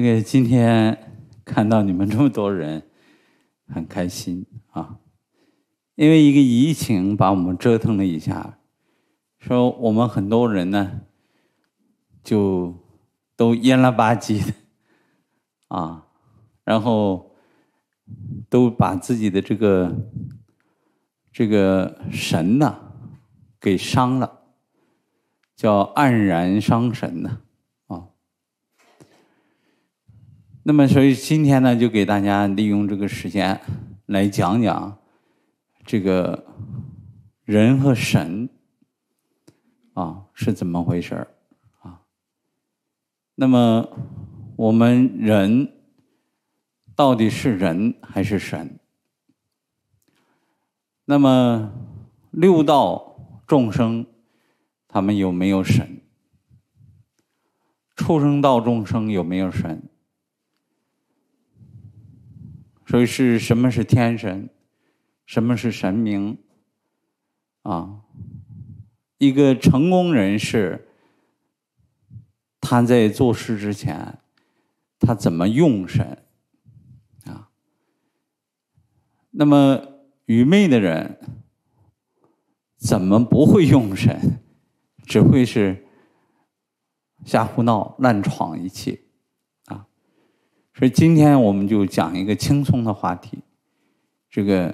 这个今天看到你们这么多人，很开心啊！因为一个疫情把我们折腾了一下，说我们很多人呢，就都蔫了吧唧的啊，然后都把自己的这个这个神呢给伤了，叫黯然伤神呢。那么，所以今天呢，就给大家利用这个时间来讲讲这个人和神啊是怎么回事儿啊。那么，我们人到底是人还是神？那么，六道众生他们有没有神？畜生道众生有没有神？所以是什么是天神，什么是神明，啊，一个成功人士，他在做事之前，他怎么用神，啊，那么愚昧的人，怎么不会用神，只会是瞎胡闹，乱闯一切。所以今天我们就讲一个轻松的话题。这个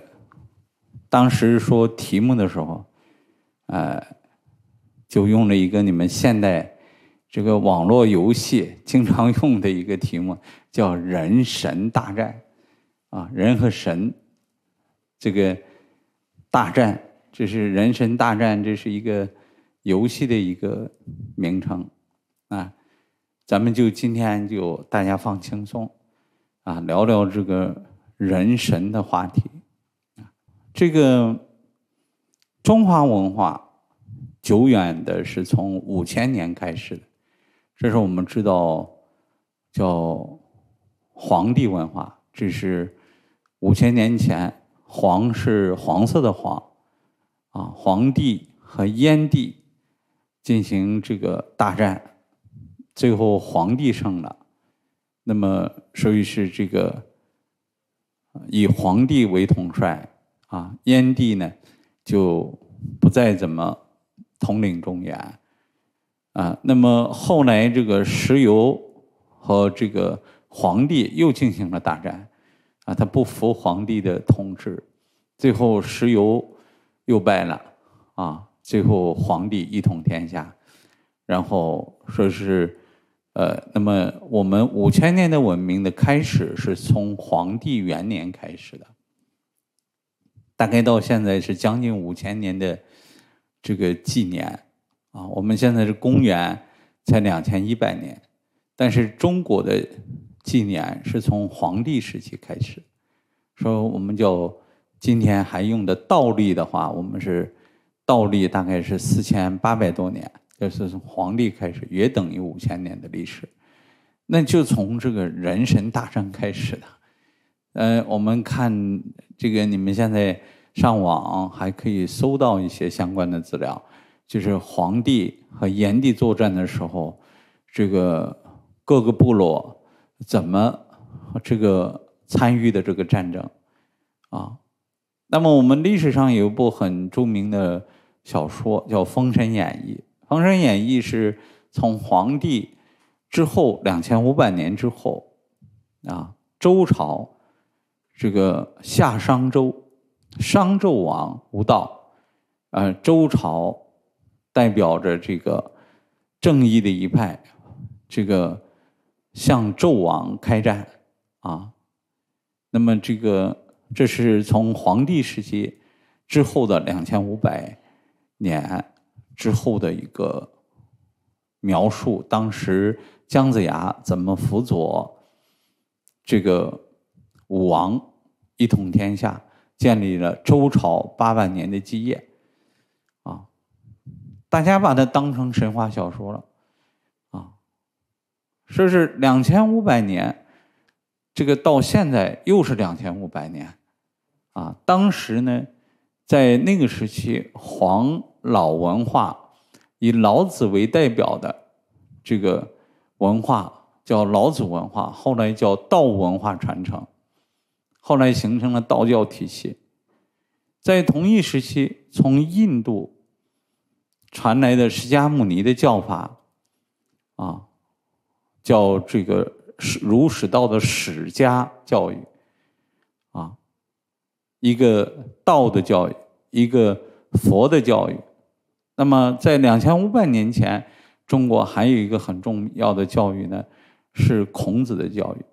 当时说题目的时候，呃，就用了一个你们现代这个网络游戏经常用的一个题目，叫“人神大战”。啊，人和神这个大战，这是“人神大战”，这是一个游戏的一个名称。啊，咱们就今天就大家放轻松。啊，聊聊这个人神的话题。这个中华文化久远的，是从五千年开始的。这是我们知道叫黄帝文化，这是五千年前黄是黄色的黄啊，黄帝和炎帝进行这个大战，最后黄帝胜了。那么，所以是这个以皇帝为统帅啊，燕帝呢就不再怎么统领中原啊。那么后来，这个石油和这个皇帝又进行了大战啊，他不服皇帝的统治，最后石油又败了啊。最后，皇帝一统天下，然后说是。呃，那么我们五千年的文明的开始是从黄帝元年开始的，大概到现在是将近五千年的这个纪年啊。我们现在是公元，才两千一百年，但是中国的纪年是从黄帝时期开始，说我们叫今天还用的倒历的话，我们是倒历大概是四千八百多年。是从黄帝开始，也等于五千年的历史。那就从这个人神大战开始的。呃，我们看这个，你们现在上网还可以搜到一些相关的资料，就是黄帝和炎帝作战的时候，这个各个部落怎么这个参与的这个战争啊？那么我们历史上有一部很著名的小说，叫《封神演义》。《封神演义》是从黄帝之后两千五百年之后啊，周朝这个夏商周，商纣王无道，呃，周朝代表着这个正义的一派，这个向纣王开战啊。那么，这个这是从黄帝时期之后的两千五百年。之后的一个描述，当时姜子牙怎么辅佐这个武王一统天下，建立了周朝八万年的基业啊？大家把它当成神话小说了啊？说是两千五百年，这个到现在又是两千五百年啊？当时呢，在那个时期，黄。老文化以老子为代表的这个文化叫老子文化，后来叫道文化传承，后来形成了道教体系。在同一时期，从印度传来的释迦牟尼的教法，啊，叫这个儒释道的史家教育，啊，一个道的教育，一个佛的教育。那么，在两千五百年前，中国还有一个很重要的教育呢，是孔子的教育，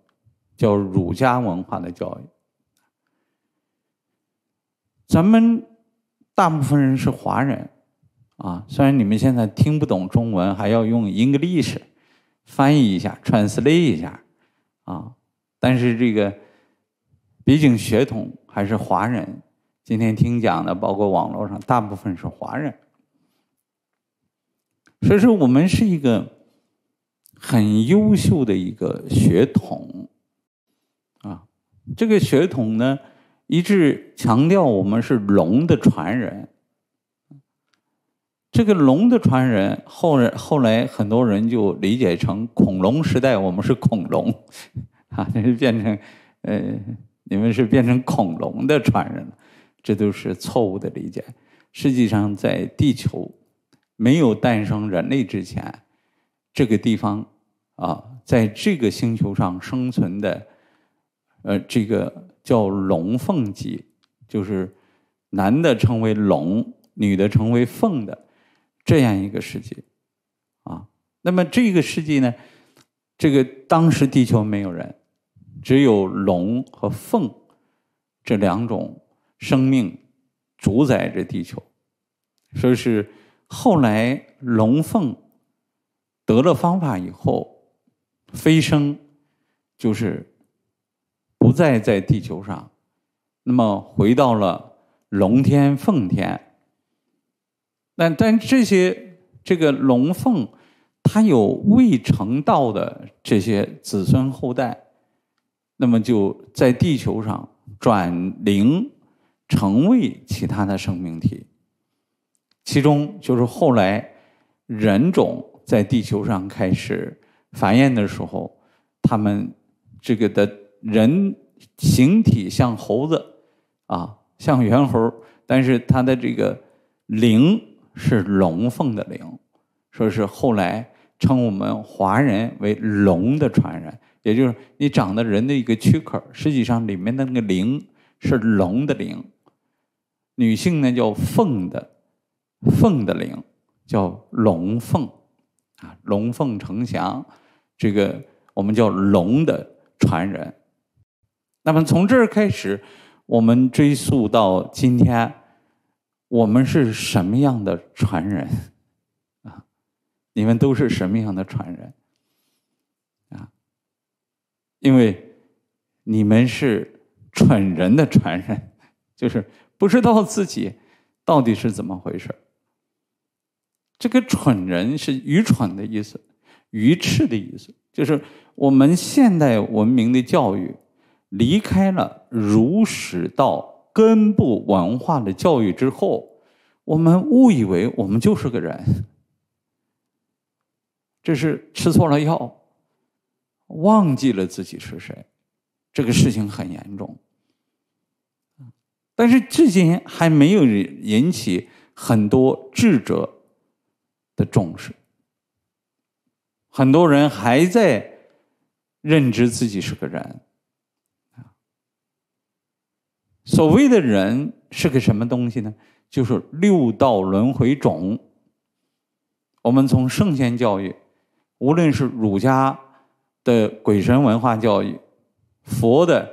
叫儒家文化的教育。咱们大部分人是华人，啊，虽然你们现在听不懂中文，还要用 English 翻译一下，translate 一下，啊，但是这个毕竟血统还是华人。今天听讲的，包括网络上，大部分是华人。所以说，我们是一个很优秀的一个血统啊！这个血统呢，一直强调我们是龙的传人。这个龙的传人，后人后来很多人就理解成恐龙时代，我们是恐龙啊，那是变成呃，你们是变成恐龙的传人了。这都是错误的理解。实际上，在地球。没有诞生人类之前，这个地方啊，在这个星球上生存的，呃，这个叫龙凤级，就是男的称为龙，女的称为凤的这样一个世界啊。那么这个世纪呢，这个当时地球没有人，只有龙和凤这两种生命主宰着地球，说是。后来，龙凤得了方法以后，飞升，就是不再在地球上，那么回到了龙天、凤天。那但这些这个龙凤，它有未成道的这些子孙后代，那么就在地球上转灵，成为其他的生命体。其中就是后来人种在地球上开始繁衍的时候，他们这个的人形体像猴子啊，像猿猴，但是它的这个灵是龙凤的灵，说是后来称我们华人为龙的传人，也就是你长的人的一个躯壳，实际上里面的那个灵是龙的灵，女性呢叫凤的。凤的灵叫龙凤，啊，龙凤呈祥。这个我们叫龙的传人。那么从这儿开始，我们追溯到今天，我们是什么样的传人？啊，你们都是什么样的传人？啊，因为你们是蠢人的传人，就是不知道自己到底是怎么回事。这个“蠢人”是愚蠢的意思，愚痴的意思，就是我们现代文明的教育离开了儒释道根部文化的教育之后，我们误以为我们就是个人，这是吃错了药，忘记了自己是谁，这个事情很严重。但是至今还没有引起很多智者。重视，很多人还在认知自己是个人。所谓的人是个什么东西呢？就是六道轮回种。我们从圣贤教育，无论是儒家的鬼神文化教育、佛的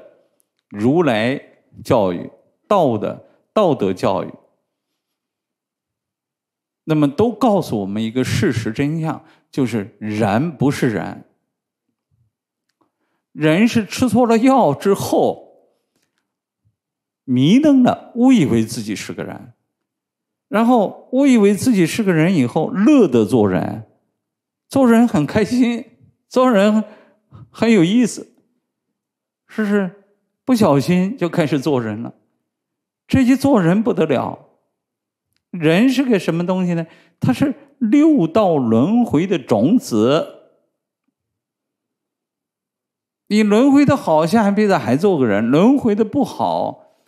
如来教育、道的道德教育。那么都告诉我们一个事实真相，就是人不是人，人是吃错了药之后迷瞪了，误以为自己是个人，然后误以为自己是个人以后乐得做人，做人很开心，做人很有意思，是不是？不小心就开始做人了，这一做人不得了。人是个什么东西呢？他是六道轮回的种子。你轮回的好像还比咱还做个人；轮回的不好，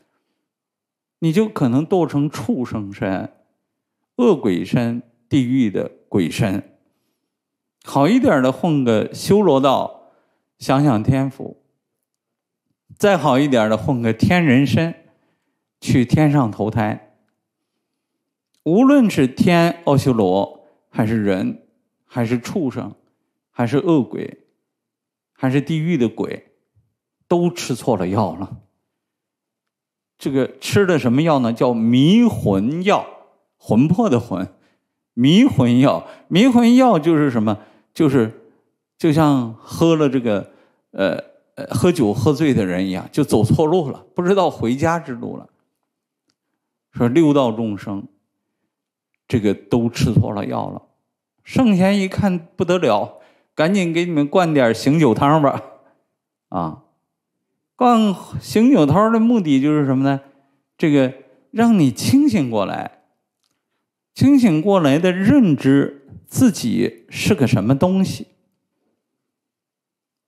你就可能堕成畜生身、恶鬼身、地狱的鬼身。好一点的混个修罗道，享享天福；再好一点的混个天人身，去天上投胎。无论是天、奥修罗，还是人，还是畜生，还是恶鬼，还是地狱的鬼，都吃错了药了。这个吃的什么药呢？叫迷魂药，魂魄的魂，迷魂药。迷魂药就是什么？就是，就像喝了这个，呃呃，喝酒喝醉的人一样，就走错路了，不知道回家之路了。说六道众生。这个都吃错了药了，圣贤一看不得了，赶紧给你们灌点醒酒汤吧，啊，灌醒酒汤的目的就是什么呢？这个让你清醒过来，清醒过来的认知自己是个什么东西，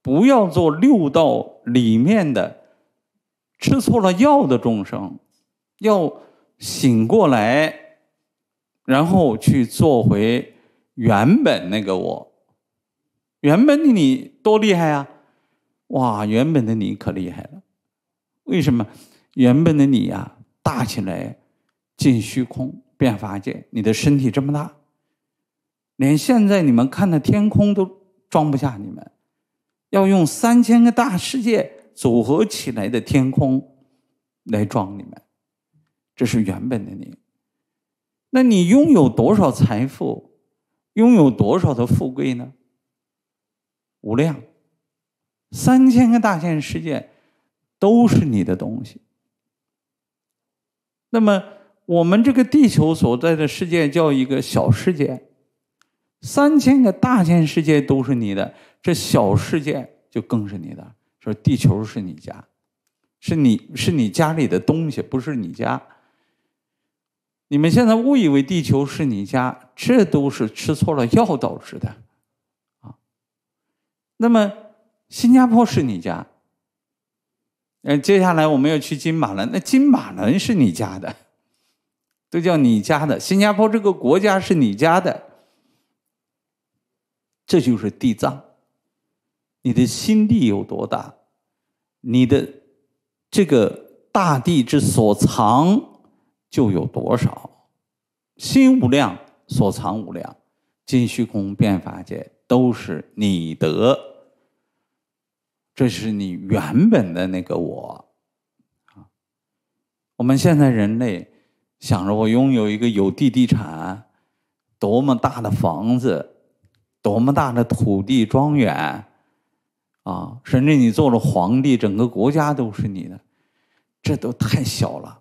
不要做六道里面的吃错了药的众生，要醒过来。然后去做回原本那个我，原本的你多厉害啊！哇，原本的你可厉害了。为什么？原本的你呀，大起来，进虚空，变法界。你的身体这么大，连现在你们看的天空都装不下你们，要用三千个大世界组合起来的天空来装你们。这是原本的你。那你拥有多少财富，拥有多少的富贵呢？无量，三千个大千世界都是你的东西。那么我们这个地球所在的世界叫一个小世界，三千个大千世界都是你的，这小世界就更是你的。说地球是你家，是你是你家里的东西，不是你家。你们现在误以为地球是你家，这都是吃错了药导致的，啊。那么新加坡是你家，嗯，接下来我们要去金马伦，那金马伦是你家的，都叫你家的新加坡这个国家是你家的，这就是地藏，你的心地有多大，你的这个大地之所藏。就有多少心无量，所藏无量，尽虚空遍法界都是你得，这是你原本的那个我，我们现在人类想着我拥有一个有地地产，多么大的房子，多么大的土地庄园，啊！甚至你做了皇帝，整个国家都是你的，这都太小了。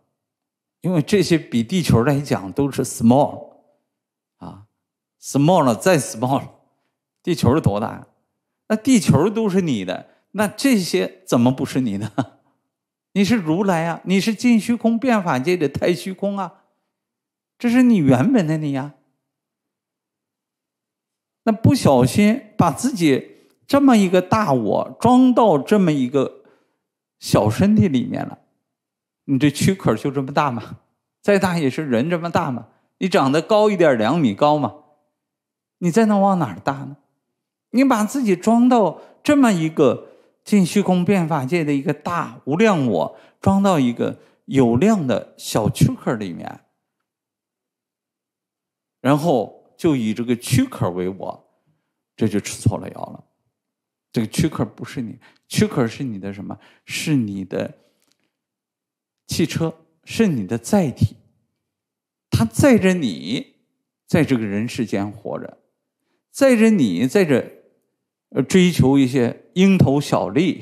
因为这些比地球来讲都是 small，啊，small 了再 small，地球是多大那地球都是你的，那这些怎么不是你的？你是如来啊，你是尽虚空变法界的太虚空啊，这是你原本的你呀。那不小心把自己这么一个大我装到这么一个小身体里面了。你这躯壳就这么大吗？再大也是人这么大吗？你长得高一点，两米高吗？你在那往哪儿大呢？你把自己装到这么一个进虚空变法界的一个大无量我，装到一个有量的小躯壳里面，然后就以这个躯壳为我，这就吃错了药了。这个躯壳不是你，躯壳是你的什么？是你的。汽车是你的载体，它载着你，在这个人世间活着，载着你，在这呃，追求一些蝇头小利。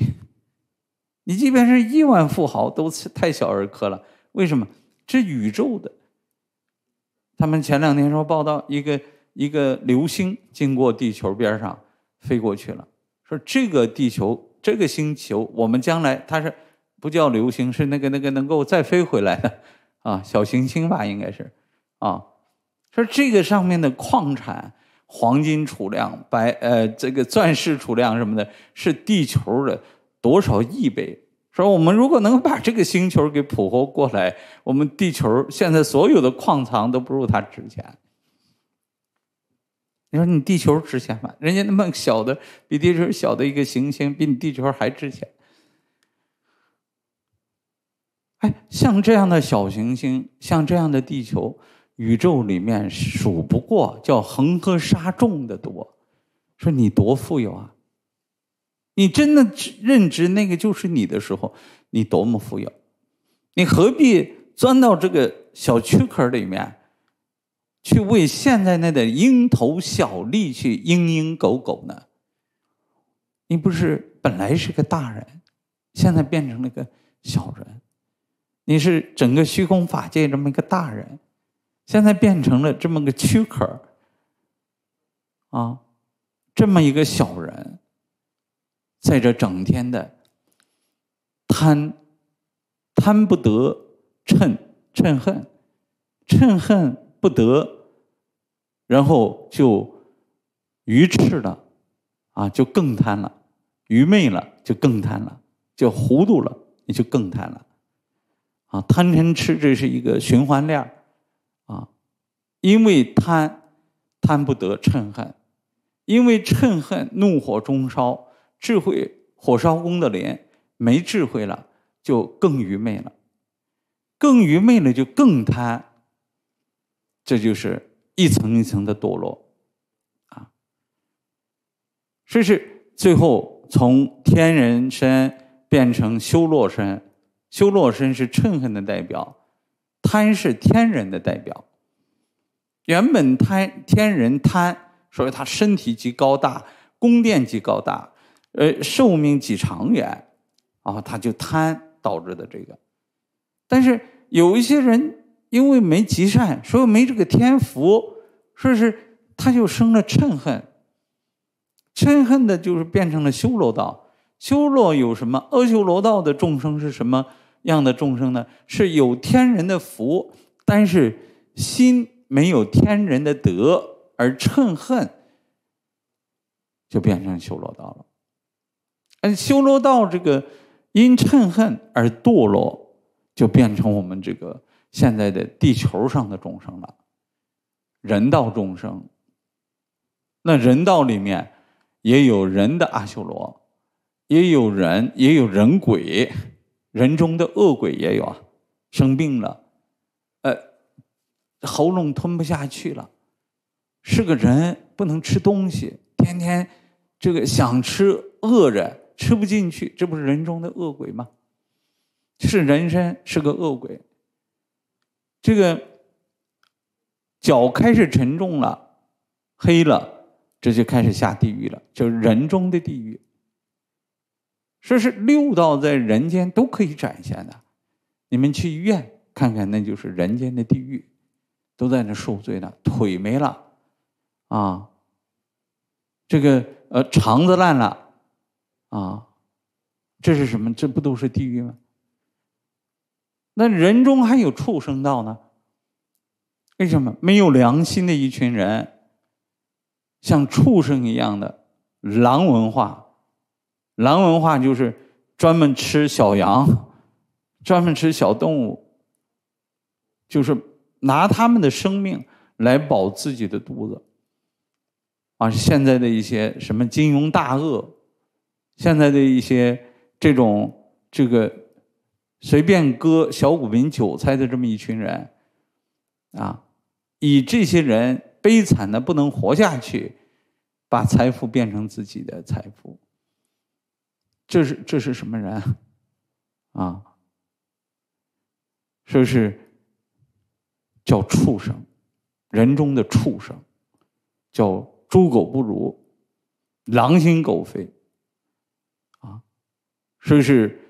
你即便是亿万富豪，都太小儿科了。为什么？这宇宙的。他们前两天说报道，一个一个流星经过地球边上飞过去了，说这个地球，这个星球，我们将来它是。不叫流星，是那个那个能够再飞回来的，啊，小行星吧，应该是，啊，说这个上面的矿产、黄金储量、白呃这个钻石储量什么的，是地球的多少亿倍？说我们如果能把这个星球给捕获过来，我们地球现在所有的矿藏都不如它值钱。你说你地球值钱吗？人家那么小的，比地球小的一个行星，比你地球还值钱。哎，像这样的小行星，像这样的地球，宇宙里面数不过，叫恒河沙众的多。说你多富有啊！你真的认知那个就是你的时候，你多么富有！你何必钻到这个小躯壳里面，去为现在那点蝇头小利去蝇营狗苟呢？你不是本来是个大人，现在变成了个小人。你是整个虚空法界这么一个大人，现在变成了这么个躯壳啊，这么一个小人，在这整天的贪，贪不得，嗔嗔恨，嗔恨不得，然后就愚痴了，啊，就更贪了，愚昧了就更贪了，就糊涂了，你就更贪了。啊，贪嗔痴这是一个循环链儿，啊，因为贪贪不得嗔恨，因为嗔恨怒火中烧，智慧火烧宫的莲没智慧了就更愚昧了，更愚昧了就更贪，这就是一层一层的堕落，啊，所以是最后从天人身变成修罗身。修罗身是嗔恨的代表，贪是天人的代表。原本贪天人贪，所以他身体极高大，宫殿极高大，呃，寿命极长远，啊，他就贪导致的这个。但是有一些人因为没积善，所以没这个天福，说是他就生了嗔恨，嗔恨的就是变成了修罗道。修罗有什么？阿修罗道的众生是什么？样的众生呢是有天人的福，但是心没有天人的德，而嗔恨就变成修罗道了。嗯，修罗道这个因嗔恨而堕落，就变成我们这个现在的地球上的众生了，人道众生。那人道里面也有人的阿修罗，也有人也有人鬼。人中的恶鬼也有啊，生病了，呃，喉咙吞不下去了，是个人不能吃东西，天天这个想吃饿着吃不进去，这不是人中的恶鬼吗？是人身是个恶鬼，这个脚开始沉重了，黑了，这就开始下地狱了，就是人中的地狱。说是六道在人间都可以展现的，你们去医院看看，那就是人间的地狱，都在那受罪呢，腿没了，啊，这个呃肠子烂了，啊，这是什么？这不都是地狱吗？那人中还有畜生道呢？为什么没有良心的一群人，像畜生一样的狼文化？狼文化就是专门吃小羊，专门吃小动物，就是拿他们的生命来保自己的肚子。啊，现在的一些什么金融大鳄，现在的一些这种这个随便割小股民韭菜的这么一群人，啊，以这些人悲惨的不能活下去，把财富变成自己的财富。这是这是什么人？啊，不是叫畜生，人中的畜生，叫猪狗不如，狼心狗肺，啊，是不是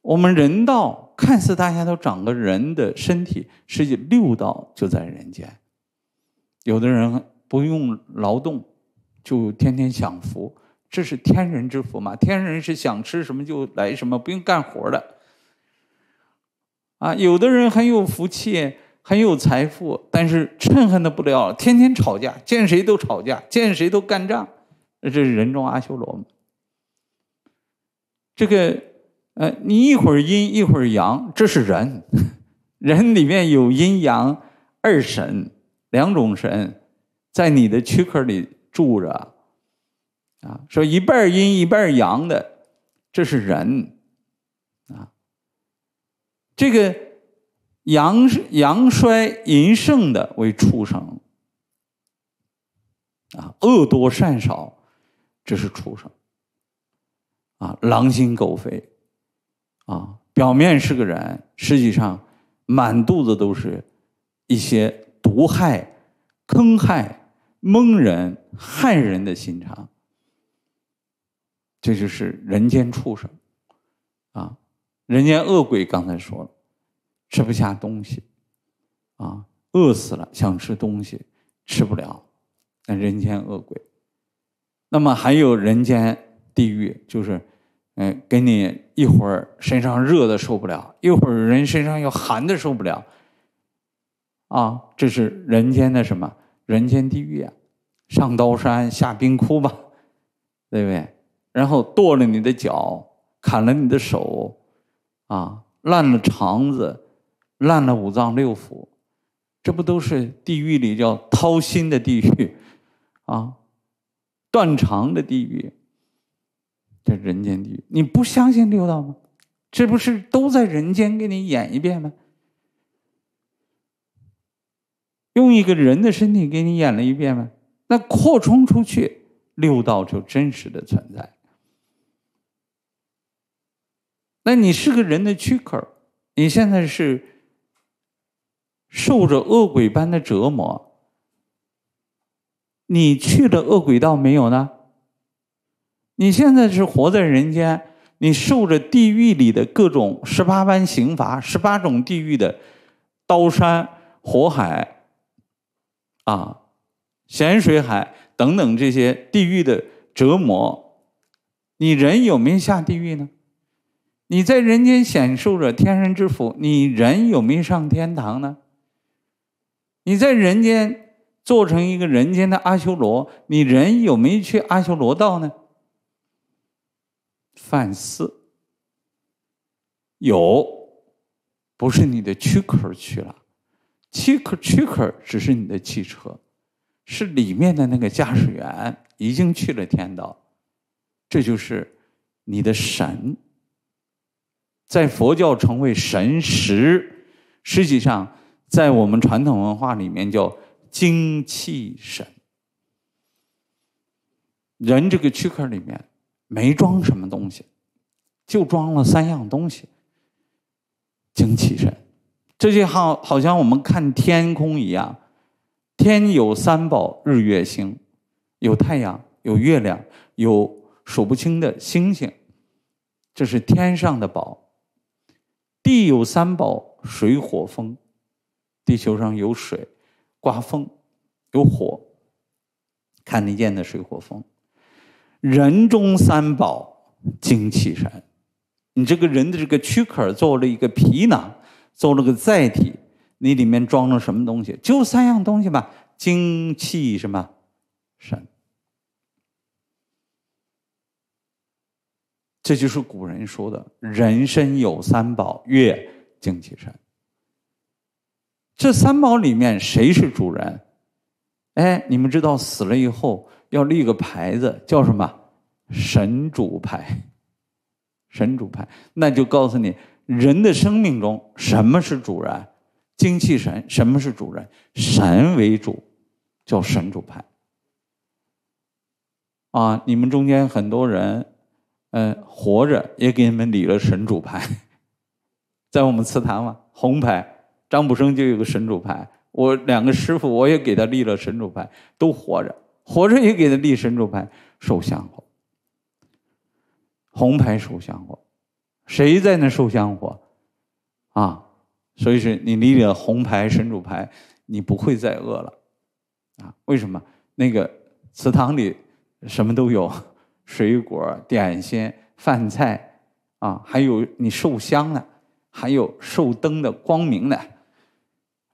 我们人道看似大家都长个人的身体，实际六道就在人间。有的人不用劳动，就天天享福。这是天人之福嘛？天人是想吃什么就来什么，不用干活的。啊，有的人很有福气，很有财富，但是趁恨的不了，天天吵架，见谁都吵架，见谁都干仗，这是人中阿修罗嘛？这个，呃，你一会儿阴一会儿阳，这是人。人里面有阴阳二神两种神，在你的躯壳里住着。啊，说一半阴一半阳的，这是人，啊，这个阳是阳衰阴盛的为畜生，啊，恶多善少，这是畜生，啊，狼心狗肺，啊，表面是个人，实际上满肚子都是一些毒害、坑害、蒙人、害人的心肠。这就是人间畜生，啊，人间恶鬼刚才说了，吃不下东西，啊，饿死了想吃东西，吃不了，那人间恶鬼。那么还有人间地狱，就是，嗯，给你一会儿身上热的受不了，一会儿人身上又寒的受不了，啊，这是人间的什么？人间地狱啊，上刀山下冰窟吧，对不对？然后剁了你的脚，砍了你的手，啊，烂了肠子，烂了五脏六腑，这不都是地狱里叫掏心的地狱，啊，断肠的地狱，这人间地狱。你不相信六道吗？这不是都在人间给你演一遍吗？用一个人的身体给你演了一遍吗？那扩充出去，六道就真实的存在。那你是个人的躯壳，你现在是受着恶鬼般的折磨。你去了恶鬼道没有呢？你现在是活在人间，你受着地狱里的各种十八般刑罚，十八种地狱的刀山火海啊、咸水海等等这些地狱的折磨。你人有没有下地狱呢？你在人间享受着天人之福，你人有没有上天堂呢？你在人间做成一个人间的阿修罗，你人有没有去阿修罗道呢？反思。有，不是你的躯壳去了，躯壳躯壳只是你的汽车，是里面的那个驾驶员已经去了天道，这就是你的神。在佛教成为神识，实际上在我们传统文化里面叫精气神。人这个躯壳里面没装什么东西，就装了三样东西：精气神。这就好好像我们看天空一样，天有三宝：日月星，有太阳，有月亮，有数不清的星星，这是天上的宝。地有三宝，水火风。地球上有水，刮风，有火，看得见的水火风。人中三宝，精气神。你这个人的这个躯壳做了一个皮囊，做了个载体，你里面装了什么东西？就三样东西吧，精气什么神。这就是古人说的“人身有三宝，月精气神”。这三宝里面谁是主人？哎，你们知道死了以后要立个牌子叫什么？神主牌。神主牌，那就告诉你，人的生命中什么是主人？精气神，什么是主人？神为主，叫神主牌。啊，你们中间很多人。嗯，活着也给你们立了神主牌，在我们祠堂嘛，红牌。张普生就有个神主牌，我两个师傅我也给他立了神主牌，都活着，活着也给他立神主牌，受香火。红牌受香火，谁在那受香火？啊，所以说你立了红牌神主牌，你不会再饿了，啊，为什么？那个祠堂里什么都有。水果、点心、饭菜啊，还有你受香的，还有受灯的光明的，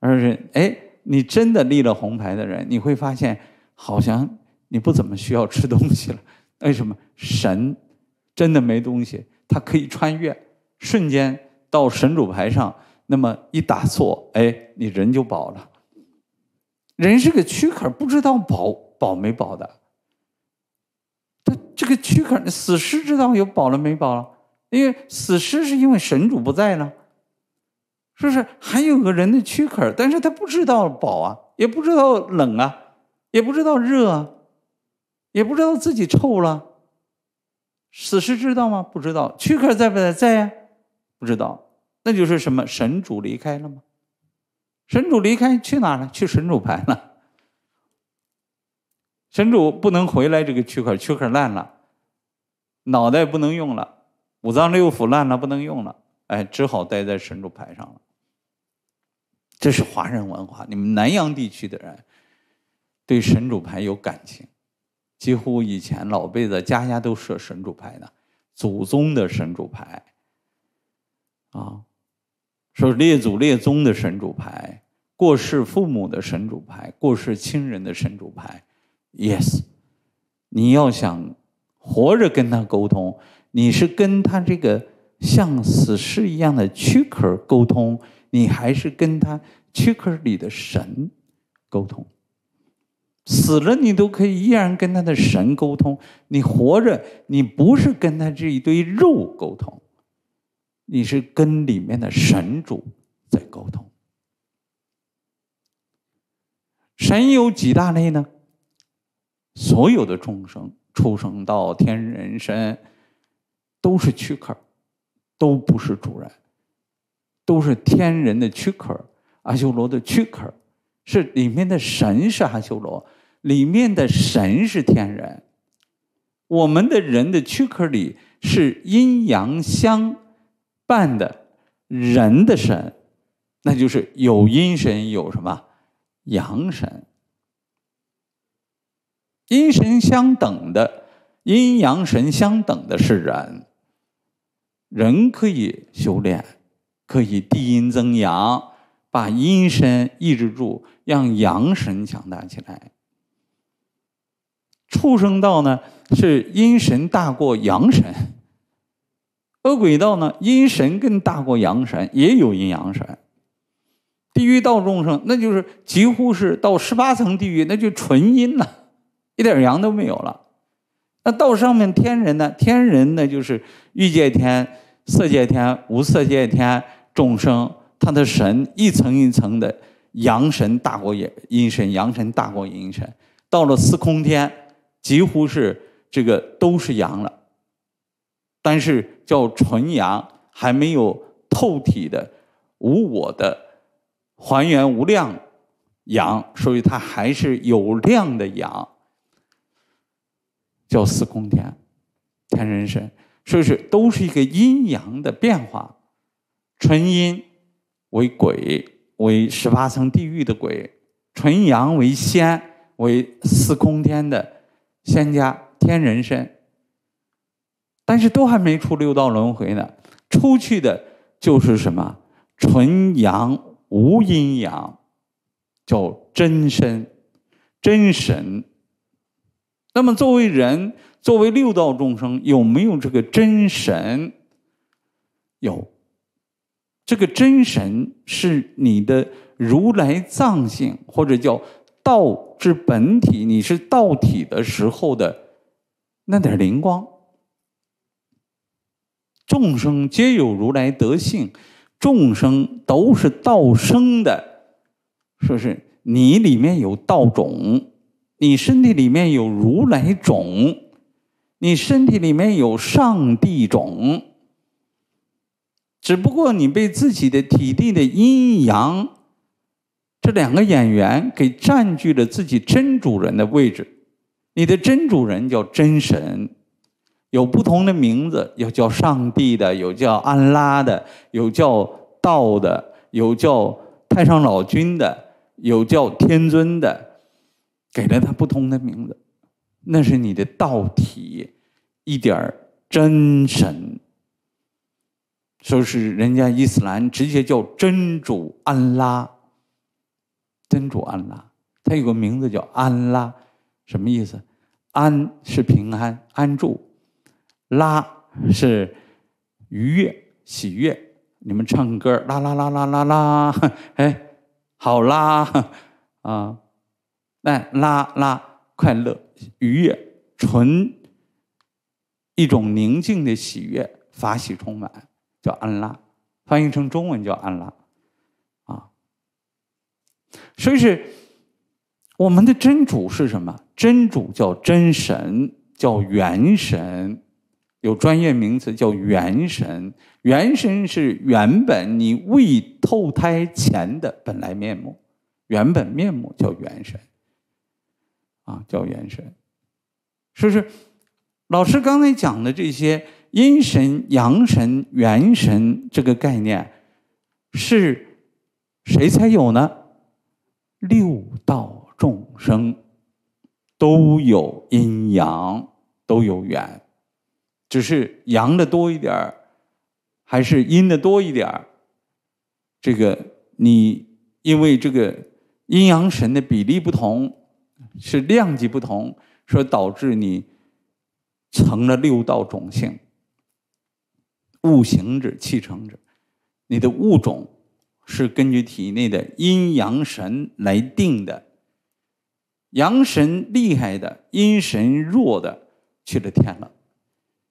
而是哎，你真的立了红牌的人，你会发现好像你不怎么需要吃东西了。为什么？神真的没东西，他可以穿越，瞬间到神主牌上。那么一打坐，哎，你人就饱了。人是个躯壳，不知道饱饱没饱的。这个躯壳，死尸知道有饱了没饱了？因为死尸是因为神主不在了，不是还有个人的躯壳，但是他不知道饱啊，也不知道冷啊，也不知道热啊，也不知道自己臭了。死尸知道吗？不知道。躯壳在不在？在呀。不知道，那就是什么？神主离开了吗？神主离开去哪了？去神主牌了。神主不能回来，这个躯壳躯壳烂了，脑袋不能用了，五脏六腑烂了不能用了，哎，只好待在神主牌上了。这是华人文化，你们南洋地区的人对神主牌有感情，几乎以前老辈子家家都设神主牌的，祖宗的神主牌，啊，说列祖列宗的神主牌，过世父母的神主牌，过世亲人的神主牌。Yes，你要想活着跟他沟通，你是跟他这个像死尸一样的躯壳沟通，你还是跟他躯壳里的神沟通。死了你都可以依然跟他的神沟通，你活着你不是跟他这一堆肉沟通，你是跟里面的神主在沟通。神有几大类呢？所有的众生，畜生到天人身，都是躯壳，都不是主人，都是天人的躯壳，阿修罗的躯壳，是里面的神是阿修罗，里面的神是天人。我们的人的躯壳里是阴阳相伴的人的神，那就是有阴神有什么阳神。阴神相等的，阴阳神相等的是人，人可以修炼，可以低阴增阳，把阴神抑制住，让阳神强大起来。畜生道呢，是阴神大过阳神；恶鬼道呢，阴神更大过阳神，也有阴阳神。地狱道众生，那就是几乎是到十八层地狱，那就纯阴了。一点阳都没有了。那道上面天人呢？天人呢，就是欲界天、色界天、无色界天众生，他的神一层一层的阳神大过阴阴神，阳神大过阴阴神。到了司空天，几乎是这个都是阳了。但是叫纯阳，还没有透体的无我的还原无量阳，所以它还是有量的阳。叫司空天，天人身，所以是都是一个阴阳的变化，纯阴为鬼，为十八层地狱的鬼；纯阳为仙，为司空天的仙家天人身。但是都还没出六道轮回呢，出去的就是什么？纯阳无阴阳，叫真身，真神。那么，作为人，作为六道众生，有没有这个真神？有，这个真神是你的如来藏性，或者叫道之本体。你是道体的时候的那点灵光。众生皆有如来德性，众生都是道生的，是不是？你里面有道种。你身体里面有如来种，你身体里面有上帝种。只不过你被自己的体内的阴阳这两个演员给占据了自己真主人的位置，你的真主人叫真神，有不同的名字，有叫上帝的，有叫安拉的，有叫道的，有叫太上老君的，有叫天尊的。给了他不同的名字，那是你的道体，一点儿真神。说是人家伊斯兰直接叫真主安拉，真主安拉，他有个名字叫安拉，什么意思？安是平安安住，拉是愉悦喜悦。你们唱歌，啦啦啦啦啦啦，哎，好啦啊。那拉拉快乐愉悦纯一种宁静的喜悦法喜充满，叫安拉，翻译成中文叫安拉，啊，所以是我们的真主是什么？真主叫真神，叫元神，有专业名词叫元神。元神是原本你未投胎前的本来面目，原本面目叫元神。啊，叫元神，是不是老师刚才讲的这些阴神、阳神、元神这个概念，是谁才有呢？六道众生都有阴阳，都有元，只是阳的多一点儿，还是阴的多一点儿？这个你因为这个阴阳神的比例不同。是量级不同，以导致你成了六道种性，物行者、气成者，你的物种是根据体内的阴阳神来定的。阳神厉害的，阴神弱的去了天了；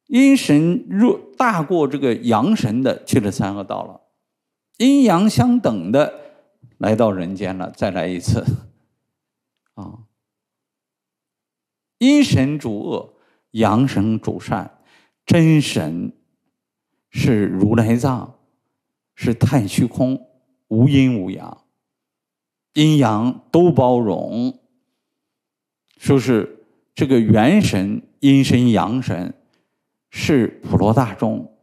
阴神弱大过这个阳神的去了三恶道了；阴阳相等的来到人间了，再来一次，啊。阴神主恶，阳神主善，真神是如来藏，是太虚空，无阴无阳，阴阳都包容。说是这个元神，阴神、阳神，是普罗大众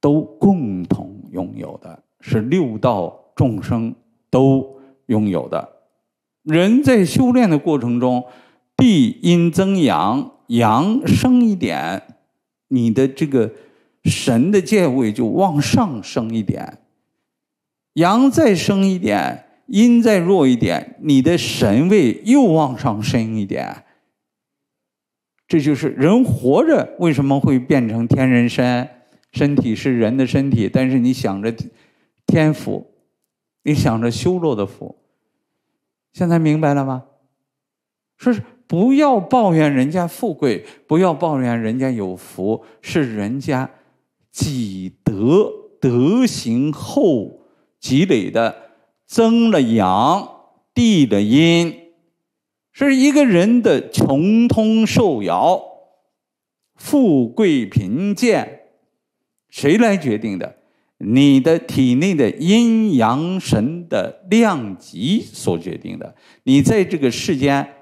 都共同拥有的，是六道众生都拥有的。人在修炼的过程中。地阴增阳，阳升一点，你的这个神的界位就往上升一点。阳再升一点，阴再弱一点，你的神位又往上升一点。这就是人活着为什么会变成天人身，身体是人的身体，但是你想着天福，你想着修罗的福，现在明白了吗？说是。不要抱怨人家富贵，不要抱怨人家有福，是人家积德德行后积累的，增了阳，地了阴，是一个人的穷通受摇。富贵贫贱，谁来决定的？你的体内的阴阳神的量级所决定的，你在这个世间。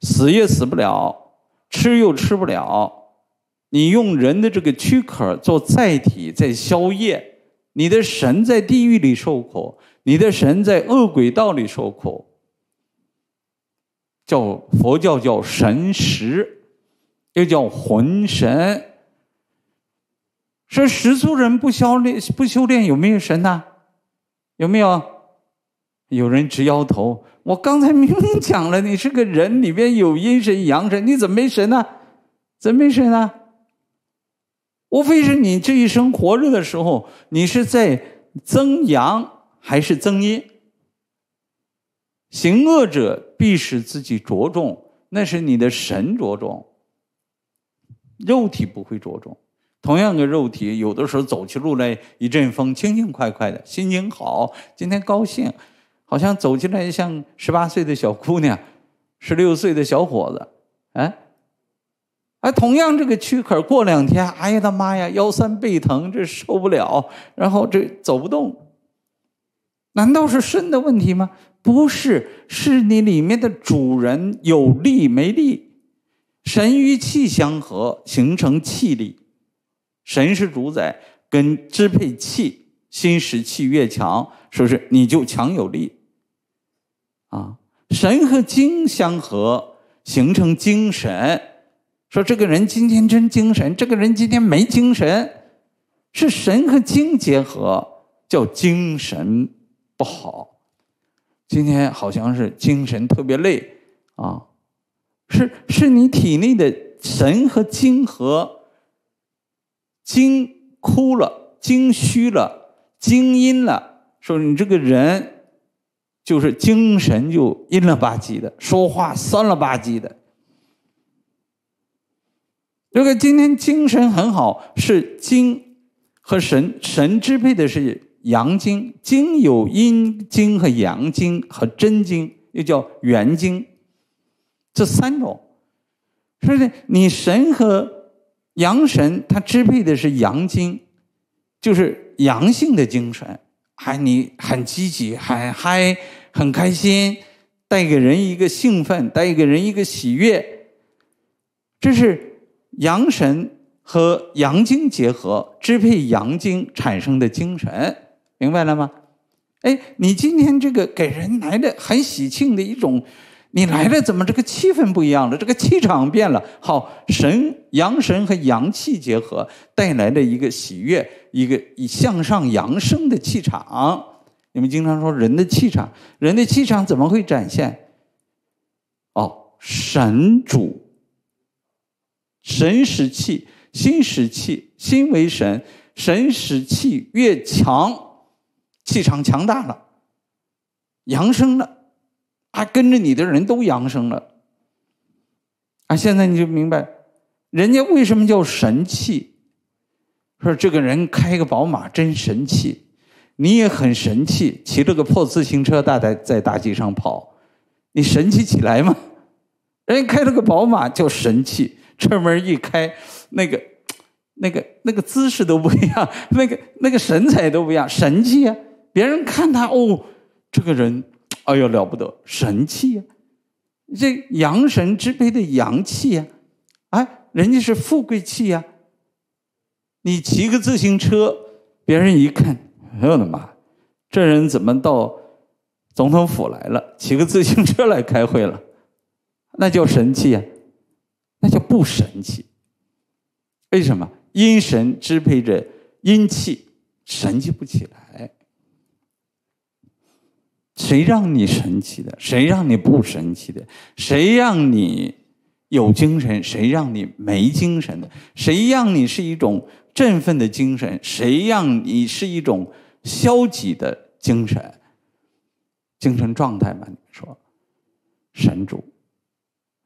死也死不了，吃又吃不了。你用人的这个躯壳做载体在消业，你的神在地狱里受苦，你的神在恶鬼道里受苦。叫佛教叫神识，又叫魂神。说食族人不修炼不修炼有没有神呐？有没有？有人直摇头。我刚才明明讲了，你是个人，里面有阴神阳神，你怎么没神呢？怎么没神呢？无非是你这一生活着的时候，你是在增阳还是增阴？行恶者必使自己着重，那是你的神着重，肉体不会着重。同样的肉体，有的时候走起路来一阵风，轻轻快快的，心情好，今天高兴。好像走进来像十八岁的小姑娘，十六岁的小伙子，哎，哎，同样这个躯壳过两天，哎呀他妈呀，腰酸背疼，这受不了，然后这走不动。难道是肾的问题吗？不是，是你里面的主人有力没力？神与气相合，形成气力。神是主宰，跟支配气，心识气越强，是不是你就强有力？啊，神和精相合，形成精神。说这个人今天真精神，这个人今天没精神，是神和精结合叫精神不好。今天好像是精神特别累啊，是是你体内的神和精和精枯了、精虚了、精阴了，说你这个人。就是精神就阴了吧唧的，说话酸了吧唧的。这个今天精神很好，是精和神神支配的是阳精，精有阴精和阳精和真精，又叫元精，这三种。是以你神和阳神，它支配的是阳精，就是阳性的精神，还你很积极，很嗨。很开心，带给人一个兴奋，带给人一个喜悦。这是阳神和阳精结合，支配阳精产生的精神，明白了吗？哎，你今天这个给人来的很喜庆的一种，你来了怎么这个气氛不一样了？这个气场变了。好，神阳神和阳气结合带来的一个喜悦，一个以向上扬升的气场。你们经常说人的气场，人的气场怎么会展现？哦，神主，神使气，心使气，心为神，神使气越强，气场强大了，扬升了，啊，跟着你的人都扬升了。啊，现在你就明白，人家为什么叫神气，说这个人开个宝马真神气。你也很神气，骑着个破自行车，大在在大街上跑，你神气起来吗？人家开了个宝马叫神气，车门一开，那个、那个、那个姿势都不一样，那个、那个神采都不一样，神气呀！别人看他哦，这个人，哎呦了不得，神气呀！这阳神之碑的阳气呀，哎，人家是富贵气呀。你骑个自行车，别人一看。哎呦我的妈！这人怎么到总统府来了？骑个自行车来开会了，那叫神奇呀，那叫不神奇。为什么阴神支配着阴气，神奇不起来？谁让你神奇的？谁让你不神奇的？谁让你有精神？谁让你没精神的？谁让你是一种振奋的精神？谁让你是一种？消极的精神、精神状态们说：“神主，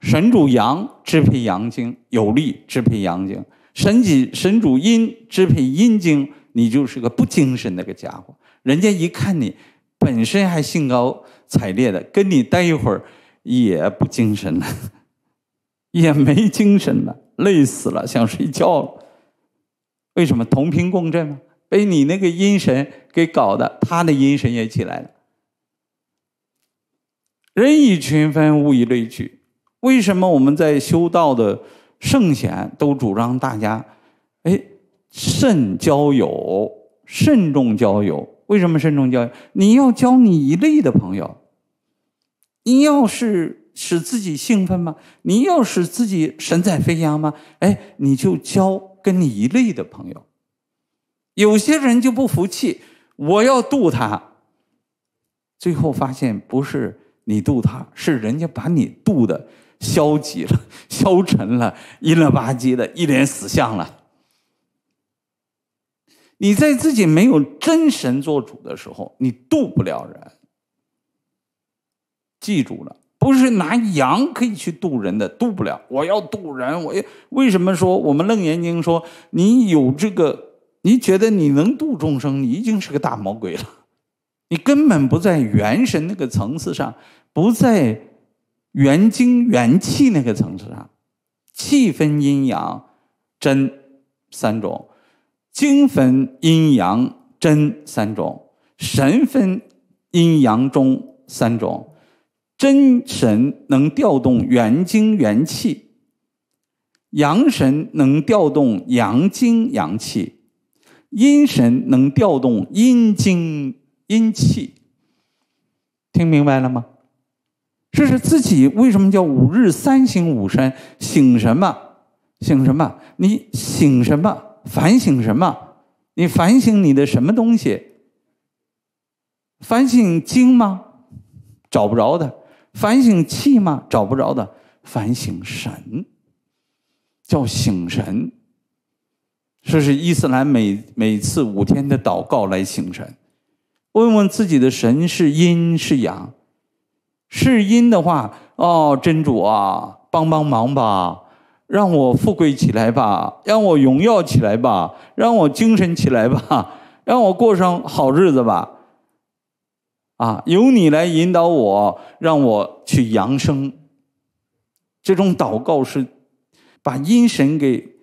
神主阳支配阳经有力，支配阳经；神己神主阴支配阴经，你就是个不精神的个家伙。人家一看你本身还兴高采烈的，跟你待一会儿也不精神了，也没精神了，累死了，想睡觉了。为什么同频共振吗？”被你那个阴神给搞的，他的阴神也起来了。人以群分，物以类聚。为什么我们在修道的圣贤都主张大家？哎，慎交友，慎重交友。为什么慎重交友？你要交你一类的朋友。你要是使自己兴奋吗？你要使自己神采飞扬吗？哎，你就交跟你一类的朋友。有些人就不服气，我要渡他，最后发现不是你渡他，是人家把你渡的消极了、消沉了、阴了吧唧的、一脸死相了。你在自己没有真神做主的时候，你渡不了人。记住了，不是拿羊可以去渡人的，渡不了。我要渡人，我为什么说我们《楞严经》说你有这个？你觉得你能度众生，你已经是个大魔鬼了。你根本不在元神那个层次上，不在元精元气那个层次上。气分阴阳真三种，精分阴阳真三种，神分阴阳中三种。真神能调动元精元气，阳神能调动阳精阳气。阴神能调动阴精阴气，听明白了吗？这是自己为什么叫五日三醒五身？醒什么？醒什么？你醒什么？反省什么？你反省你的什么东西？反省精吗？找不着的。反省气吗？找不着的。反省神，叫醒神。这是伊斯兰每每次五天的祷告来请神，问问自己的神是阴是阳，是阴的话，哦，真主啊，帮帮忙吧，让我富贵起来吧，让我荣耀起来吧，让我精神起来吧，让我过上好日子吧，啊，由你来引导我，让我去扬升。这种祷告是，把阴神给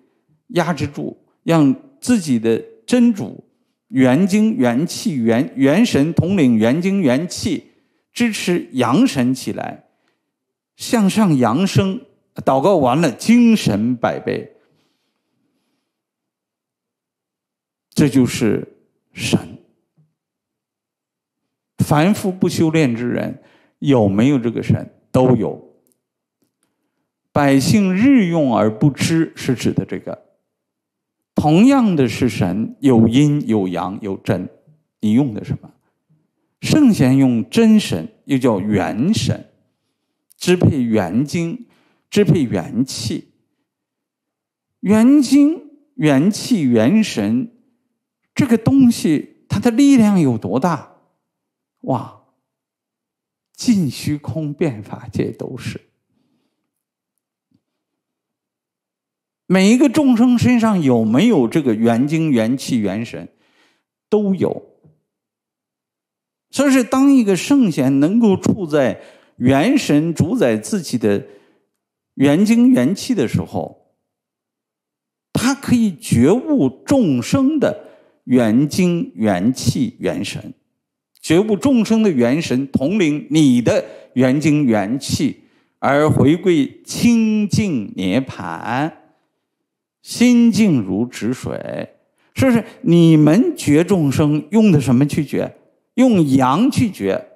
压制住。让自己的真主元精元气元元神统领元精元气，支持阳神起来，向上扬升。祷告完了，精神百倍。这就是神。凡夫不修炼之人，有没有这个神，都有。百姓日用而不知，是指的这个。同样的是神，有阴有阳有真，你用的什么？圣贤用真神，又叫元神，支配元精，支配元气。元精、元气、元神，这个东西它的力量有多大？哇！尽虚空遍法界都是。每一个众生身上有没有这个元精元气元神，都有。所以，是当一个圣贤能够处在元神主宰自己的元精元气的时候，他可以觉悟众生的元精元气元神，觉悟众生的元神统领你的元精元气，而回归清净涅槃。心静如止水，是不是？你们觉众生用的什么去觉？用阳去觉，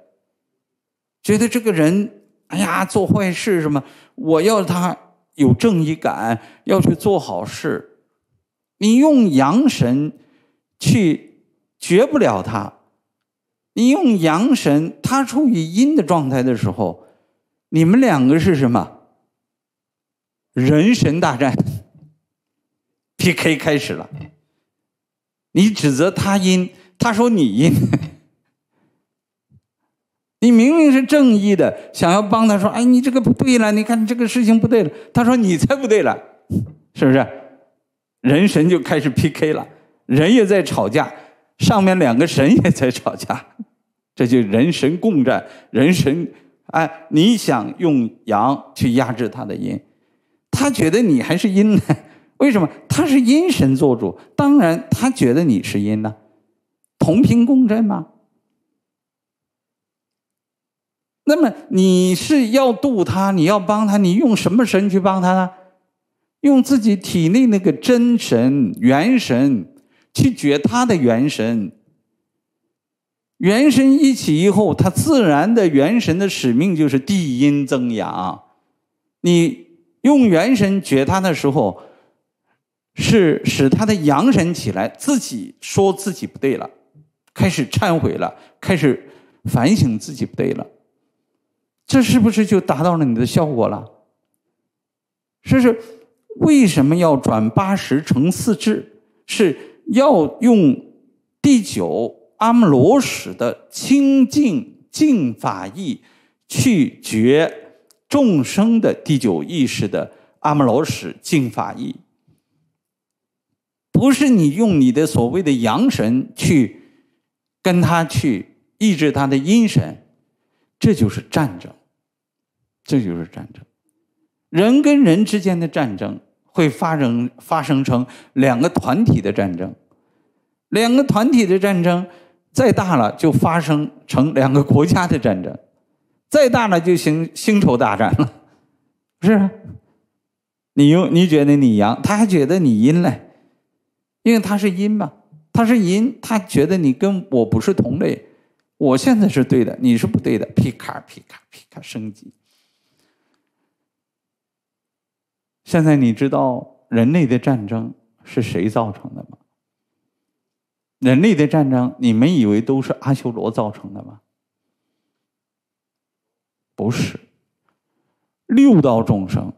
觉得这个人，哎呀，做坏事什么？我要他有正义感，要去做好事。你用阳神去觉不了他，你用阳神，他处于阴的状态的时候，你们两个是什么？人神大战。P.K. 开始了，你指责他阴，他说你阴，你明明是正义的，想要帮他，说：“哎，你这个不对了，你看这个事情不对了。”他说：“你才不对了，是不是？”人神就开始 P.K. 了，人也在吵架，上面两个神也在吵架，这就人神共战。人神，哎，你想用阳去压制他的阴，他觉得你还是阴呢。为什么他是阴神做主？当然，他觉得你是阴呢，同频共振嘛。那么你是要渡他，你要帮他，你用什么神去帮他呢？用自己体内那个真神元神去觉他的元神。元神一起以后，他自然的元神的使命就是地阴增阳。你用元神觉他的时候。是使他的阳神起来，自己说自己不对了，开始忏悔了，开始反省自己不对了。这是不是就达到了你的效果了？是是为什么要转八十乘四智？是要用第九阿摩罗什的清净净法意去觉众生的第九意识的阿摩罗什净法意。不是你用你的所谓的阳神去跟他去抑制他的阴神，这就是战争，这就是战争。人跟人之间的战争会发生，发生成两个团体的战争，两个团体的战争再大了就发生成两个国家的战争，再大了就行，星仇大战了。是啊，你用你觉得你阳，他还觉得你阴嘞。因为他是阴嘛，他是阴，他觉得你跟我不是同类，我现在是对的，你是不对的，皮卡皮卡皮卡升级。现在你知道人类的战争是谁造成的吗？人类的战争，你们以为都是阿修罗造成的吗？不是，六道众生，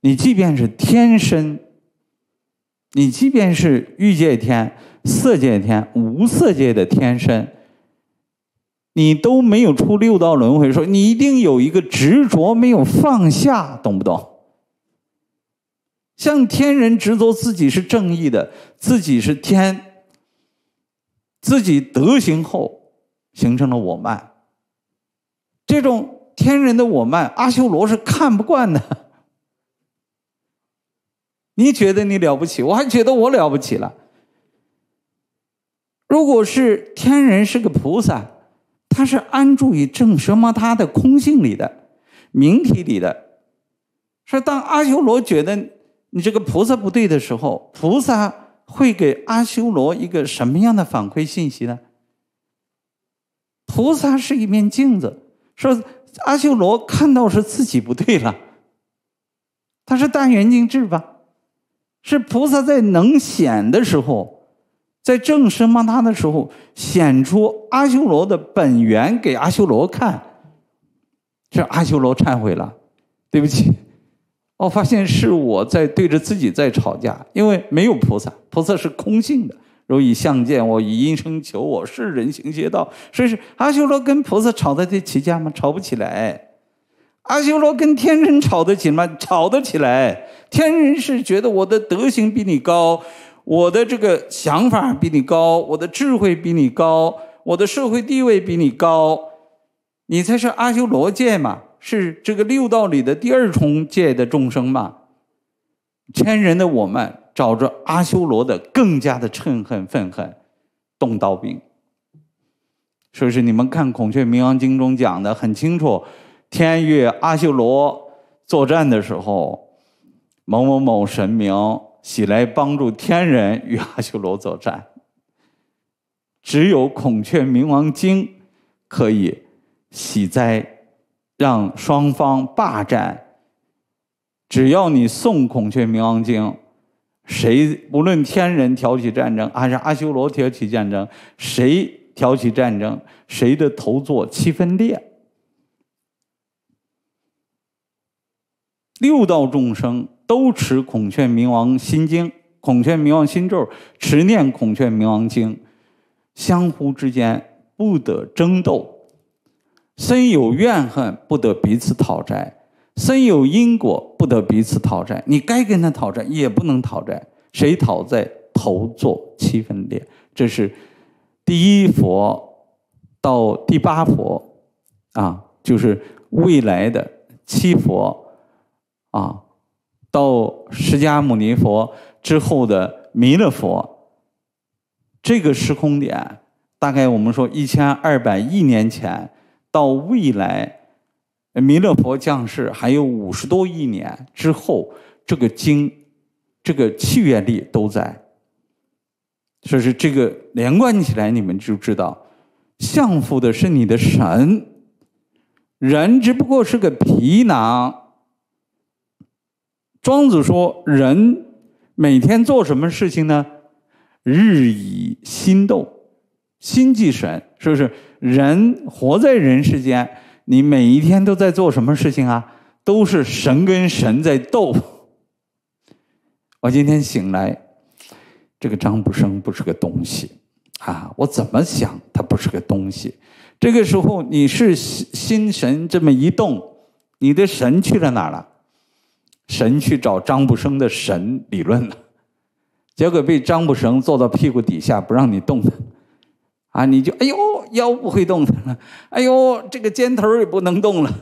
你即便是天身。你即便是欲界天、色界天、无色界的天身，你都没有出六道轮回，说你一定有一个执着没有放下，懂不懂？像天人执着自己是正义的，自己是天，自己德行厚，形成了我慢。这种天人的我慢，阿修罗是看不惯的。你觉得你了不起，我还觉得我了不起了。如果是天人是个菩萨，他是安住于正什么他的空性里的、明体里的，说当阿修罗觉得你这个菩萨不对的时候，菩萨会给阿修罗一个什么样的反馈信息呢？菩萨是一面镜子，说阿修罗看到是自己不对了，他是单元镜智吧。是菩萨在能显的时候，在正身发他的时候，显出阿修罗的本源给阿修罗看，这阿修罗忏悔了，对不起，我发现是我在对着自己在吵架，因为没有菩萨，菩萨是空性的，如以相见，我以音声求，我是人行邪道，所以是阿修罗跟菩萨吵在这起架嘛，吵不起来。阿修罗跟天人吵得起吗？吵得起来。天人是觉得我的德行比你高，我的这个想法比你高，我的智慧比你高，我的社会地位比你高，你才是阿修罗界嘛，是这个六道里的第二重界的众生嘛。天人的我们找着阿修罗的，更加的嗔恨、愤恨，动刀兵。说是你们看《孔雀明王经》中讲的很清楚。天与阿修罗作战的时候，某某某神明喜来帮助天人与阿修罗作战。只有孔雀明王经可以喜灾，让双方霸占。只要你送孔雀明王经，谁无论天人挑起战争还是阿修罗挑起战争，谁挑起战争，谁的头做七分裂。六道众生都持《孔雀明王心经》《孔雀明王心咒》，持念《孔雀明王经》，相互之间不得争斗，身有怨恨不得彼此讨债，身有因果不得彼此讨债。你该跟他讨债也不能讨债，谁讨债头坐七分劣。这是第一佛到第八佛，啊，就是未来的七佛。啊，到释迦牟尼佛之后的弥勒佛，这个时空点大概我们说一千二百亿年前到未来，弥勒佛降世还有五十多亿年之后，这个经、这个契约力都在，说是这个连贯起来，你们就知道，相父的是你的神，人只不过是个皮囊。庄子说：“人每天做什么事情呢？日以心斗，心即神。是不是？人活在人世间，你每一天都在做什么事情啊？都是神跟神在斗。我今天醒来，这个张不生不是个东西啊！我怎么想，他不是个东西。这个时候，你是心心神这么一动，你的神去了哪儿了？”神去找张步生的神理论了，结果被张步生坐到屁股底下不让你动的，啊，你就哎呦腰不会动了，哎呦这个肩头也不能动了。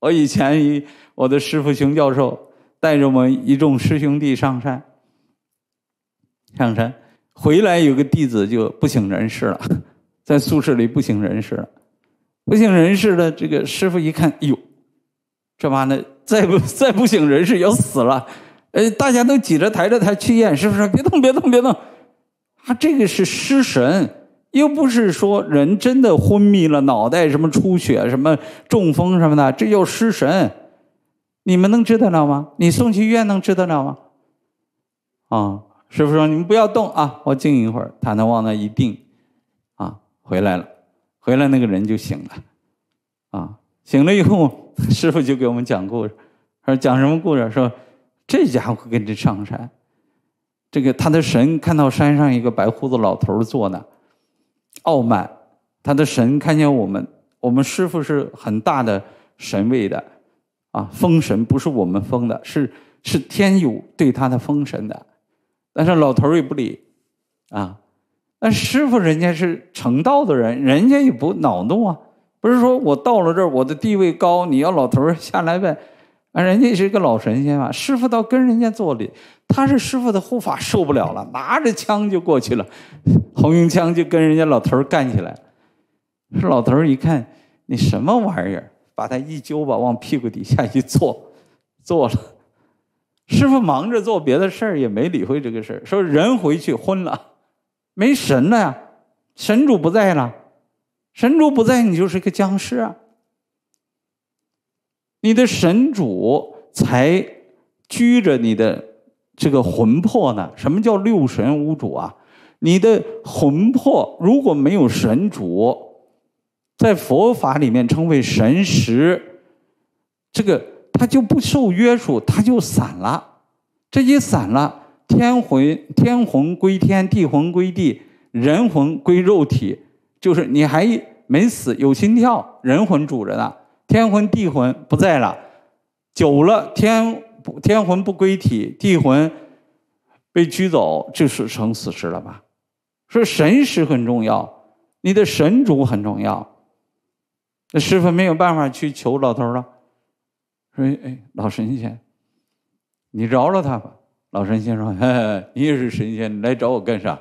我以前一我的师傅熊教授带着我们一众师兄弟上山，上山回来有个弟子就不省人事了，在宿舍里不省人事了，不省人事了。这个师傅一看，哎呦这完了。再不再不醒，人是要死了，呃，大家都挤着抬着他去医院，是不是？别动，别动，别动！啊，这个是失神，又不是说人真的昏迷了，脑袋什么出血，什么中风什么的，这叫失神。你们能治得了吗？你送去医院能治得了吗？啊，师傅说你们不要动啊，我静一会儿，他能往那一定，啊，回来了，回来那个人就醒了。醒了以后，师傅就给我们讲故事。说讲什么故事？说这家伙跟着上山，这个他的神看到山上一个白胡子老头坐那，傲慢。他的神看见我们，我们师傅是很大的神位的，啊，封神不是我们封的，是是天有对他的封神的。但是老头也不理，啊，那师傅人家是成道的人，人家也不恼怒啊。不是说我到了这儿，我的地位高，你要老头儿下来呗？啊，人家是一个老神仙啊，师傅倒跟人家做礼。他是师傅的护法受不了了，拿着枪就过去了，红缨枪就跟人家老头儿干起来了。说老头儿一看，你什么玩意儿？把他一揪吧，往屁股底下一坐，坐了。师傅忙着做别的事儿，也没理会这个事儿。说人回去昏了，没神了呀，神主不在了。神主不在，你就是个僵尸。啊！你的神主才拘着你的这个魂魄呢。什么叫六神无主啊？你的魂魄如果没有神主，在佛法里面称为神识，这个它就不受约束，它就散了。这一散了，天魂天魂归天，地魂归地，人魂归肉体，就是你还。没死，有心跳，人魂住着呢。天魂、地魂不在了，久了，天天魂不归体，地魂被拘走，就是成死尸了吧？说神识很重要，你的神主很重要。那师傅没有办法去求老头了，说：“哎，老神仙，你饶了他吧。”老神仙说：“你也是神仙，你来找我干啥？”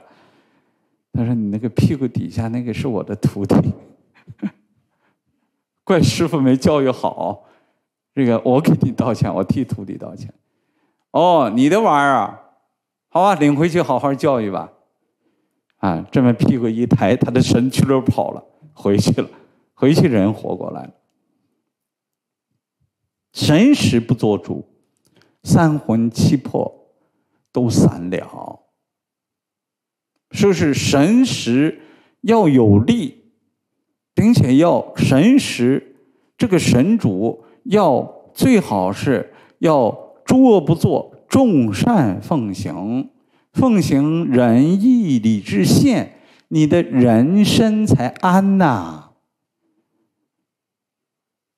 他说：“你那个屁股底下那个是我的徒弟。” 怪师傅没教育好，这个我给你道歉，我替徒弟道歉。哦，你的玩意儿，好吧，领回去好好教育吧。啊，这么屁股一抬，他的神去了跑了，回去了，回去人活过来了。神识不做主，三魂七魄都散了。说是神识要有力。并且要神识，这个神主要最好是，要诸恶不作，众善奉行，奉行仁义礼智信，你的人身才安呐。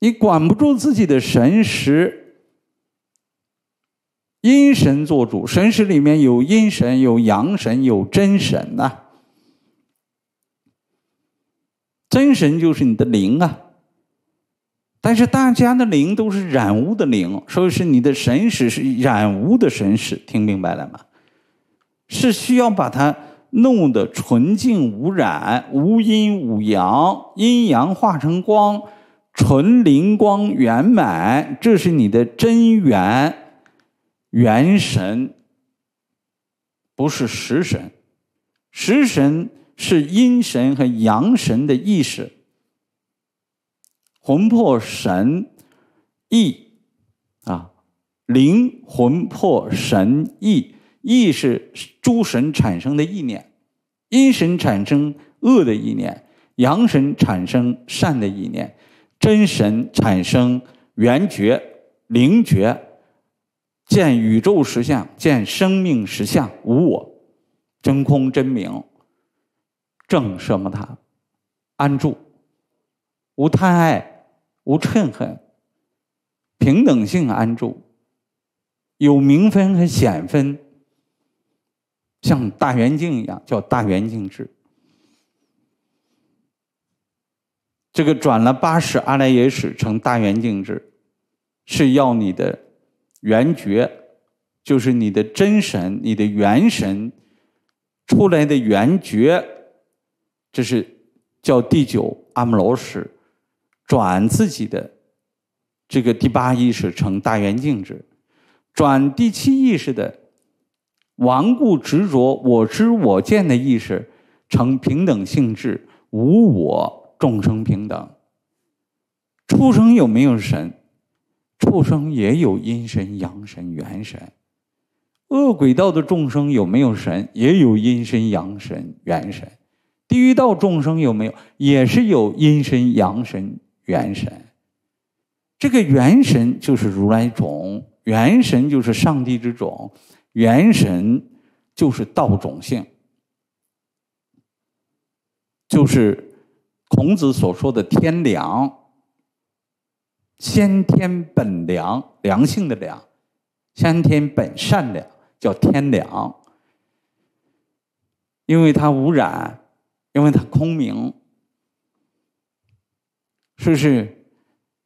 你管不住自己的神识，阴神做主，神识里面有阴神，有阳神，有真神呐。真神就是你的灵啊，但是大家的灵都是染污的灵，所以是你的神识是染污的神识，听明白了吗？是需要把它弄得纯净无染，无阴无阳，阴阳化成光，纯灵光圆满，这是你的真元、元神，不是食神，食神。是阴神和阳神的意识、魂魄神意啊，灵魂魄神意，意是诸神产生的意念，阴神产生恶的意念，阳神产生善的意念，真神产生缘觉、灵觉，见宇宙实相，见生命实相，无我，真空真明。正什么他，安住，无贪爱，无嗔恨，平等性安住，有明分和显分，像大圆镜一样，叫大圆镜智。这个转了八十阿赖耶识成大圆镜智，是要你的圆觉，就是你的真神、你的元神出来的圆觉。这是叫第九阿摩罗识转自己的这个第八意识成大圆镜智，转第七意识的顽固执着我知我见的意识成平等性质无我众生平等。畜生有没有神？畜生也有阴神、阳神、元神。恶鬼道的众生有没有神？也有阴神、阳神、元神。地狱道众生有没有？也是有阴神、阳神、元神。这个元神就是如来种，元神就是上帝之种，元神就是道种性，就是孔子所说的天良，先天本良，良性的良，先天本善良，叫天良，因为它无染。因为它空明，是不是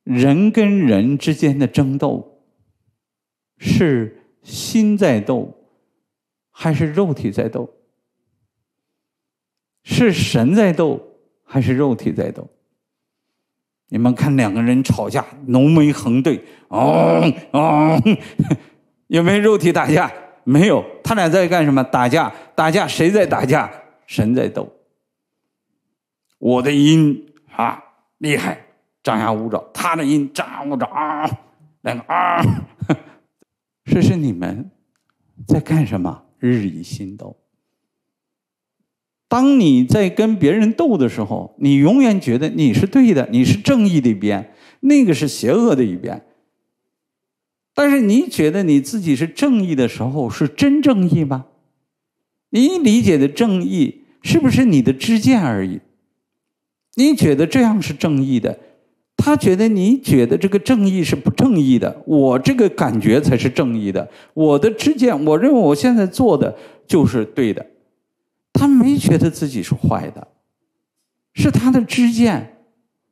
人跟人之间的争斗，是心在斗，还是肉体在斗？是神在斗，还是肉体在斗？你们看，两个人吵架，浓眉横对，哦，有没有肉体打架没有，他俩在干什么？打架，打架，谁在打架？神在斗。我的音啊厉害，张牙舞爪；他的音张牙舞爪啊，两个啊，这是你们在干什么？日以心斗。当你在跟别人斗的时候，你永远觉得你是对的，你是正义的一边，那个是邪恶的一边。但是你觉得你自己是正义的时候，是真正义吗？你理解的正义，是不是你的知见而已？你觉得这样是正义的，他觉得你觉得这个正义是不正义的，我这个感觉才是正义的，我的知见，我认为我现在做的就是对的。他没觉得自己是坏的，是他的知见，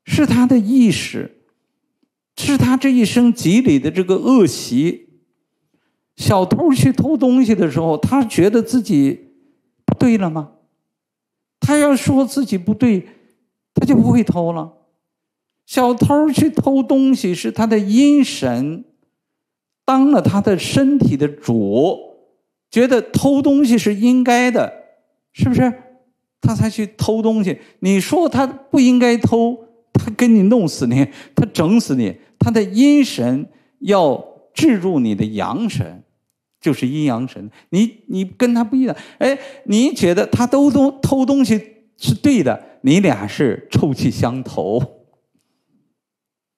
是他的意识，是他这一生积累的这个恶习。小偷去偷东西的时候，他觉得自己不对了吗？他要说自己不对。他就不会偷了。小偷去偷东西，是他的阴神当了他的身体的主，觉得偷东西是应该的，是不是？他才去偷东西。你说他不应该偷，他给你弄死你，他整死你。他的阴神要制住你的阳神，就是阴阳神。你你跟他不一样。哎，你觉得他都都偷东西？是对的，你俩是臭气相投，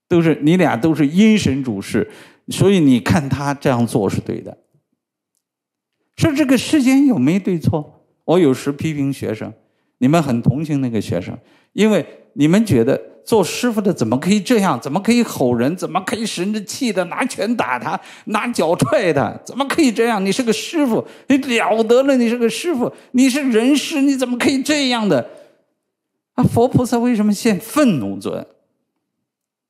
都是你俩都是阴神主事，所以你看他这样做是对的。说这个世间有没对错？我有时批评学生，你们很同情那个学生，因为你们觉得。做师傅的怎么可以这样？怎么可以吼人？怎么可以使人气的拿拳打他，拿脚踹他？怎么可以这样？你是个师傅，你了得了，你是个师傅，你是人师，你怎么可以这样的？啊，佛菩萨为什么现愤怒尊？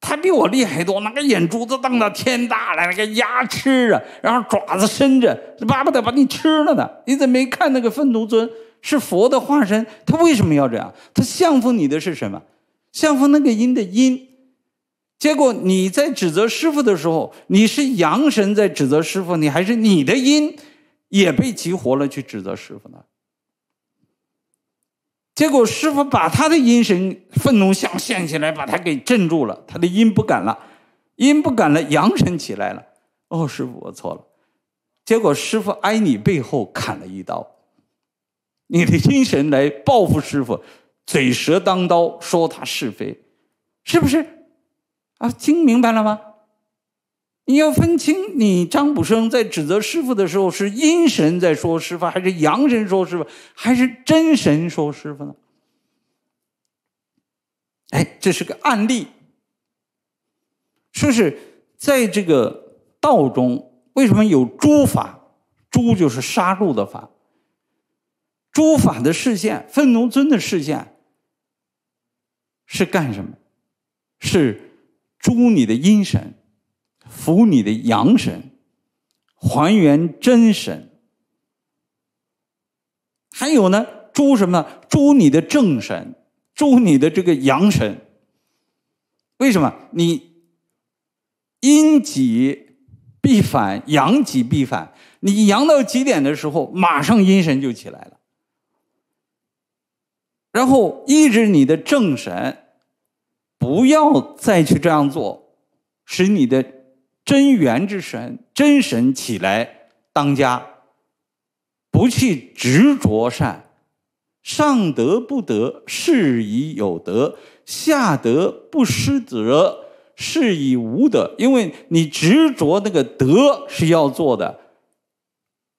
他比我厉害多，那个眼珠子瞪到天大了，那个牙齿啊，然后爪子伸着，巴不得把你吃了呢。你怎么没看那个愤怒尊是佛的化身？他为什么要这样？他向服你的是什么？相逢那个阴的阴，结果你在指责师傅的时候，你是阳神在指责师傅，你还是你的阴也被激活了去指责师傅呢？结果师傅把他的阴神愤怒像掀起来，把他给镇住了，他的阴不敢了，阴不敢了，阳神起来了。哦，师傅，我错了。结果师傅挨你背后砍了一刀，你的阴神来报复师傅。嘴舌当刀说他是非，是不是？啊，听明白了吗？你要分清，你张卜生在指责师傅的时候，是阴神在说师傅，还是阳神说师傅，还是真神说师傅呢？哎，这是个案例，说是在这个道中，为什么有诸法？诸就是杀戮的法。诸法的视线，分奴尊的视线。是干什么？是诛你的阴神，扶你的阳神，还原真神。还有呢，诛什么？诛你的正神，诛你的这个阳神。为什么？你阴极必反，阳极必反。你阳到极点的时候，马上阴神就起来了。然后抑制你的正神，不要再去这样做，使你的真元之神、真神起来当家，不去执着善，上德不德，是以有德；下德不失德，是以无德。因为你执着那个德是要做的，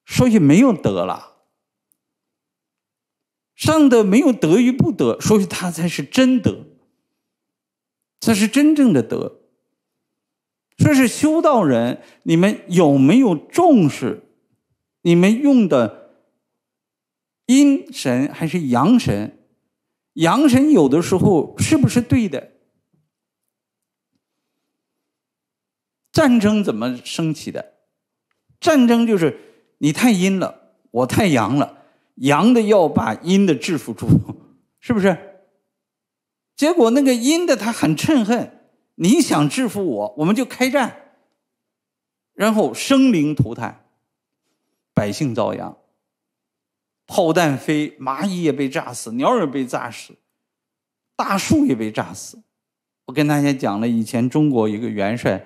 所以没有德了。上的没有得与不得，所以他才是真德，这是真正的德。说是修道人，你们有没有重视？你们用的阴神还是阳神？阳神有的时候是不是对的？战争怎么升起的？战争就是你太阴了，我太阳了。阳的要把阴的制服住，是不是？结果那个阴的他很嗔恨，你想制服我，我们就开战，然后生灵涂炭，百姓遭殃，炮弹飞，蚂蚁也被炸死，鸟也被炸死，大树也被炸死。我跟大家讲了，以前中国一个元帅，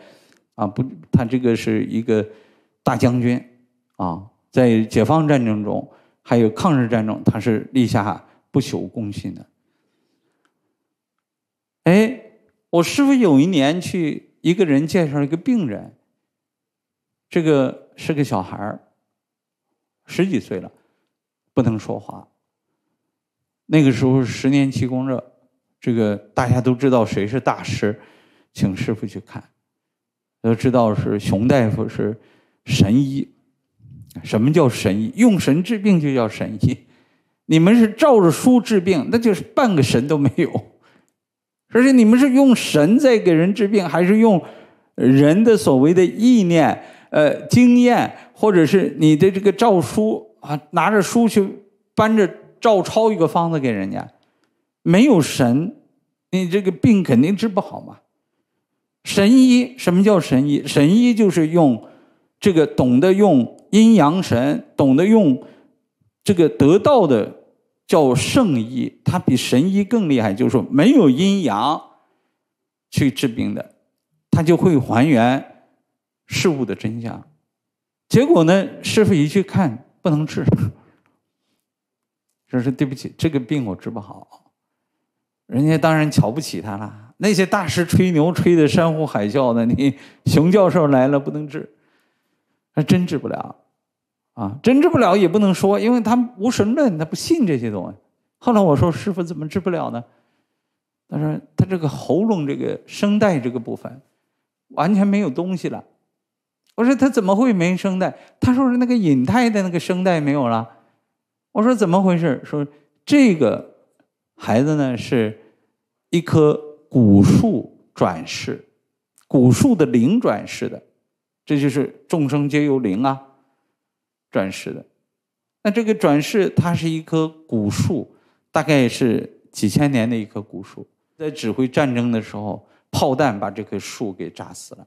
啊不，他这个是一个大将军，啊，在解放战争中。还有抗日战争，他是立下不朽功勋的。哎，我师傅有一年去，一个人介绍一个病人，这个是个小孩儿，十几岁了，不能说话。那个时候十年期供热，这个大家都知道谁是大师，请师傅去看，都知道是熊大夫是神医。什么叫神医？用神治病就叫神医。你们是照着书治病，那就是半个神都没有。而且你们是用神在给人治病，还是用人的所谓的意念、呃经验，或者是你的这个照书啊，拿着书去搬着照抄一个方子给人家？没有神，你这个病肯定治不好嘛。神医什么叫神医？神医就是用这个懂得用。阴阳神懂得用这个得道的叫圣医，他比神医更厉害。就是说，没有阴阳去治病的，他就会还原事物的真相。结果呢，师傅一去看，不能治，说是对不起，这个病我治不好。人家当然瞧不起他了。那些大师吹牛吹的山呼海啸的，你熊教授来了不能治。他真治不了，啊，真治不了也不能说，因为他无神论，他不信这些东西。后来我说：“师傅怎么治不了呢？”他说：“他这个喉咙这个声带这个部分完全没有东西了。”我说：“他怎么会没声带？”他说：“是那个隐态的那个声带没有了。”我说：“怎么回事？”说：“这个孩子呢是一棵古树转世，古树的灵转世的。”这就是众生皆由灵啊，转世的。那这个转世，它是一棵古树，大概是几千年的一棵古树。在指挥战争的时候，炮弹把这棵树给炸死了。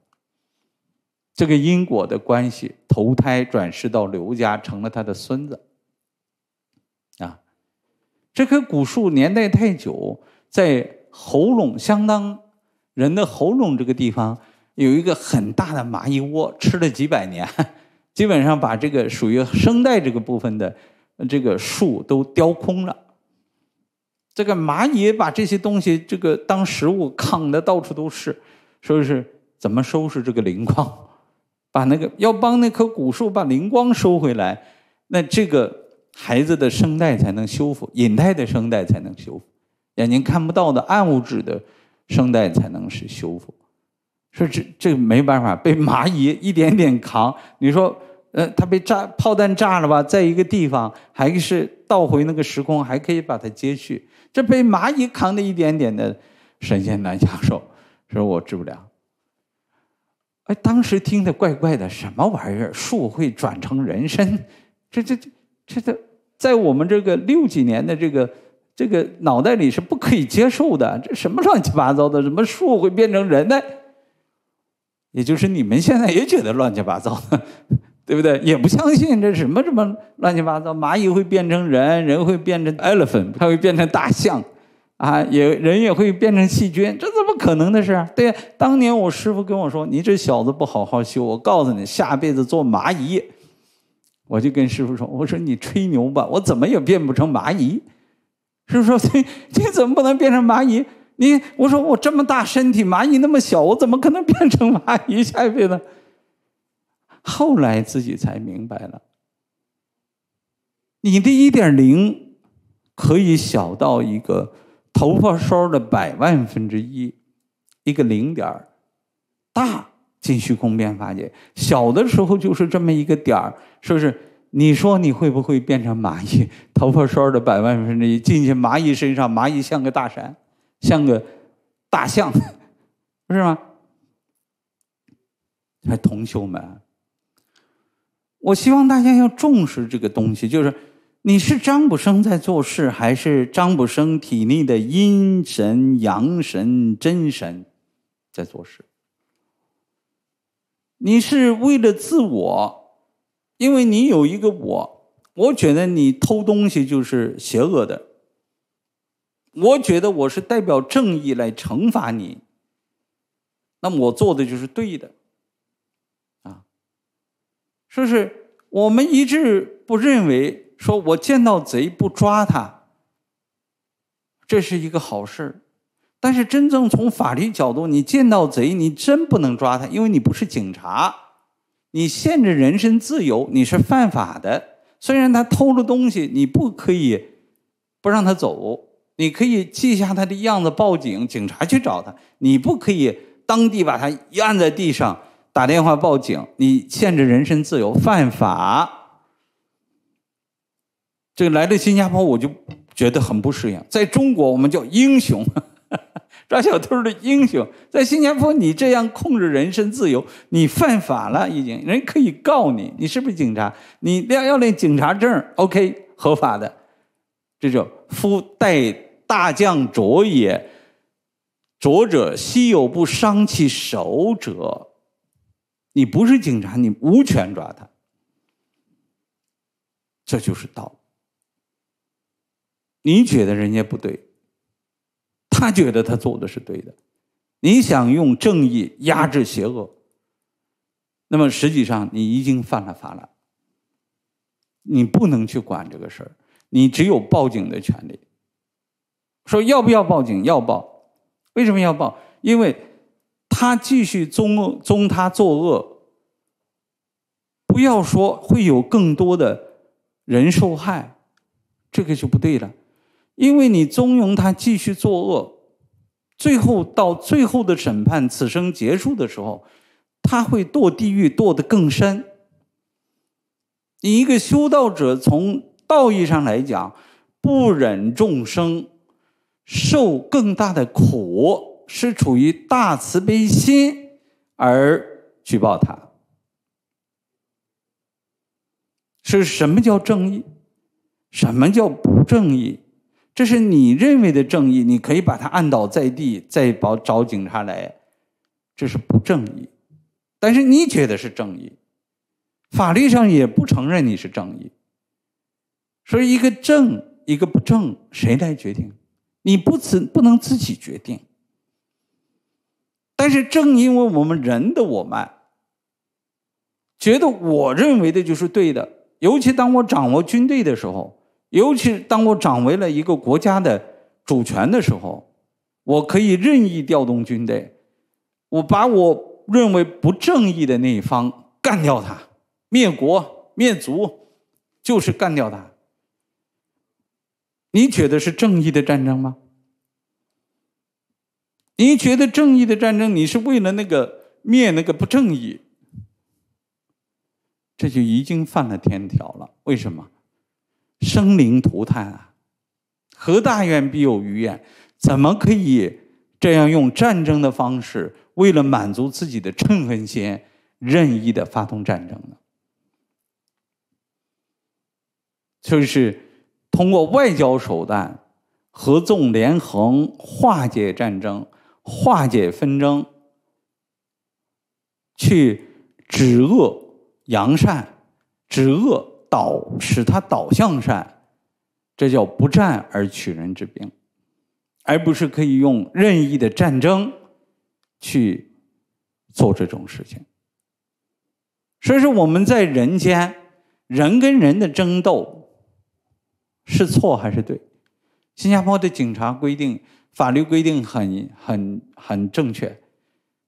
这个因果的关系，投胎转世到刘家，成了他的孙子。啊，这棵古树年代太久，在喉咙相当人的喉咙这个地方。有一个很大的蚂蚁窝，吃了几百年，基本上把这个属于声带这个部分的这个树都雕空了。这个蚂蚁把这些东西这个当食物扛的到处都是，说是怎么收拾这个灵光，把那个要帮那棵古树把灵光收回来，那这个孩子的声带才能修复，隐带的声带才能修复，眼睛看不到的暗物质的声带才能是修复。说这这没办法，被蚂蚁一点点扛。你说，呃，他被炸炮弹炸了吧，在一个地方还是倒回那个时空，还可以把它接去。这被蚂蚁扛的一点点的，神仙难教授，说我治不了。哎，当时听得怪怪的，什么玩意儿？树会转成人参？这这这这这，在我们这个六几年的这个这个脑袋里是不可以接受的。这什么乱七八糟的？什么树会变成人呢？也就是你们现在也觉得乱七八糟，的，对不对？也不相信这什么这么乱七八糟，蚂蚁会变成人，人会变成 elephant，它会变成大象，啊，也人也会变成细菌，这怎么可能的事？对，当年我师傅跟我说，你这小子不好好修，我告诉你，下辈子做蚂蚁。我就跟师傅说，我说你吹牛吧，我怎么也变不成蚂蚁。师傅说，你怎么不能变成蚂蚁？你我说我这么大身体，蚂蚁那么小，我怎么可能变成蚂蚁下辈子？后来自己才明白了，你的一点零可以小到一个头发梢的百万分之一，一个零点儿大进虚空变法界。小的时候就是这么一个点儿，是不是？你说你会不会变成蚂蚁？头发梢的百万分之一进去蚂蚁身上，蚂蚁像个大山。像个大象，不 是吗？还同修们，我希望大家要重视这个东西，就是你是张卜生在做事，还是张卜生体内的阴神、阳神、真神在做事？你是为了自我，因为你有一个我，我觉得你偷东西就是邪恶的。我觉得我是代表正义来惩罚你，那么我做的就是对的，啊，说是我们一致不认为，说我见到贼不抓他，这是一个好事但是真正从法律角度，你见到贼，你真不能抓他，因为你不是警察，你限制人身自由，你是犯法的。虽然他偷了东西，你不可以不让他走。你可以记下他的样子，报警，警察去找他。你不可以当地把他按在地上，打电话报警，你限制人身自由，犯法。这个来了新加坡，我就觉得很不适应。在中国，我们叫英雄，抓小偷的英雄。在新加坡，你这样控制人身自由，你犯法了已经。人可以告你，你是不是警察？你要要那警察证，OK，合法的。这叫夫待大将浊也，浊者稀有不伤其手者，你不是警察，你无权抓他，这就是道。你觉得人家不对，他觉得他做的是对的，你想用正义压制邪恶，那么实际上你已经犯了法了，你不能去管这个事儿。你只有报警的权利，说要不要报警？要报，为什么要报？因为，他继续纵纵他作恶。不要说会有更多的人受害，这个就不对了。因为你纵容他继续作恶，最后到最后的审判，此生结束的时候，他会堕地狱堕得更深。你一个修道者从。道义上来讲，不忍众生受更大的苦，是处于大慈悲心而举报他。是什么叫正义？什么叫不正义？这是你认为的正义，你可以把他按倒在地，再找找警察来，这是不正义。但是你觉得是正义，法律上也不承认你是正义。所以，一个正，一个不正，谁来决定？你不自不能自己决定。但是，正因为我们人的我慢，觉得我认为的就是对的。尤其当我掌握军队的时候，尤其当我掌为了一个国家的主权的时候，我可以任意调动军队，我把我认为不正义的那一方干掉他，灭国灭族，就是干掉他。你觉得是正义的战争吗？你觉得正义的战争，你是为了那个灭那个不正义，这就已经犯了天条了。为什么？生灵涂炭啊！和大愿必有余愿，怎么可以这样用战争的方式，为了满足自己的嗔恨心，任意的发动战争呢？就是。通过外交手段，合纵连横，化解战争，化解纷争，去止恶扬善，止恶导使他导向善，这叫不战而取人之兵，而不是可以用任意的战争去做这种事情。所以说，我们在人间，人跟人的争斗。是错还是对？新加坡的警察规定，法律规定很很很正确。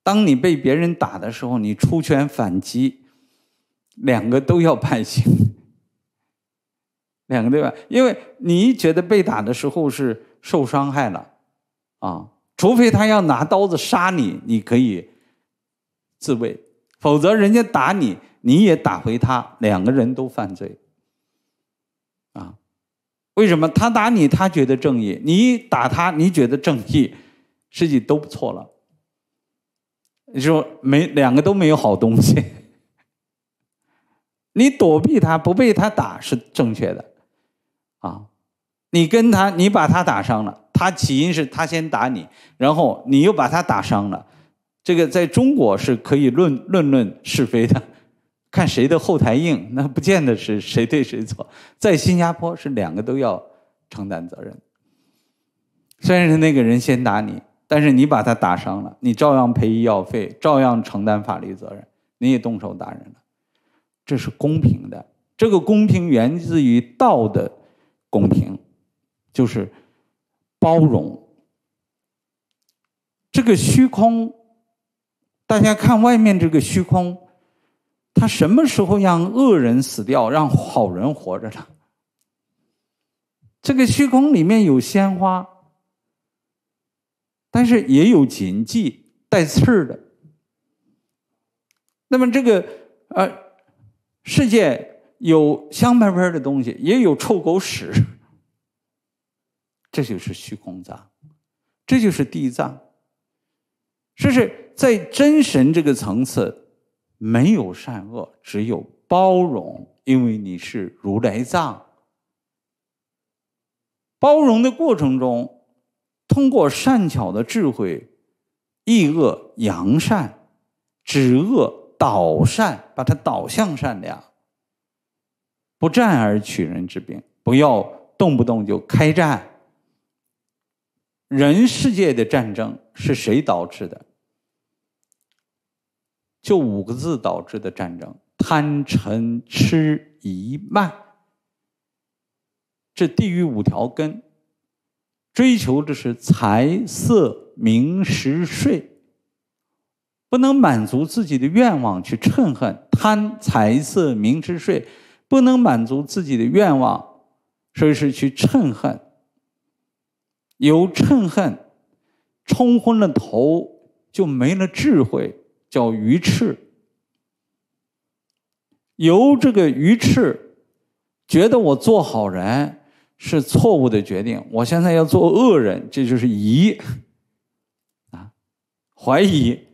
当你被别人打的时候，你出拳反击，两个都要判刑，两个对吧？因为你觉得被打的时候是受伤害了，啊，除非他要拿刀子杀你，你可以自卫，否则人家打你，你也打回他，两个人都犯罪。为什么他打你，他觉得正义；你打他，你觉得正义，实际都不错了。你说没两个都没有好东西。你躲避他，不被他打是正确的，啊！你跟他，你把他打伤了，他起因是他先打你，然后你又把他打伤了，这个在中国是可以论论论是非的。看谁的后台硬，那不见得是谁对谁错。在新加坡是两个都要承担责任。虽然是那个人先打你，但是你把他打伤了，你照样赔医药费，照样承担法律责任。你也动手打人了，这是公平的。这个公平源自于道的公平，就是包容。这个虚空，大家看外面这个虚空。他什么时候让恶人死掉，让好人活着了？这个虚空里面有鲜花，但是也有荆棘带刺儿的。那么这个呃，世界有香喷喷的东西，也有臭狗屎。这就是虚空藏，这就是地藏。这是在真神这个层次。没有善恶，只有包容。因为你是如来藏。包容的过程中，通过善巧的智慧，抑恶扬善，止恶导善，把它导向善良。不战而取人之兵，不要动不动就开战。人世界的战争是谁导致的？就五个字导致的战争：贪、嗔、痴、疑、慢。这地狱五条根，追求的是财、色、名、食、睡。不能满足自己的愿望去嗔恨，贪财色名食睡，不能满足自己的愿望，所以是去嗔恨。由嗔恨，冲昏了头，就没了智慧。叫鱼翅，由这个鱼翅觉得我做好人是错误的决定，我现在要做恶人，这就是疑啊，怀疑。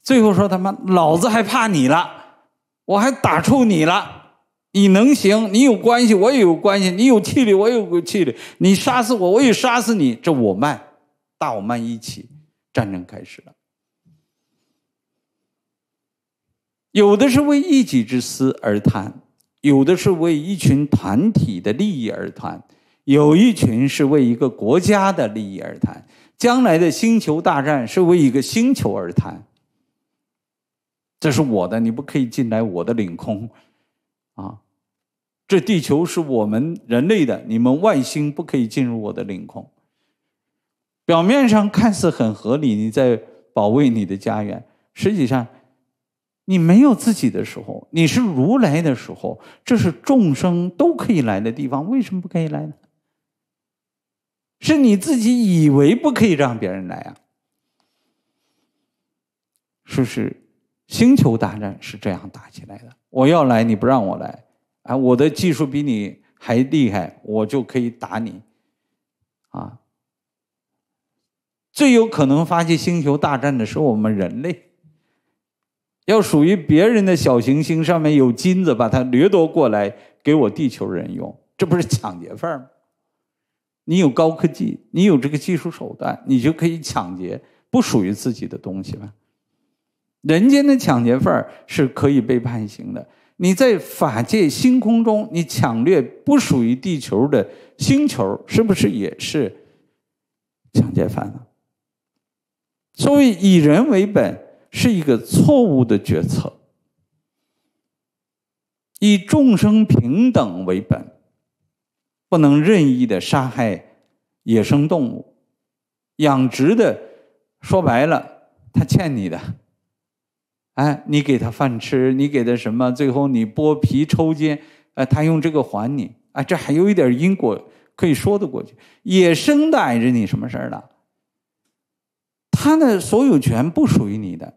最后说他妈老子还怕你了，我还打怵你了。你能行？你有关系，我也有关系。你有气力，我也有气力。你杀死我，我也杀死你。这我慢，大我慢一起，战争开始了。有的是为一己之私而谈，有的是为一群团体的利益而谈，有一群是为一个国家的利益而谈。将来的星球大战是为一个星球而谈。这是我的，你不可以进来我的领空，啊，这地球是我们人类的，你们外星不可以进入我的领空。表面上看似很合理，你在保卫你的家园，实际上。你没有自己的时候，你是如来的时候，这是众生都可以来的地方，为什么不可以来呢？是你自己以为不可以让别人来啊？不是星球大战是这样打起来的，我要来你不让我来，啊，我的技术比你还厉害，我就可以打你，啊，最有可能发起星球大战的是我们人类。要属于别人的小行星上面有金子，把它掠夺过来给我地球人用，这不是抢劫犯吗？你有高科技，你有这个技术手段，你就可以抢劫不属于自己的东西吗？人间的抢劫犯是可以被判刑的，你在法界星空中，你抢掠不属于地球的星球，是不是也是抢劫犯呢？所以以人为本。是一个错误的决策。以众生平等为本，不能任意的杀害野生动物。养殖的，说白了，他欠你的。哎，你给他饭吃，你给他什么？最后你剥皮抽筋，呃，他用这个还你。啊，这还有一点因果可以说得过去。野生的碍着你什么事儿了？他的所有权不属于你的，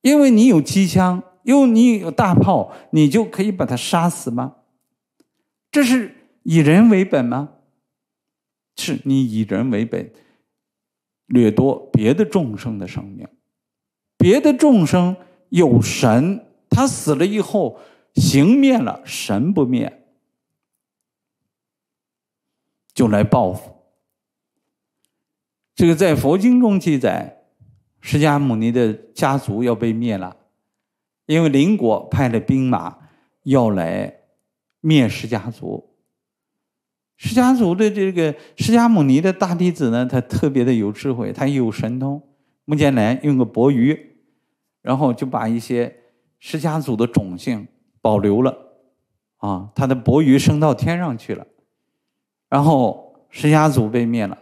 因为你有机枪，因为你有大炮，你就可以把他杀死吗？这是以人为本吗？是你以人为本，掠夺别的众生的生命，别的众生有神，他死了以后形灭了，神不灭，就来报复。这个在佛经中记载，释迦牟尼的家族要被灭了，因为邻国派了兵马要来灭释家族。释家族的这个释迦牟尼的大弟子呢，他特别的有智慧，他有神通。目剑兰用个钵盂，然后就把一些释家族的种姓保留了，啊，他的钵盂升到天上去了，然后释家族被灭了。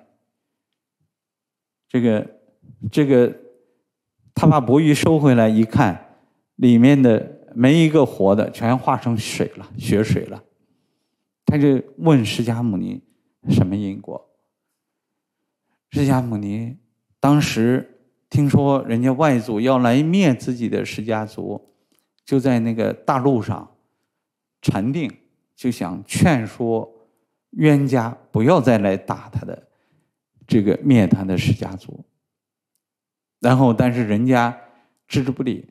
这个，这个，他把伯鱼收回来一看，里面的没一个活的，全化成水了，血水了。他就问释迦牟尼，什么因果？释迦牟尼当时听说人家外族要来灭自己的释迦族，就在那个大路上禅定，就想劝说冤家不要再来打他的。这个灭他的释家族，然后但是人家置之不理，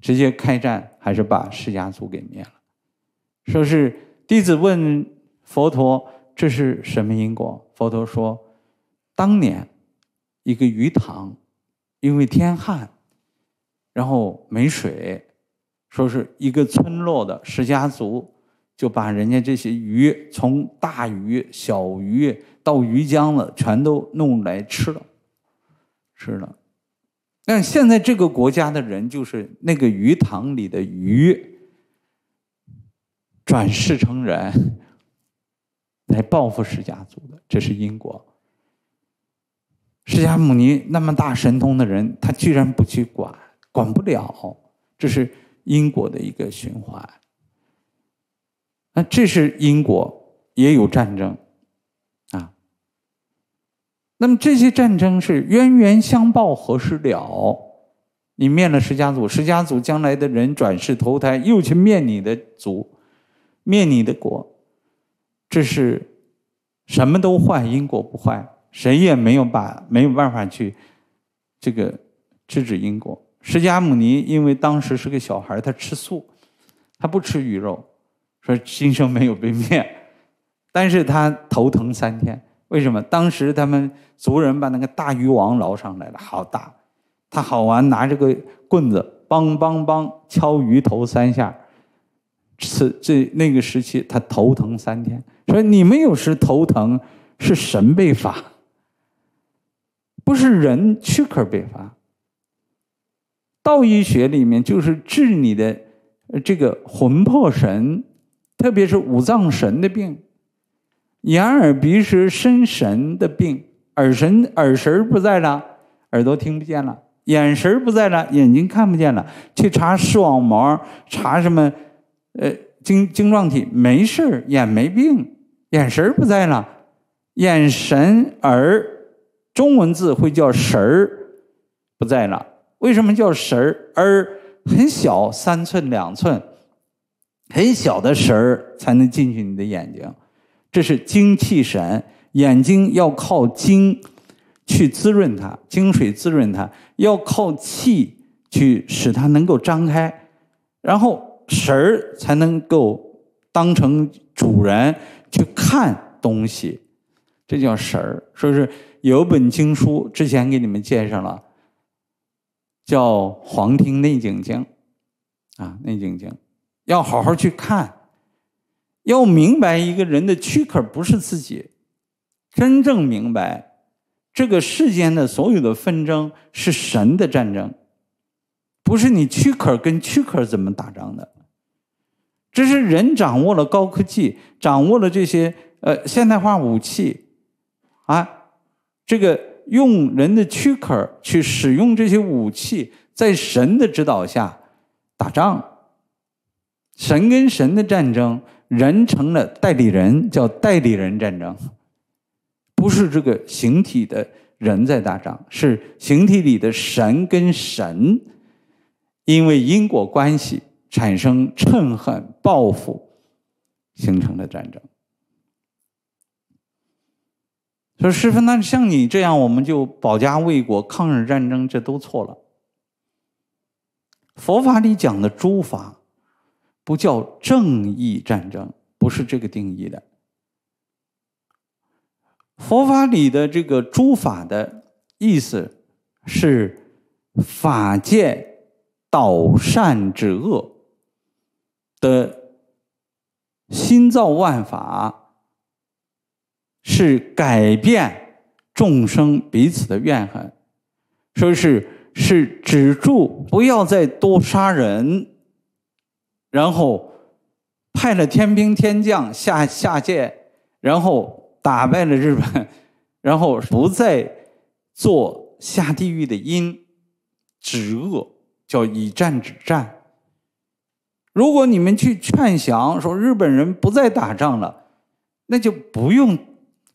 直接开战，还是把释家族给灭了。说是弟子问佛陀：“这是什么因果？”佛陀说：“当年一个鱼塘，因为天旱，然后没水，说是一个村落的释家族就把人家这些鱼，从大鱼、小鱼。”到鱼江了，全都弄来吃了，吃了。但现在这个国家的人，就是那个鱼塘里的鱼，转世成人，来报复释迦族的，这是因果。释迦牟尼那么大神通的人，他居然不去管，管不了，这是因果的一个循环。那这是因果，也有战争。那么这些战争是冤冤相报何时了？你灭了释迦族，释迦族将来的人转世投胎又去灭你的族，灭你的国，这是什么都坏，因果不坏，谁也没有把没有办法去这个制止因果。释迦牟尼因为当时是个小孩，他吃素，他不吃鱼肉，说今生没有被灭，但是他头疼三天。为什么当时他们族人把那个大鱼王捞上来了？好大，他好玩，拿着个棍子梆梆梆敲鱼头三下，此这那个时期他头疼三天。所以你们有时头疼是神被罚，不是人躯壳被罚。道医学里面就是治你的这个魂魄神，特别是五脏神的病。眼、耳、鼻、舌、身、神的病，耳神、耳神儿不在了，耳朵听不见了；眼神儿不在了，眼睛看不见了。去查视网膜，查什么？呃，晶晶状体没事儿，眼没病。眼神儿不在了，眼神儿，中文字会叫神儿不在了。为什么叫神儿？儿很小，三寸两寸，很小的神儿才能进去你的眼睛。这是精气神，眼睛要靠精去滋润它，精水滋润它，要靠气去使它能够张开，然后神儿才能够当成主人去看东西，这叫神儿。说是有本经书，之前给你们介绍了，叫《黄庭内景经》，啊，《内景经》，要好好去看。要明白一个人的躯壳不是自己，真正明白这个世间的所有的纷争是神的战争，不是你躯壳跟躯壳怎么打仗的，这是人掌握了高科技，掌握了这些呃现代化武器，啊，这个用人的躯壳去使用这些武器，在神的指导下打仗，神跟神的战争。人成了代理人，叫代理人战争，不是这个形体的人在打仗，是形体里的神跟神，因为因果关系产生嗔恨报复，形成的战争。说师傅，那像你这样，我们就保家卫国、抗日战争，这都错了。佛法里讲的诸法。不叫正义战争，不是这个定义的。佛法里的这个“诸法”的意思是法界导善止恶的心造万法，是改变众生彼此的怨恨，说是是止住，不要再多杀人。然后派了天兵天将下下界，然后打败了日本，然后不再做下地狱的因止恶，叫以战止战。如果你们去劝降，说日本人不再打仗了，那就不用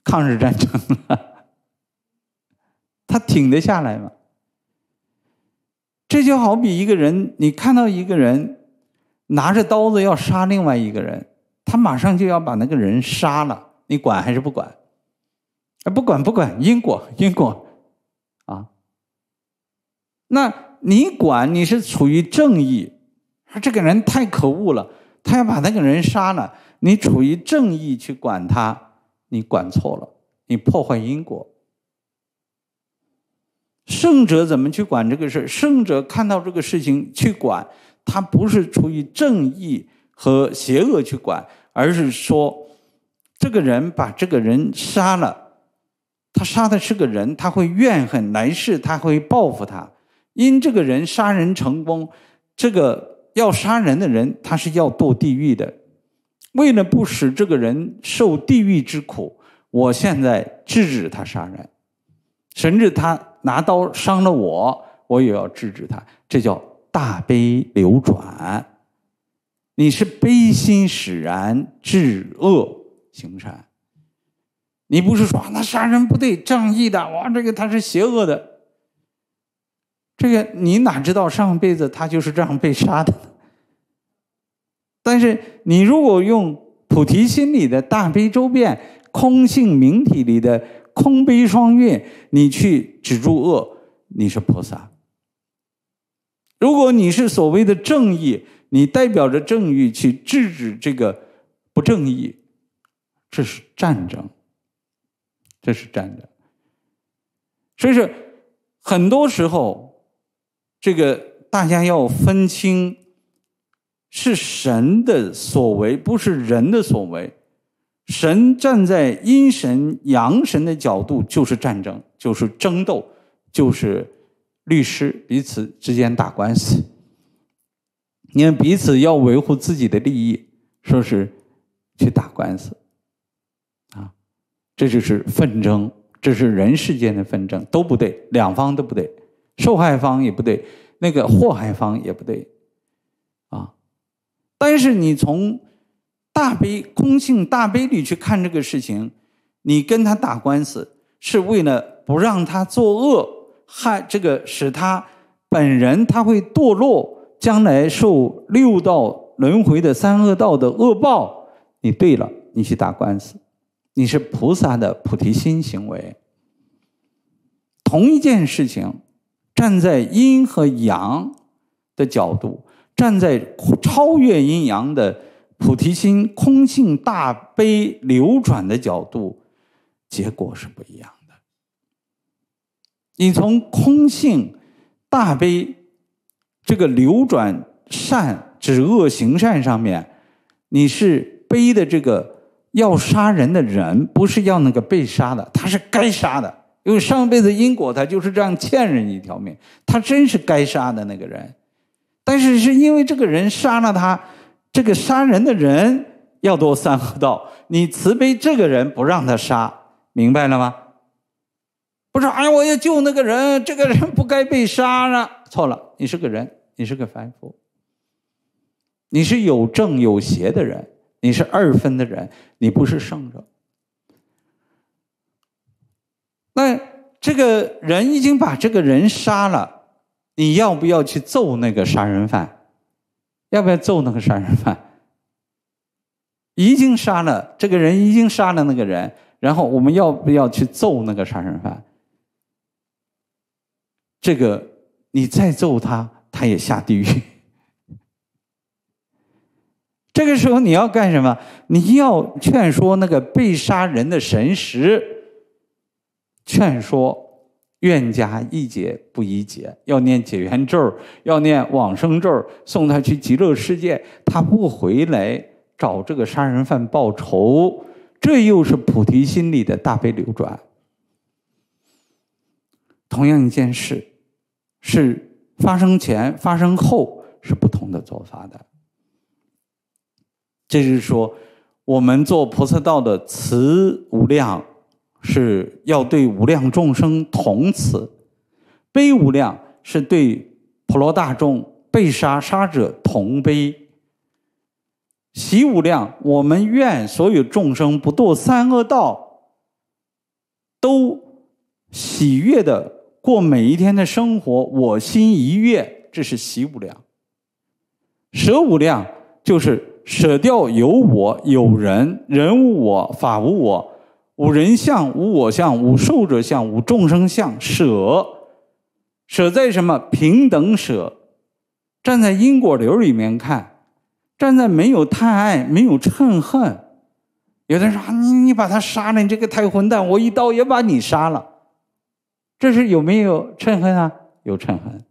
抗日战争了。他挺得下来吗？这就好比一个人，你看到一个人。拿着刀子要杀另外一个人，他马上就要把那个人杀了，你管还是不管？啊，不管不管，因果因果，啊，那你管你是处于正义，这个人太可恶了，他要把那个人杀了，你处于正义去管他，你管错了，你破坏因果。圣者怎么去管这个事圣者看到这个事情去管。他不是出于正义和邪恶去管，而是说，这个人把这个人杀了，他杀的是个人，他会怨恨来世，他会报复他。因这个人杀人成功，这个要杀人的人他是要堕地狱的。为了不使这个人受地狱之苦，我现在制止他杀人，甚至他拿刀伤了我，我也要制止他。这叫。大悲流转，你是悲心使然至恶行善。你不是说那杀人不对，仗义的哇，这个他是邪恶的，这个你哪知道上辈子他就是这样被杀的？但是你如果用菩提心里的大悲周遍，空性明体里的空悲双运，你去止住恶，你是菩萨。如果你是所谓的正义，你代表着正义去制止这个不正义，这是战争，这是战争。所以说，很多时候，这个大家要分清，是神的所为，不是人的所为。神站在阴神、阳神的角度，就是战争，就是争斗，就是。律师彼此之间打官司，因为彼此要维护自己的利益，说是去打官司，啊，这就是纷争，这是人世间的纷争，都不对，两方都不对，受害方也不对，那个祸害方也不对，啊，但是你从大悲空性大悲里去看这个事情，你跟他打官司是为了不让他作恶。害这个使他本人他会堕落，将来受六道轮回的三恶道的恶报。你对了，你去打官司，你是菩萨的菩提心行为。同一件事情，站在阴和阳的角度，站在超越阴阳的菩提心空性大悲流转的角度，结果是不一样。你从空性、大悲这个流转善止恶行善上面，你是悲的这个要杀人的人，不是要那个被杀的，他是该杀的，因为上辈子因果他就是这样欠人一条命，他真是该杀的那个人。但是是因为这个人杀了他，这个杀人的人要多伤道，你慈悲这个人不让他杀，明白了吗？不是，哎呀，我要救那个人，这个人不该被杀了。错了，你是个人，你是个凡夫，你是有正有邪的人，你是二分的人，你不是圣者。那这个人已经把这个人杀了，你要不要去揍那个杀人犯？要不要揍那个杀人犯？已经杀了这个人，已经杀了那个人，然后我们要不要去揍那个杀人犯？这个你再揍他，他也下地狱。这个时候你要干什么？你要劝说那个被杀人的神识，劝说冤家宜解不宜结，要念解冤咒，要念往生咒，送他去极乐世界。他不回来找这个杀人犯报仇，这又是菩提心里的大悲流转。同样一件事。是发生前、发生后是不同的做法的，这就是说，我们做菩萨道的慈无量是要对无量众生同慈，悲无量是对普罗大众被杀杀者同悲，喜无量我们愿所有众生不堕三恶道，都喜悦的。过每一天的生活，我心一跃，这是习无量。舍无量就是舍掉有我有人，人无我，法无我，无人相，无我相，无受者相，无众生相，舍，舍在什么？平等舍，站在因果流里面看，站在没有贪爱，没有嗔恨。有的人说：“你你把他杀了，你这个太混蛋，我一刀也把你杀了。”这是有没有嗔恨啊？有嗔恨，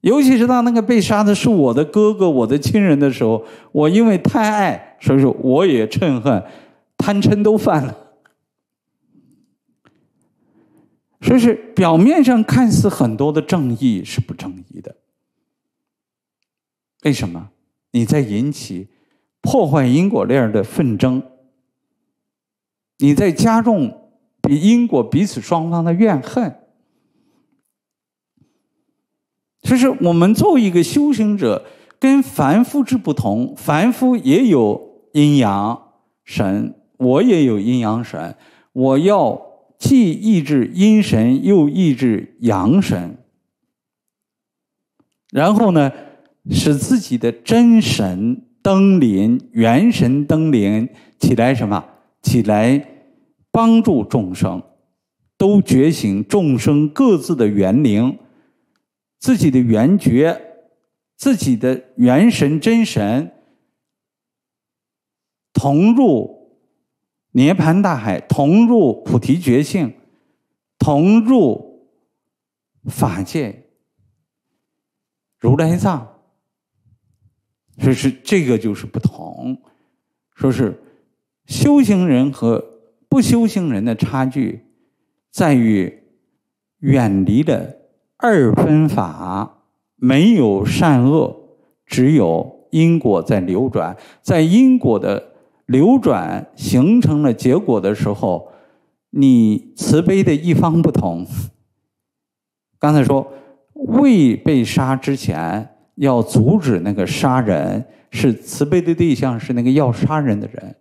尤其是当那个被杀的是我的哥哥、我的亲人的时候，我因为太爱，所以说我也嗔恨，贪嗔都犯了。所说是表面上看似很多的正义是不正义的，为什么？你在引起破坏因果链的纷争，你在加重。比因果彼此双方的怨恨，就是我们作为一个修行者，跟凡夫之不同。凡夫也有阴阳神，我也有阴阳神。我要既抑制阴神，又抑制阳神，然后呢，使自己的真神登临，元神登临起来，什么起来？帮助众生都觉醒，众生各自的元灵、自己的元觉、自己的元神真神，同入涅盘大海，同入菩提觉性，同入法界如来藏。说是这个就是不同，说是修行人和。不修行人的差距，在于远离的二分法，没有善恶，只有因果在流转。在因果的流转形成了结果的时候，你慈悲的一方不同。刚才说未被杀之前要阻止那个杀人，是慈悲的对象是那个要杀人的人。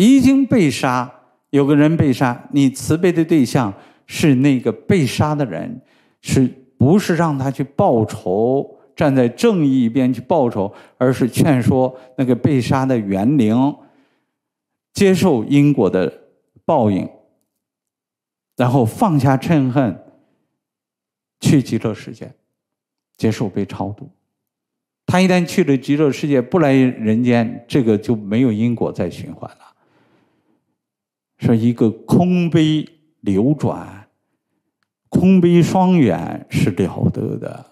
已经被杀，有个人被杀，你慈悲的对象是那个被杀的人，是不是让他去报仇？站在正义一边去报仇，而是劝说那个被杀的元灵接受因果的报应，然后放下嗔恨，去极乐世界接受被超度。他一旦去了极乐世界，不来人间，这个就没有因果再循环了。说一个空杯流转，空杯双圆是了得的。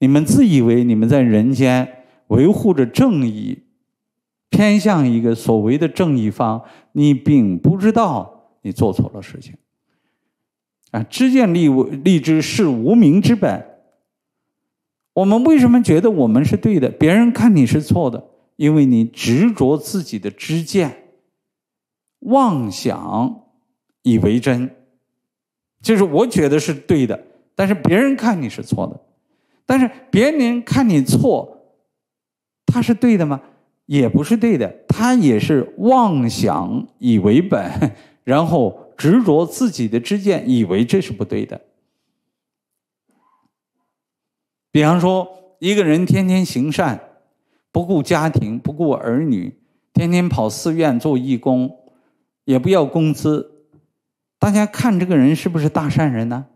你们自以为你们在人间维护着正义，偏向一个所谓的正义方，你并不知道你做错了事情。啊，知见立无立知是无名之本。我们为什么觉得我们是对的？别人看你是错的，因为你执着自己的知见。妄想以为真，就是我觉得是对的，但是别人看你是错的，但是别人看你错，他是对的吗？也不是对的，他也是妄想以为本，然后执着自己的知见，以为这是不对的。比方说，一个人天天行善，不顾家庭，不顾儿女，天天跑寺院做义工。也不要工资，大家看这个人是不是大善人呢？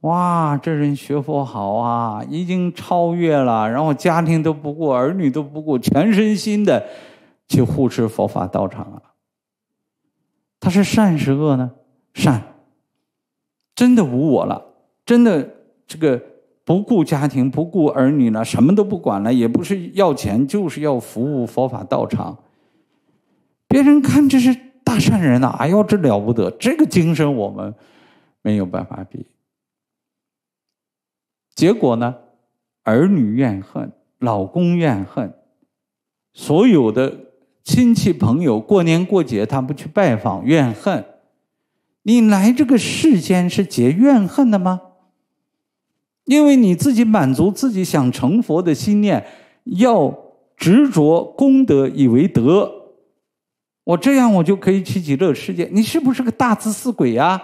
哇，这人学佛好啊，已经超越了，然后家庭都不顾，儿女都不顾，全身心的去护持佛法道场啊。他是善是恶呢？善，真的无我了，真的这个不顾家庭、不顾儿女了，什么都不管了，也不是要钱，就是要服务佛法道场。别人看这是大善人呐！哎呦，这了不得，这个精神我们没有办法比。结果呢，儿女怨恨，老公怨恨，所有的亲戚朋友过年过节他不去拜访，怨恨。你来这个世间是结怨恨的吗？因为你自己满足自己想成佛的心念，要执着功德以为德。我这样，我就可以去极乐世界。你是不是个大自私鬼呀？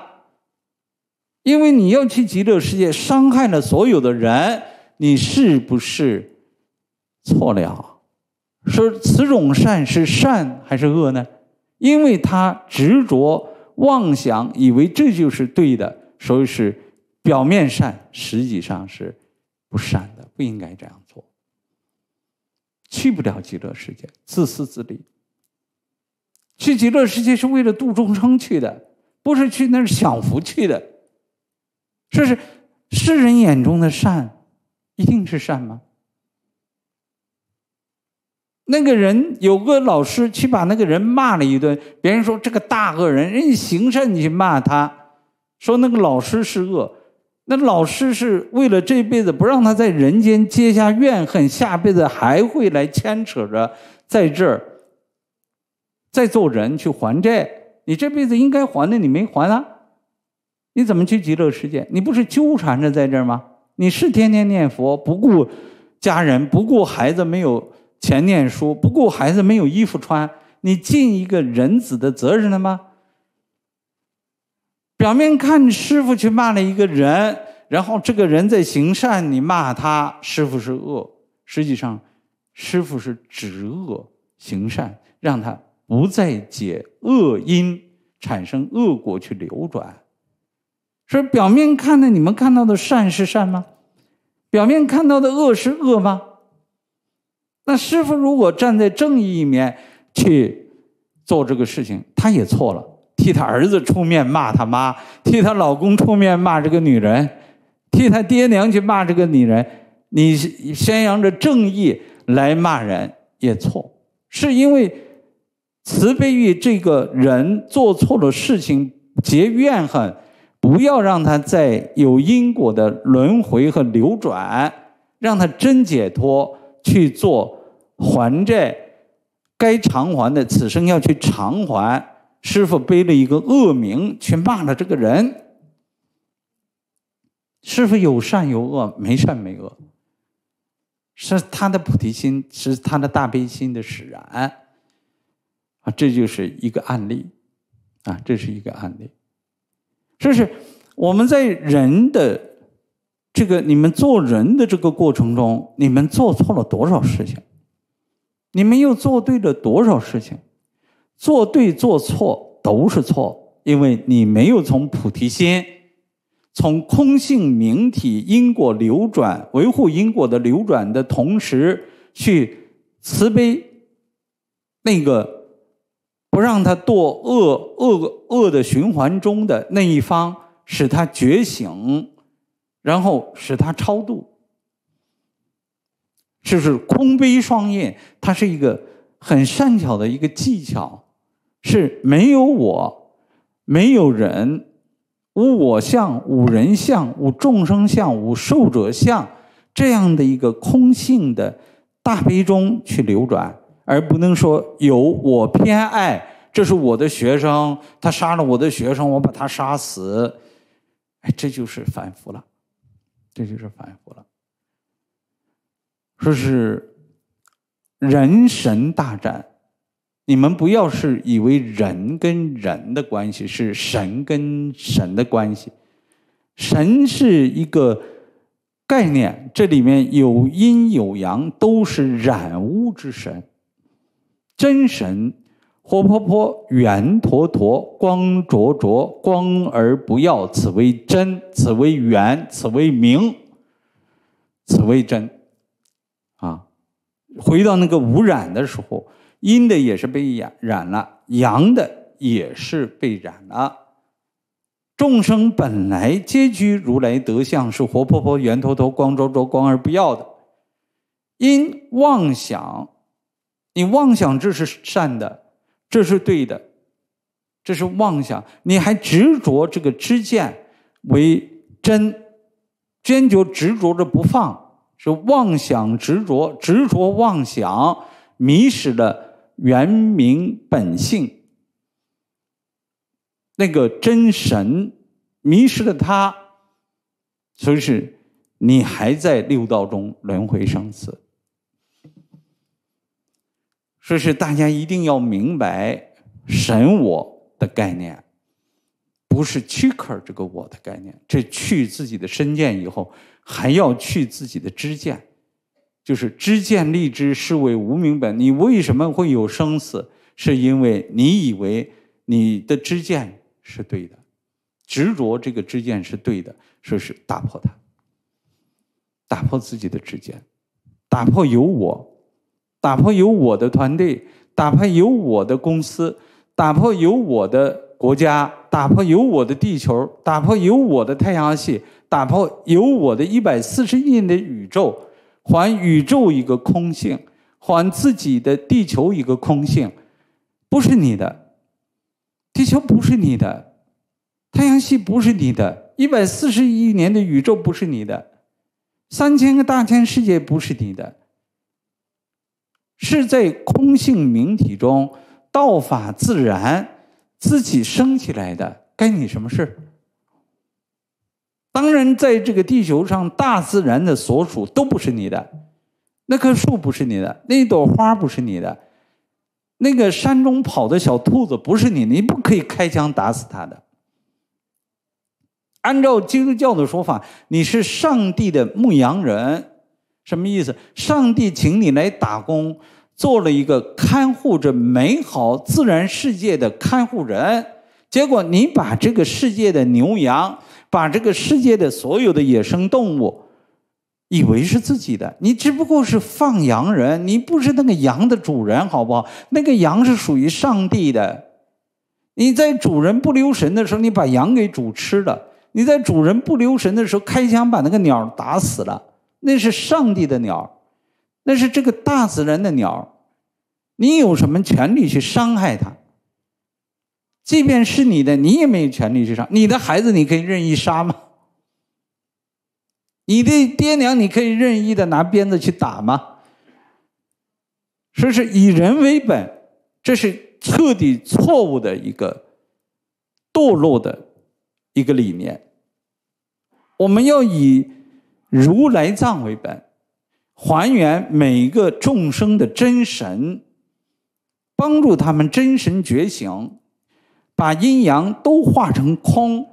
因为你要去极乐世界，伤害了所有的人，你是不是错了？说此种善是善还是恶呢？因为他执着妄想，以为这就是对的，所以是表面善，实际上是不善的，不应该这样做。去不了极乐世界，自私自利。去极乐世界是为了度众生去的，不是去那儿享福去的。这是世人眼中的善，一定是善吗？那个人有个老师去把那个人骂了一顿，别人说这个大恶人，人家行善你去骂他，说那个老师是恶，那老师是为了这辈子不让他在人间结下怨恨，下辈子还会来牵扯着在这儿。在做人去还债，你这辈子应该还的你没还啊？你怎么去极乐世界？你不是纠缠着在这儿吗？你是天天念佛，不顾家人，不顾孩子没有钱念书，不顾孩子没有衣服穿，你尽一个人子的责任了吗？表面看师傅去骂了一个人，然后这个人在行善，你骂他师傅是恶，实际上师傅是止恶行善，让他。不再解恶因产生恶果去流转，所以表面看的，你们看到的善是善吗？表面看到的恶是恶吗？那师傅如果站在正义一面去做这个事情，他也错了。替他儿子出面骂他妈，替他老公出面骂这个女人，替他爹娘去骂这个女人，你宣扬着正义来骂人也错，是因为。慈悲于这个人做错了事情结怨恨，不要让他再有因果的轮回和流转，让他真解脱去做还债，该偿还的此生要去偿还。师傅背了一个恶名去骂了这个人，师傅有善有恶，没善没恶，是他的菩提心，是他的大悲心的使然。这就是一个案例，啊，这是一个案例。就是我们在人的这个，你们做人的这个过程中，你们做错了多少事情？你们又做对了多少事情？做对做错都是错，因为你没有从菩提心、从空性明体、因果流转、维护因果的流转的同时，去慈悲那个。让他堕恶恶恶的循环中的那一方，使他觉醒，然后使他超度。就是空悲双业，它是一个很善巧的一个技巧，是没有我、没有人、无我相、无人相、无众生相、无受者相这样的一个空性的大悲中去流转。而不能说有我偏爱，这是我的学生，他杀了我的学生，我把他杀死，哎，这就是反复了，这就是反复了。说是人神大战，你们不要是以为人跟人的关系是神跟神的关系，神是一个概念，这里面有阴有阳，都是染污之神。真神，活泼泼，圆坨坨，光灼灼，光而不耀，此为真，此为圆，此为明，此为真。啊，回到那个无染的时候，阴的也是被染染了，阳的也是被染了。众生本来皆居如来德相，是活泼泼，圆坨坨、光灼灼，光而不耀的。因妄想。你妄想这是善的，这是对的，这是妄想。你还执着这个知见为真，坚决执着着不放，是妄想执着，执着妄想，迷失了原明本性，那个真神，迷失了他，所以是你还在六道中轮回生死。说是大家一定要明白“神我”的概念，不是躯壳这个“我的”概念。这去自己的身见以后，还要去自己的知见，就是知见立知是为无明本。你为什么会有生死？是因为你以为你的知见是对的，执着这个知见是对的，说是打破它，打破自己的知见，打破有我。打破有我的团队，打破有我的公司，打破有我的国家，打破有我的地球，打破有我的太阳系，打破有我的一百四十亿年的宇宙，还宇宙一个空性，还自己的地球一个空性，不是你的，地球不是你的，太阳系不是你的，一百四十亿年的宇宙不是你的，三千个大千世界不是你的。是在空性明体中，道法自然，自己升起来的，该你什么事当然，在这个地球上，大自然的所属都不是你的，那棵树不是你的，那朵花不是你的，那个山中跑的小兔子不是你，你不可以开枪打死它的。按照基督教的说法，你是上帝的牧羊人。什么意思？上帝请你来打工，做了一个看护着美好自然世界的看护人。结果你把这个世界的牛羊，把这个世界的所有的野生动物，以为是自己的。你只不过是放羊人，你不是那个羊的主人，好不好？那个羊是属于上帝的。你在主人不留神的时候，你把羊给煮吃了；你在主人不留神的时候，开枪把那个鸟打死了。那是上帝的鸟，那是这个大自然的鸟，你有什么权利去伤害它？即便是你的，你也没有权利去杀。你的孩子你可以任意杀吗？你的爹娘你可以任意的拿鞭子去打吗？说是以人为本，这是彻底错误的一个堕落的一个理念。我们要以。如来藏为本，还原每个众生的真神，帮助他们真神觉醒，把阴阳都化成空，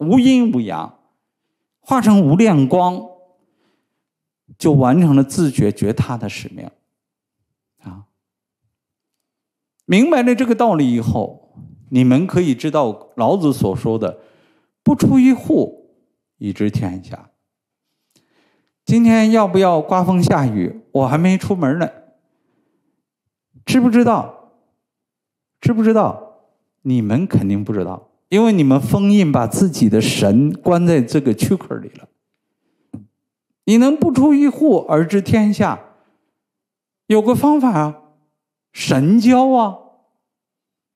无阴无阳，化成无量光，就完成了自觉觉他的使命。啊，明白了这个道理以后，你们可以知道老子所说的“不出一户以知天下”。今天要不要刮风下雨？我还没出门呢。知不知道？知不知道？你们肯定不知道，因为你们封印把自己的神关在这个躯壳里了。你能不出一户而知天下？有个方法啊，神交啊，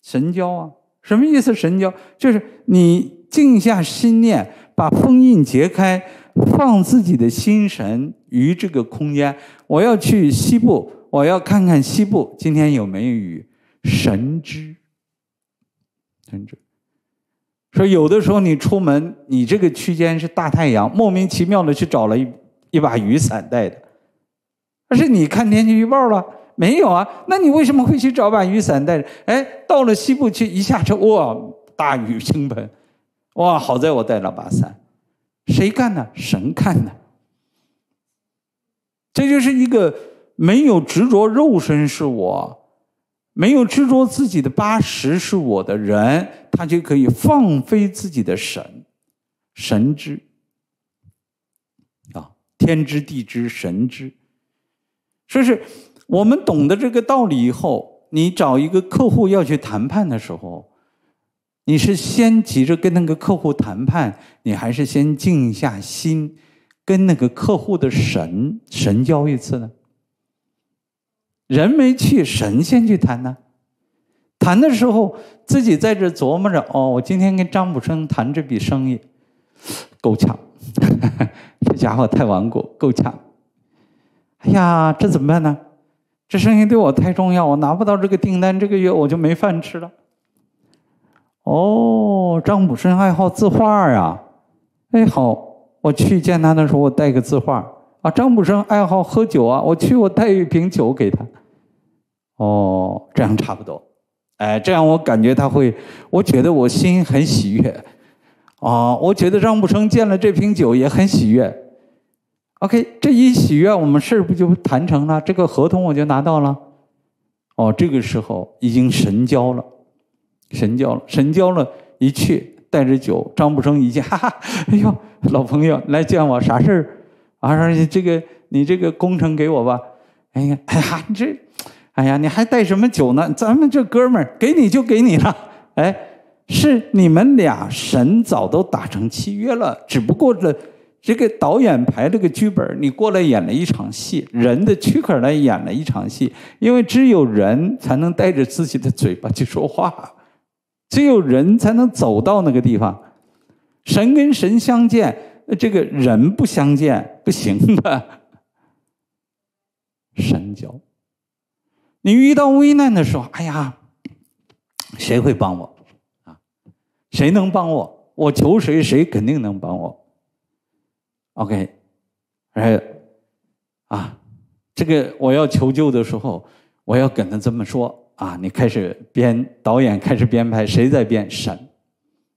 神交啊，什么意思？神交就是你静下心念，把封印揭开。放自己的心神于这个空间。我要去西部，我要看看西部今天有没有雨。神知，神知。说有的时候你出门，你这个区间是大太阳，莫名其妙的去找了一一把雨伞带的，那是你看天气预报了没有啊？那你为什么会去找把雨伞带着？哎，到了西部去一下车，哇，大雨倾盆，哇，好在我带了把伞。谁干呢？神看呢。这就是一个没有执着肉身是我，没有执着自己的八十是我的人，他就可以放飞自己的神，神知啊，天知地知神知。所以，是我们懂得这个道理以后，你找一个客户要去谈判的时候。你是先急着跟那个客户谈判，你还是先静下心，跟那个客户的神神交一次呢？人没去，神先去谈呢。谈的时候自己在这琢磨着：哦，我今天跟张卜生谈这笔生意，够呛，这家伙太顽固，够呛。哎呀，这怎么办呢？这生意对我太重要，我拿不到这个订单，这个月我就没饭吃了。哦，张卜生爱好字画啊，哎好，我去见他的时候，我带个字画啊。张卜生爱好喝酒啊，我去我带一瓶酒给他。哦，这样差不多，哎，这样我感觉他会，我觉得我心很喜悦，啊，我觉得张卜生见了这瓶酒也很喜悦。OK，这一喜悦，我们事儿不就谈成了？这个合同我就拿到了。哦，这个时候已经神交了。神交了，神交了一去，带着酒。张步生一见，哈哈，哎呦，老朋友来见我，啥事儿？啊，说你这个，你这个工程给我吧。哎呀，哎呀，这，哎呀，你还带什么酒呢？咱们这哥们儿给你就给你了。哎，是你们俩神早都打成契约了，只不过这这个导演排这个剧本，你过来演了一场戏，人的躯壳来演了一场戏，因为只有人才能带着自己的嘴巴去说话。只有人才能走到那个地方，神跟神相见，这个人不相见不行的。神交，你遇到危难的时候，哎呀，谁会帮我啊？谁能帮我？我求谁，谁肯定能帮我。OK，哎，啊，这个我要求救的时候，我要跟他这么说。啊，你开始编导演开始编排，谁在编神？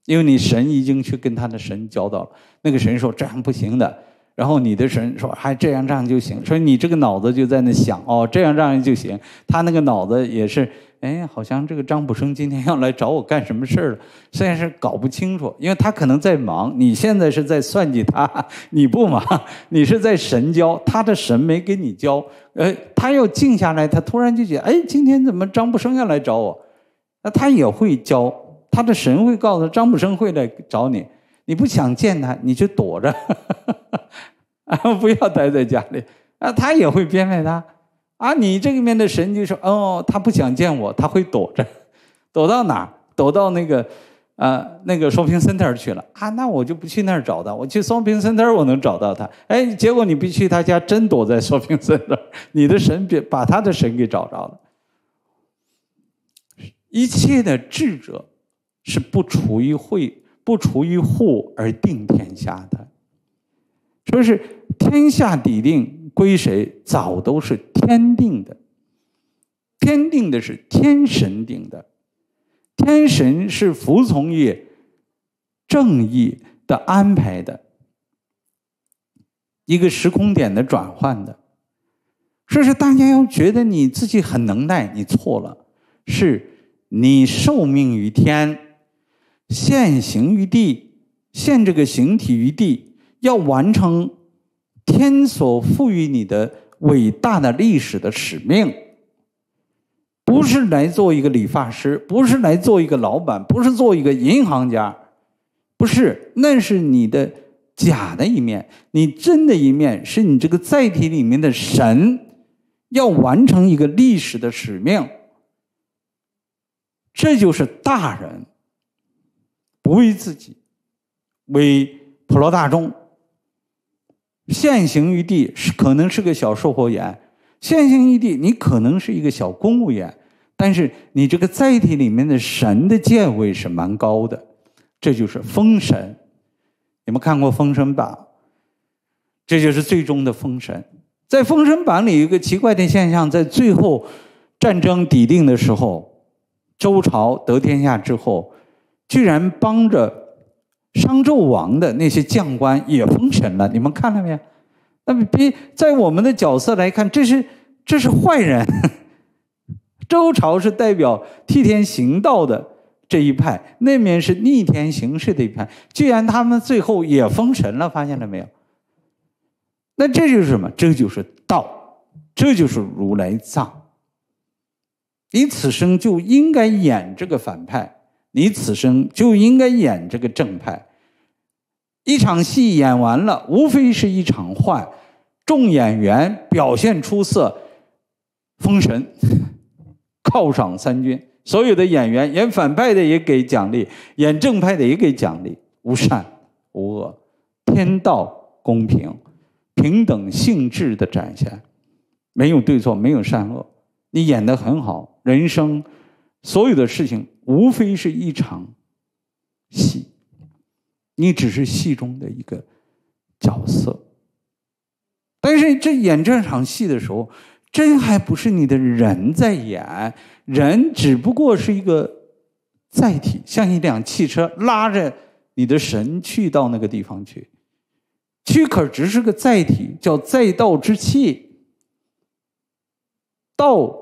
因为你神已经去跟他的神交道了。那个神说这样不行的，然后你的神说还这样这样就行。所以你这个脑子就在那想哦，这样这样就行。他那个脑子也是。哎，好像这个张卜生今天要来找我干什么事儿了？虽然是搞不清楚，因为他可能在忙。你现在是在算计他，你不忙，你是在神交，他的神没跟你交。哎，他要静下来，他突然就觉哎，今天怎么张卜生要来找我？那他也会教他的神会告诉他，张卜生会来找你。你不想见他，你就躲着，不要待在家里。啊，他也会编排他。啊，你这个面的神就说，哦，他不想见我，他会躲着，躲到哪？躲到那个，啊，那个 e n t 那儿去了。啊，那我就不去那儿找他，我去 e n t 那儿，我能找到他。哎，结果你不去他家，真躲在 e n t 那儿，你的神别把他的神给找着了。一切的智者，是不出于会，不出于户而定天下的，说是天下底定。归谁早都是天定的，天定的是天神定的，天神是服从于正义的安排的，一个时空点的转换的。所以说，大家要觉得你自己很能耐，你错了，是你受命于天，现形于地，现这个形体于地，要完成。天所赋予你的伟大的历史的使命，不是来做一个理发师，不是来做一个老板，不是做一个银行家，不是，那是你的假的一面。你真的一面是你这个载体里面的神，要完成一个历史的使命。这就是大人，不为自己，为普罗大众。现行于地是可能是个小售货员，现行于地你可能是一个小公务员，但是你这个载体里面的神的界位是蛮高的，这就是封神。你们看过《封神榜》？这就是最终的封神。在《封神榜》里有一个奇怪的现象，在最后战争抵定的时候，周朝得天下之后，居然帮着。商纣王的那些将官也封神了，你们看了没有？那么在我们的角色来看，这是这是坏人。周朝是代表替天行道的这一派，那面是逆天行事的一派。既然他们最后也封神了，发现了没有？那这就是什么？这就是道，这就是如来藏。你此生就应该演这个反派。你此生就应该演这个正派，一场戏演完了，无非是一场幻。众演员表现出色，封神，犒赏三军。所有的演员演反派的也给奖励，演正派的也给奖励。无善无恶，天道公平，平等性质的展现，没有对错，没有善恶。你演的很好，人生。所有的事情无非是一场戏，你只是戏中的一个角色。但是这演这场戏的时候，真还不是你的人在演，人只不过是一个载体，像一辆汽车拉着你的神去到那个地方去，躯壳只是个载体，叫载道之器，道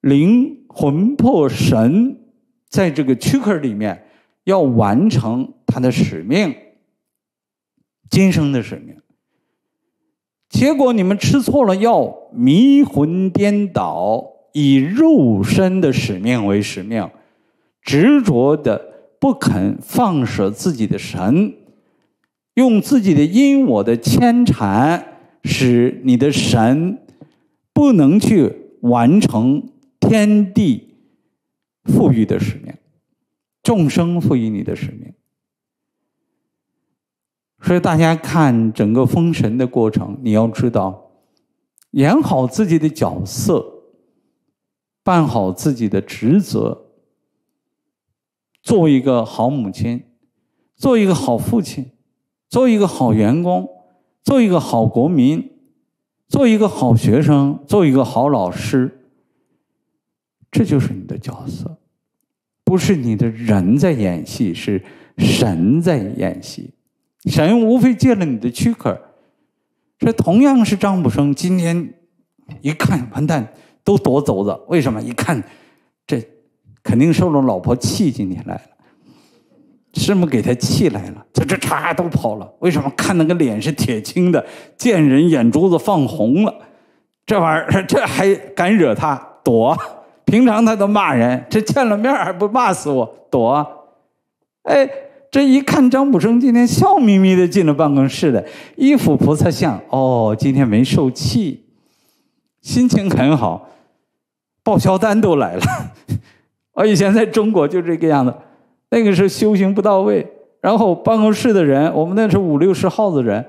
灵。魂魄神在这个躯壳里面，要完成他的使命，今生的使命。结果你们吃错了药，迷魂颠倒，以肉身的使命为使命，执着的不肯放舍自己的神，用自己的因我的牵缠，使你的神不能去完成。天地赋予的使命，众生赋予你的使命。所以大家看整个封神的过程，你要知道，演好自己的角色，办好自己的职责，做一个好母亲，做一个好父亲，做一个好员工，做一个好国民，做一个好学生，做一个好老师。这就是你的角色，不是你的人在演戏，是神在演戏。神无非借了你的躯壳。这同样是张卜生，今天一看完蛋，都躲走了。为什么？一看这肯定受了老婆气，今天来了，师母给他气来了，这这嚓都跑了。为什么？看那个脸是铁青的，见人眼珠子放红了。这玩意儿，这还敢惹他躲？平常他都骂人，这见了面还不骂死我躲。哎，这一看张卜生今天笑眯眯的进了办公室的，一副菩萨像。哦，今天没受气，心情很好，报销单都来了。我 以前在中国就这个样子，那个时候修行不到位，然后办公室的人，我们那是五六十号的人，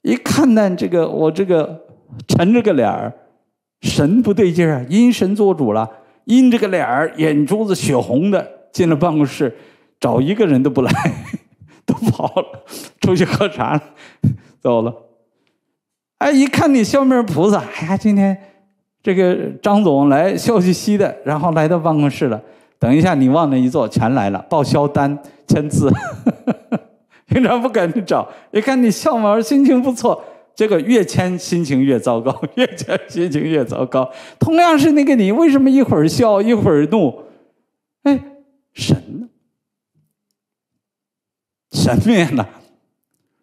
一看那这个我这个沉着个脸儿，神不对劲儿，阴神做主了。阴着个脸儿，眼珠子血红的，进了办公室，找一个人都不来，都跑了，出去喝茶了，走了。哎，一看你笑面菩萨，哎呀，今天这个张总来笑嘻嘻的，然后来到办公室了。等一下，你往那一坐，全来了，报销单签字。平常不敢去找，一看你笑嘛，心情不错。这个越谦心情越糟糕，越谦心情越糟糕。同样是那个你，为什么一会儿笑一会儿怒？哎，神呢？神面呢？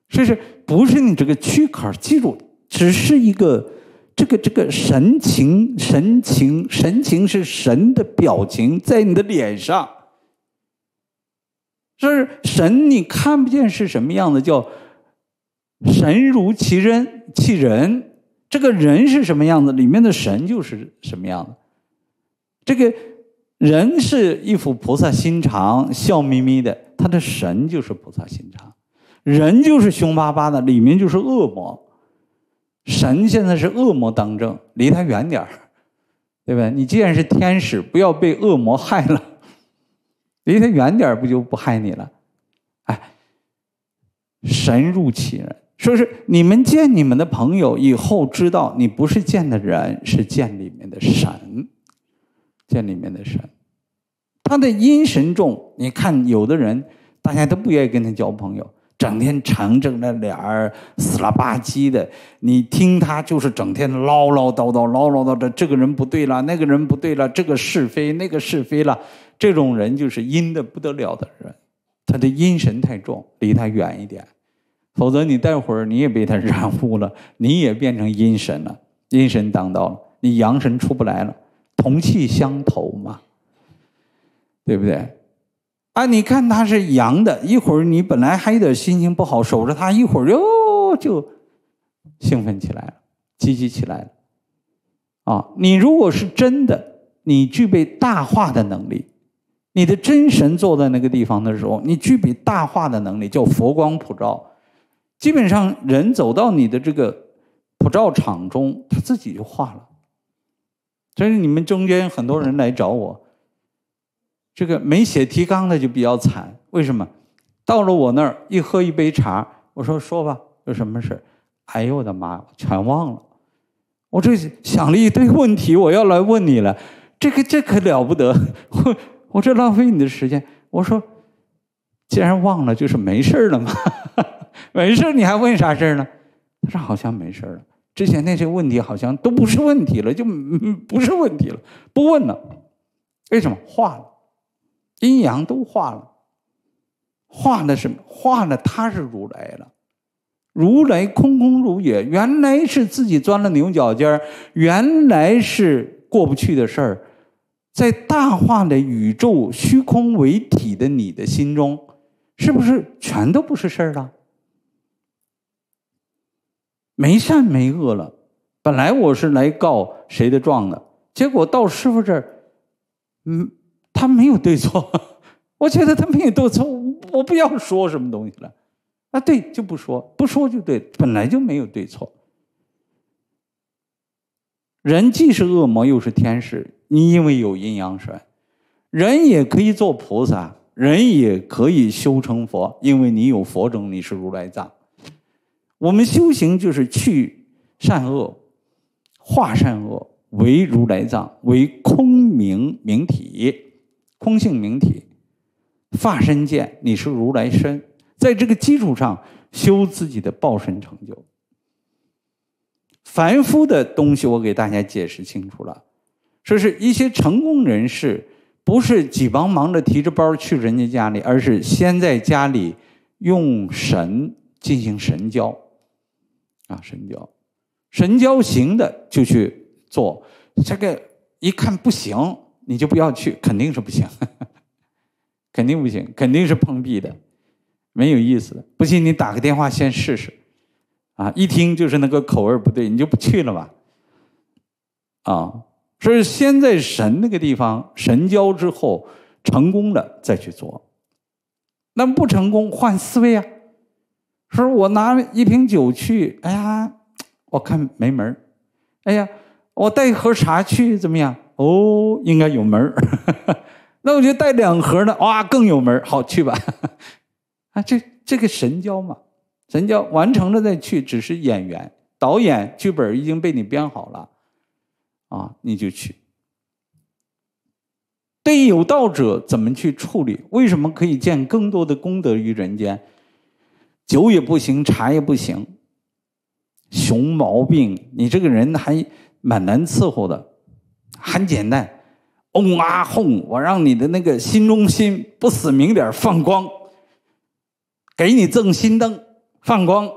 这是不是你这个躯壳？记住，只是一个这个这个神情，神情，神情是神的表情在你的脸上。这是神，你看不见是什么样的，叫。神如其人，其人这个人是什么样子，里面的神就是什么样子。这个人是一副菩萨心肠，笑眯眯的，他的神就是菩萨心肠；人就是凶巴巴的，里面就是恶魔。神现在是恶魔当政，离他远点儿，对吧？你既然是天使，不要被恶魔害了，离他远点儿，不就不害你了？哎，神如其人。说是你们见你们的朋友以后知道，你不是见的人，是见里面的神。见里面的神，他的阴神重。你看有的人，大家都不愿意跟他交朋友，整天缠着那脸儿，死了吧唧的。你听他就是整天唠唠叨叨、唠唠叨叨，这个人不对了，那个人不对了，这个是非那个是非了。这种人就是阴的不得了的人，他的阴神太重，离他远一点。否则，你待会儿你也被他染污了，你也变成阴神了。阴神当道了，你阳神出不来了，同气相投嘛，对不对？啊，你看他是阳的，一会儿你本来还有点心情不好，守着他一会儿又就兴奋起来了，积极起来了。啊，你如果是真的，你具备大化的能力，你的真神坐在那个地方的时候，你具备大化的能力，叫佛光普照。基本上人走到你的这个普照场中，他自己就化了。所以你们中间很多人来找我，这个没写提纲的就比较惨。为什么？到了我那儿一喝一杯茶，我说说吧，有什么事？哎呦我的妈，全忘了！我这想了一堆问题，我要来问你了，这个这可了不得！我我这浪费你的时间。我说，既然忘了，就是没事儿了嘛。没事，你还问啥事呢？他说好像没事了，之前那些问题好像都不是问题了，就不是问题了，不问了。为什么化了？阴阳都化了。化了什么？化了他是如来了，如来空空如也。原来是自己钻了牛角尖原来是过不去的事儿，在大化的宇宙虚空为体的你的心中，是不是全都不是事儿了？没善没恶了，本来我是来告谁的状的，结果到师傅这儿，嗯，他没有对错，我觉得他没有对错，我不要说什么东西了，啊，对就不说，不说就对，本来就没有对错。人既是恶魔又是天使，你因为有阴阳神，人也可以做菩萨，人也可以修成佛，因为你有佛种，你是如来藏。我们修行就是去善恶，化善恶为如来藏，为空明明体，空性明体，法身见你是如来身，在这个基础上修自己的报身成就。凡夫的东西我给大家解释清楚了，说是一些成功人士不是急忙忙着提着包去人家家里，而是先在家里用神进行神交。啊，神交，神交行的就去做，这个一看不行，你就不要去，肯定是不行，肯定不行，肯定是碰壁的，没有意思的。不信你打个电话先试试，啊，一听就是那个口味不对，你就不去了吧。啊，所以先在神那个地方神交之后成功了再去做，那么不成功换思维啊。说我拿一瓶酒去，哎呀，我看没门儿。哎呀，我带一盒茶去，怎么样？哦，应该有门儿。那我就带两盒呢，哇，更有门儿。好，去吧。啊，这这个神交嘛，神交完成了再去，只是演员、导演、剧本已经被你编好了，啊，你就去。对有道者怎么去处理？为什么可以建更多的功德于人间？酒也不行，茶也不行，熊毛病，你这个人还蛮难伺候的。很简单，嗡啊哄，我让你的那个心中心不死明点放光，给你赠心灯放光，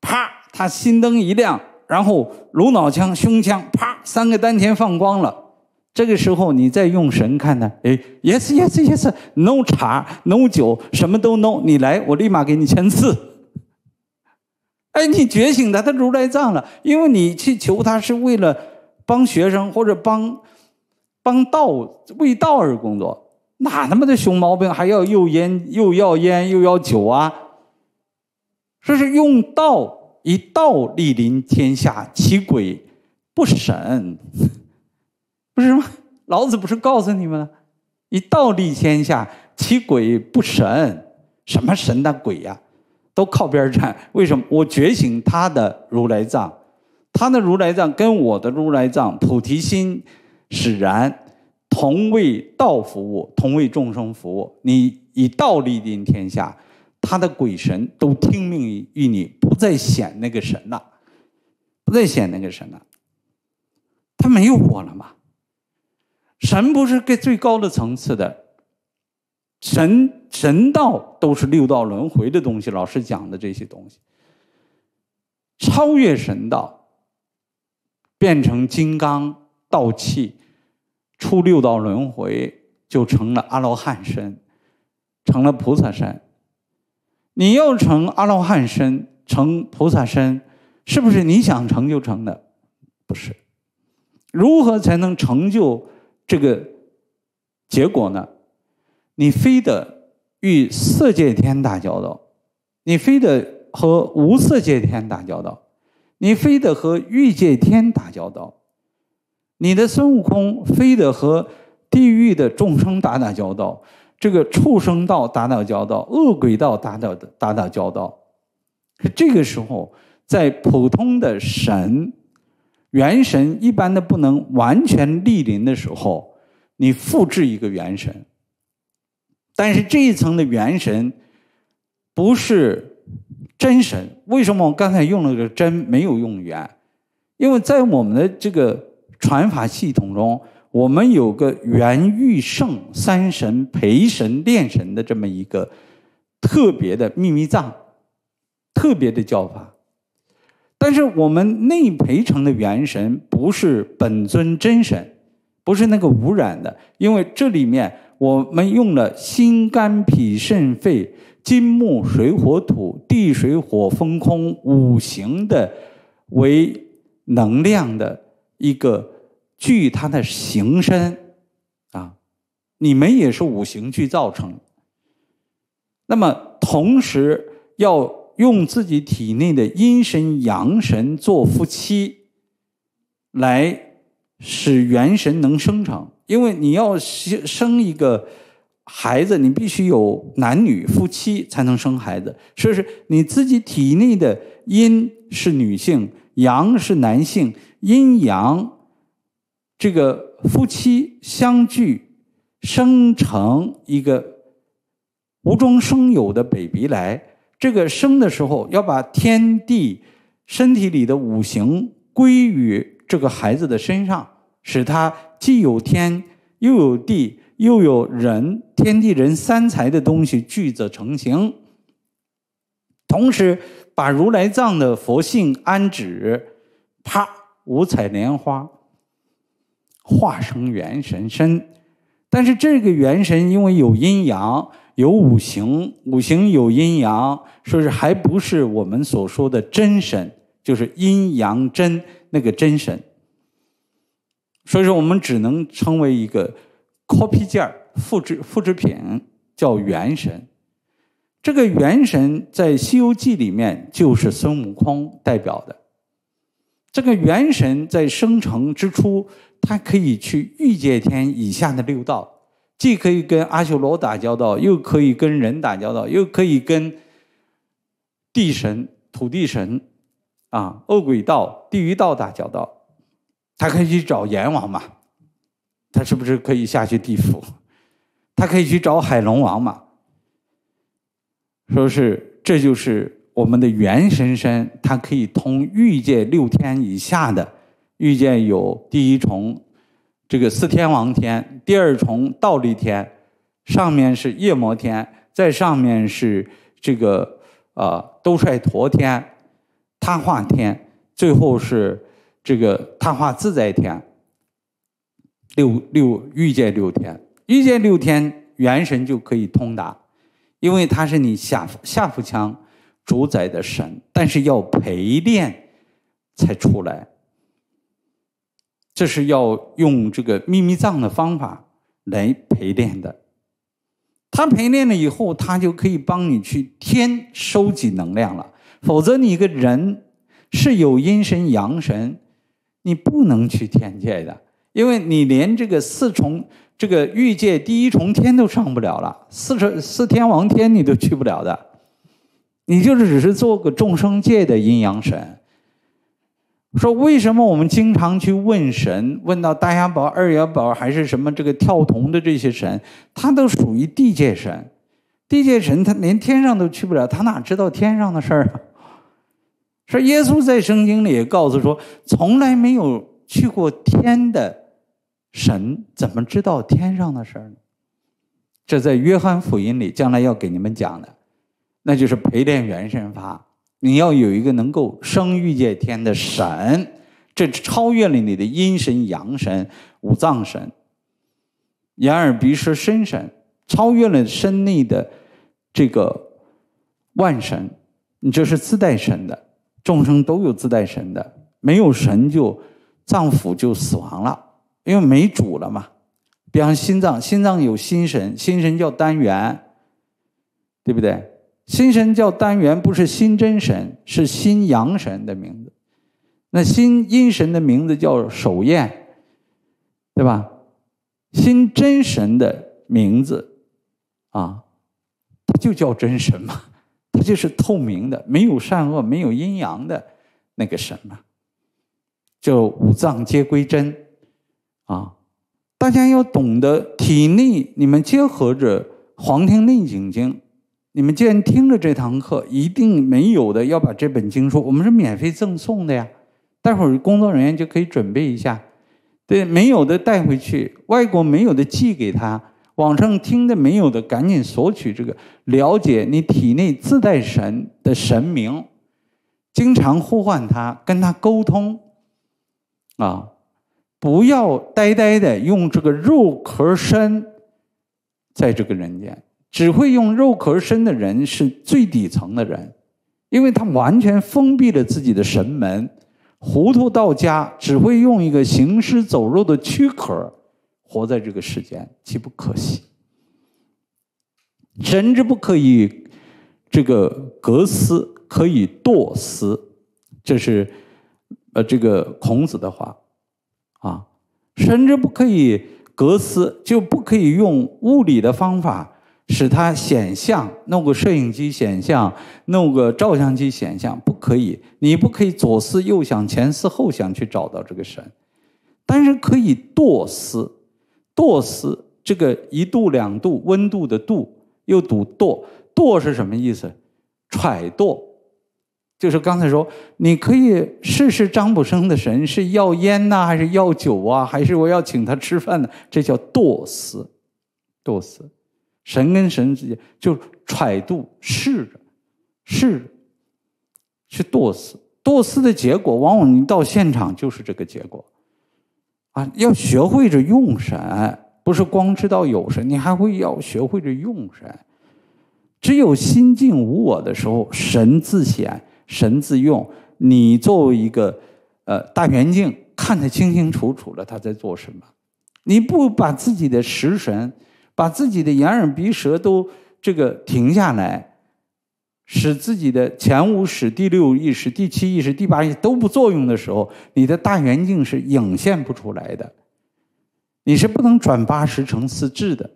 啪，他心灯一亮，然后颅脑腔、胸腔啪，三个丹田放光了。这个时候，你再用神看他，哎，yes yes yes，no 茶，no 酒，什么都 no，你来，我立马给你签字。哎，你觉醒的，他如来藏了，因为你去求他是为了帮学生或者帮帮道为道而工作，哪他妈的熊毛病，还要又烟又要烟又要酒啊？说是用道以道莅临天下，其鬼不神。不是吗？老子不是告诉你们了，以道立天下，其鬼不神。什么神的鬼呀，都靠边站。为什么？我觉醒他的如来藏，他的如来藏跟我的如来藏，菩提心使然，同为道服务，同为众生服务。你以道立定天下，他的鬼神都听命于你，不再显那个神了，不再显那个神了。他没有我了吗？神不是个最高的层次的，神神道都是六道轮回的东西。老师讲的这些东西，超越神道，变成金刚道器，出六道轮回就成了阿罗汉身，成了菩萨身。你要成阿罗汉身、成菩萨身，是不是你想成就成的？不是，如何才能成就？这个结果呢？你非得与色界天打交道，你非得和无色界天打交道，你非得和欲界天打交道。你的孙悟空非得和地狱的众生打打交道，这个畜生道打打交道，恶鬼道打打打打交道。这个时候，在普通的神。元神一般的不能完全莅临的时候，你复制一个元神。但是这一层的元神不是真神。为什么我刚才用了个真，没有用元？因为在我们的这个传法系统中，我们有个元、玉、圣三神陪神、炼神的这么一个特别的秘密藏，特别的叫法。但是我们内培成的元神不是本尊真神，不是那个污染的，因为这里面我们用了心肝脾肾肺、金木水火土、地水火风空五行的为能量的一个聚，它的形身啊，你们也是五行去造成。那么同时要。用自己体内的阴神、阳神做夫妻，来使元神能生成。因为你要生生一个孩子，你必须有男女夫妻才能生孩子。所以说，你自己体内的阴是女性，阳是男性，阴阳这个夫妻相聚，生成一个无中生有的 baby 来。这个生的时候要把天地身体里的五行归于这个孩子的身上，使他既有天又有地又有人，天地人三才的东西聚则成形。同时把如来藏的佛性安止，啪，五彩莲花，化成元神身。但是这个元神因为有阴阳。有五行，五行有阴阳，说是还不是我们所说的真神，就是阴阳真那个真神。所以说，我们只能称为一个 copy 件复制复制品，叫元神。这个元神在《西游记》里面就是孙悟空代表的。这个元神在生成之初，它可以去欲界天以下的六道。既可以跟阿修罗打交道，又可以跟人打交道，又可以跟地神、土地神啊、恶鬼道、地狱道打交道。他可以去找阎王嘛？他是不是可以下去地府？他可以去找海龙王嘛？说是这就是我们的元神身，它可以通欲界六天以下的欲界有第一重。这个四天王天，第二重倒立天，上面是夜摩天，在上面是这个啊兜率陀天、他化天，最后是这个他化自在天。六六遇见六天，遇见六天元神就可以通达，因为它是你下下腹腔主宰的神，但是要陪练才出来。这是要用这个秘密藏的方法来陪练的。他陪练了以后，他就可以帮你去天收集能量了。否则，你一个人是有阴神阳神，你不能去天界的，因为你连这个四重这个欲界第一重天都上不了了，四重四天王天你都去不了的，你就是只是做个众生界的阴阳神。说为什么我们经常去问神？问到大元宝、二元宝还是什么这个跳铜的这些神，他都属于地界神。地界神他连天上都去不了，他哪知道天上的事儿啊？说耶稣在圣经里也告诉说，从来没有去过天的神，怎么知道天上的事儿呢？这在约翰福音里将来要给你们讲的，那就是陪练原神法。你要有一个能够生育界天的神，这超越了你的阴神、阳神、五脏神，眼耳鼻舌身神，超越了身内的这个万神，你这是自带神的。众生都有自带神的，没有神就脏腑就死亡了，因为没主了嘛。比方心脏，心脏有心神，心神叫丹元，对不对？心神叫单元，不是心真神，是心阳神的名字。那心阴神的名字叫守焰，对吧？心真神的名字啊，它就叫真神嘛，它就是透明的，没有善恶，没有阴阳的那个神嘛。就五脏皆归真，啊，大家要懂得体内，你们结合着《黄庭内景经》。你们既然听了这堂课，一定没有的要把这本经书，我们是免费赠送的呀。待会儿工作人员就可以准备一下，对没有的带回去，外国没有的寄给他，网上听的没有的赶紧索取这个，了解你体内自带神的神明，经常呼唤他，跟他沟通啊，不要呆呆的用这个肉壳身在这个人间。只会用肉壳身的人是最底层的人，因为他完全封闭了自己的神门，糊涂到家，只会用一个行尸走肉的躯壳活在这个世间，岂不可惜？神之不可以这个格思，可以堕思，这是呃这个孔子的话啊。神之不可以格思，就不可以用物理的方法。使他显像，弄个摄影机显像，弄个照相机显像，不可以，你不可以左思右想，前思后想去找到这个神，但是可以剁思，剁思这个一度两度温度的度，又读剁，剁是什么意思？揣度，就是刚才说，你可以试试张卜生的神是要烟呢，还是要酒啊，还是我要请他吃饭呢？这叫剁思，剁思。神跟神之间就揣度试着，试着去多思，多思的结果往往你到现场就是这个结果，啊，要学会着用神，不是光知道有神，你还会要学会着用神。只有心静无我的时候，神自显，神自用，你作为一个呃大圆镜，看得清清楚楚的他在做什么。你不把自己的食神。把自己的眼耳鼻舌都这个停下来，使自己的前五识、第六意识、第七意识、第八意识都不作用的时候，你的大圆镜是影现不出来的，你是不能转八十成四智的。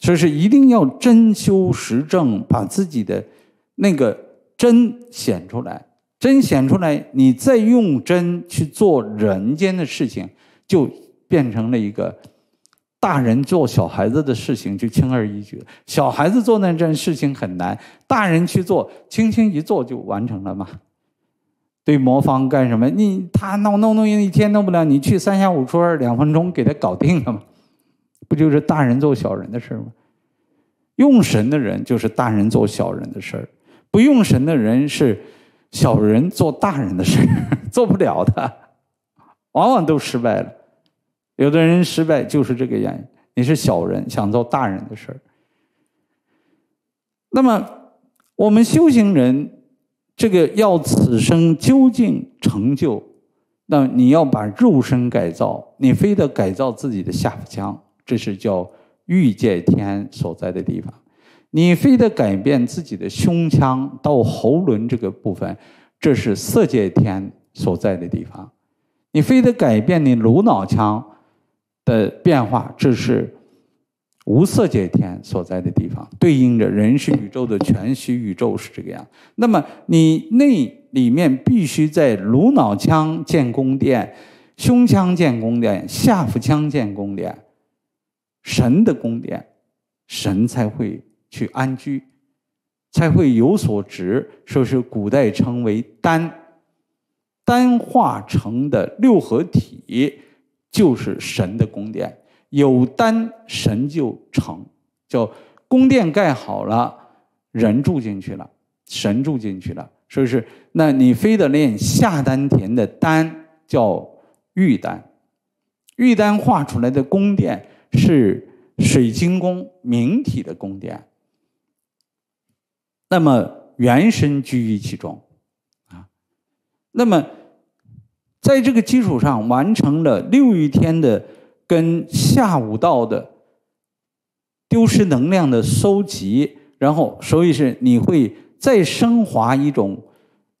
所以是一定要真修实证，把自己的那个真显出来，真显出来，你再用真去做人间的事情，就变成了一个。大人做小孩子的事情就轻而易举，小孩子做那件事情很难。大人去做，轻轻一做就完成了嘛。对魔方干什么？你他弄弄弄，一天弄不了。你去三下五除二，两分钟给他搞定了嘛。不就是大人做小人的事儿吗？用神的人就是大人做小人的事儿，不用神的人是小人做大人的事儿，做不了的，往往都失败了。有的人失败就是这个原因。你是小人，想做大人的事儿。那么，我们修行人，这个要此生究竟成就，那你要把肉身改造，你非得改造自己的下腹腔，这是叫欲界天所在的地方；你非得改变自己的胸腔到喉轮这个部分，这是色界天所在的地方；你非得改变你颅脑腔。的变化，这是无色界天所在的地方，对应着人是宇宙的全息，宇宙是这个样。那么你内里面必须在颅脑腔建宫殿，胸腔建宫殿，下腹腔建宫殿，神的宫殿，神才会去安居，才会有所值。说是古代称为丹。单化成的六合体。就是神的宫殿，有丹神就成，叫宫殿盖好了，人住进去了，神住进去了，是不是，那你非得练下丹田的丹，叫玉丹，玉丹画出来的宫殿是水晶宫明体的宫殿，那么元神居于其中，啊，那么。在这个基础上完成了六一天的跟下午到的丢失能量的收集，然后所以是你会再升华一种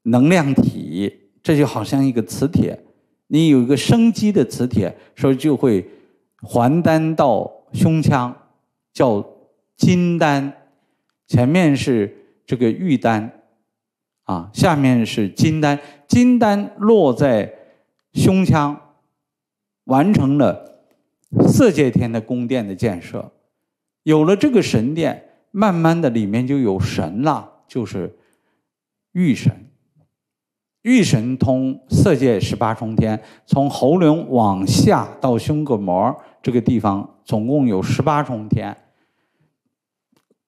能量体，这就好像一个磁铁，你有一个生机的磁铁，所以就会还丹到胸腔，叫金丹，前面是这个玉丹，啊，下面是金丹，金丹落在。胸腔完成了色界天的宫殿的建设，有了这个神殿，慢慢的里面就有神了，就是玉神。玉神通色界十八重天，从喉咙往下到胸膈膜这个地方，总共有十八重天，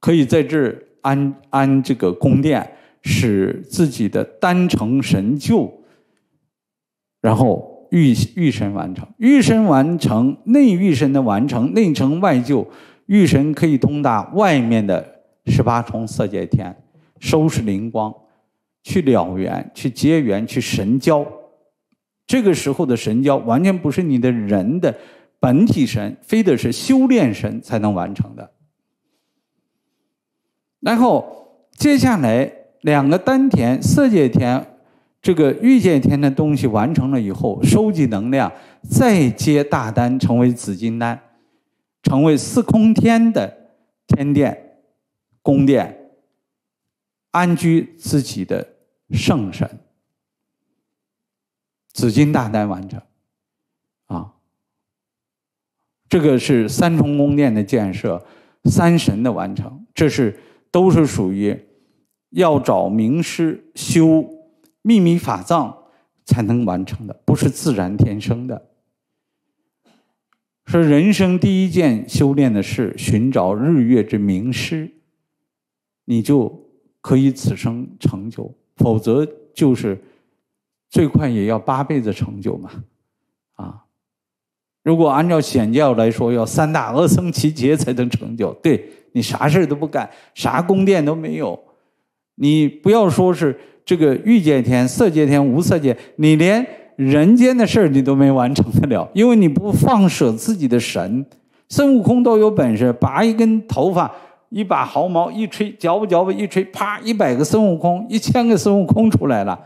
可以在这安安这个宫殿，使自己的丹成神就。然后，预预神完成，预神完成内预神的完成，内成外就，预神可以通达外面的十八重色界天，收拾灵光，去了缘，去结缘，去神交。这个时候的神交，完全不是你的人的本体神，非得是修炼神才能完成的。然后，接下来两个丹田色界天。这个御剑天的东西完成了以后，收集能量，再接大单，成为紫金丹，成为四空天的天殿宫殿，安居自己的圣神。紫金大单完成，啊，这个是三重宫殿的建设，三神的完成，这是都是属于要找名师修。秘密法藏才能完成的，不是自然天生的。是人生第一件修炼的事，寻找日月之名师，你就可以此生成就；否则就是最快也要八辈子成就嘛。啊，如果按照显教来说，要三大阿僧祇劫才能成就，对你啥事都不干，啥宫殿都没有，你不要说是。这个欲界天、色界天、无色界，你连人间的事儿你都没完成得了，因为你不放舍自己的神。孙悟空都有本事，拔一根头发、一把毫毛一吹，嚼吧嚼吧一吹，啪，一百个孙悟空、一千个孙悟空出来了。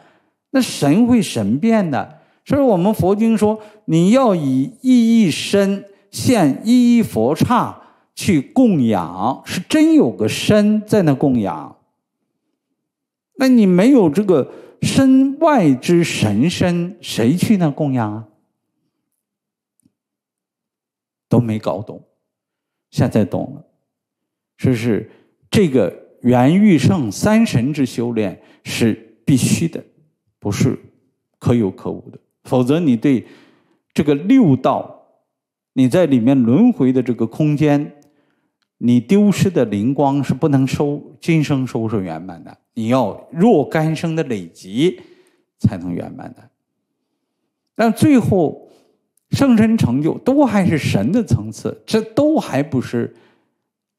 那神会神变的，所以我们佛经说，你要以一一身现一一佛刹去供养，是真有个身在那供养。那你没有这个身外之神身，谁去那供养啊？都没搞懂，现在懂了，说是这个元玉圣三神之修炼是必须的，不是可有可无的。否则，你对这个六道，你在里面轮回的这个空间，你丢失的灵光是不能收，今生收是圆满的。你要若干生的累积，才能圆满的。但最后圣神成就都还是神的层次，这都还不是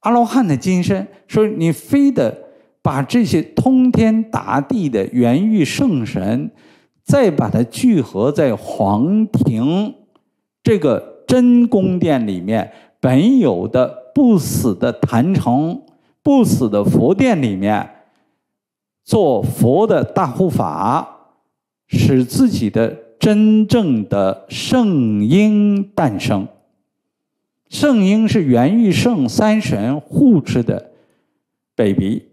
阿罗汉的金身。说你非得把这些通天达地的源于圣神，再把它聚合在皇庭这个真宫殿里面本有的不死的坛城、不死的佛殿里面。做佛的大护法，使自己的真正的圣婴诞生。圣婴是元玉圣三神护持的 baby，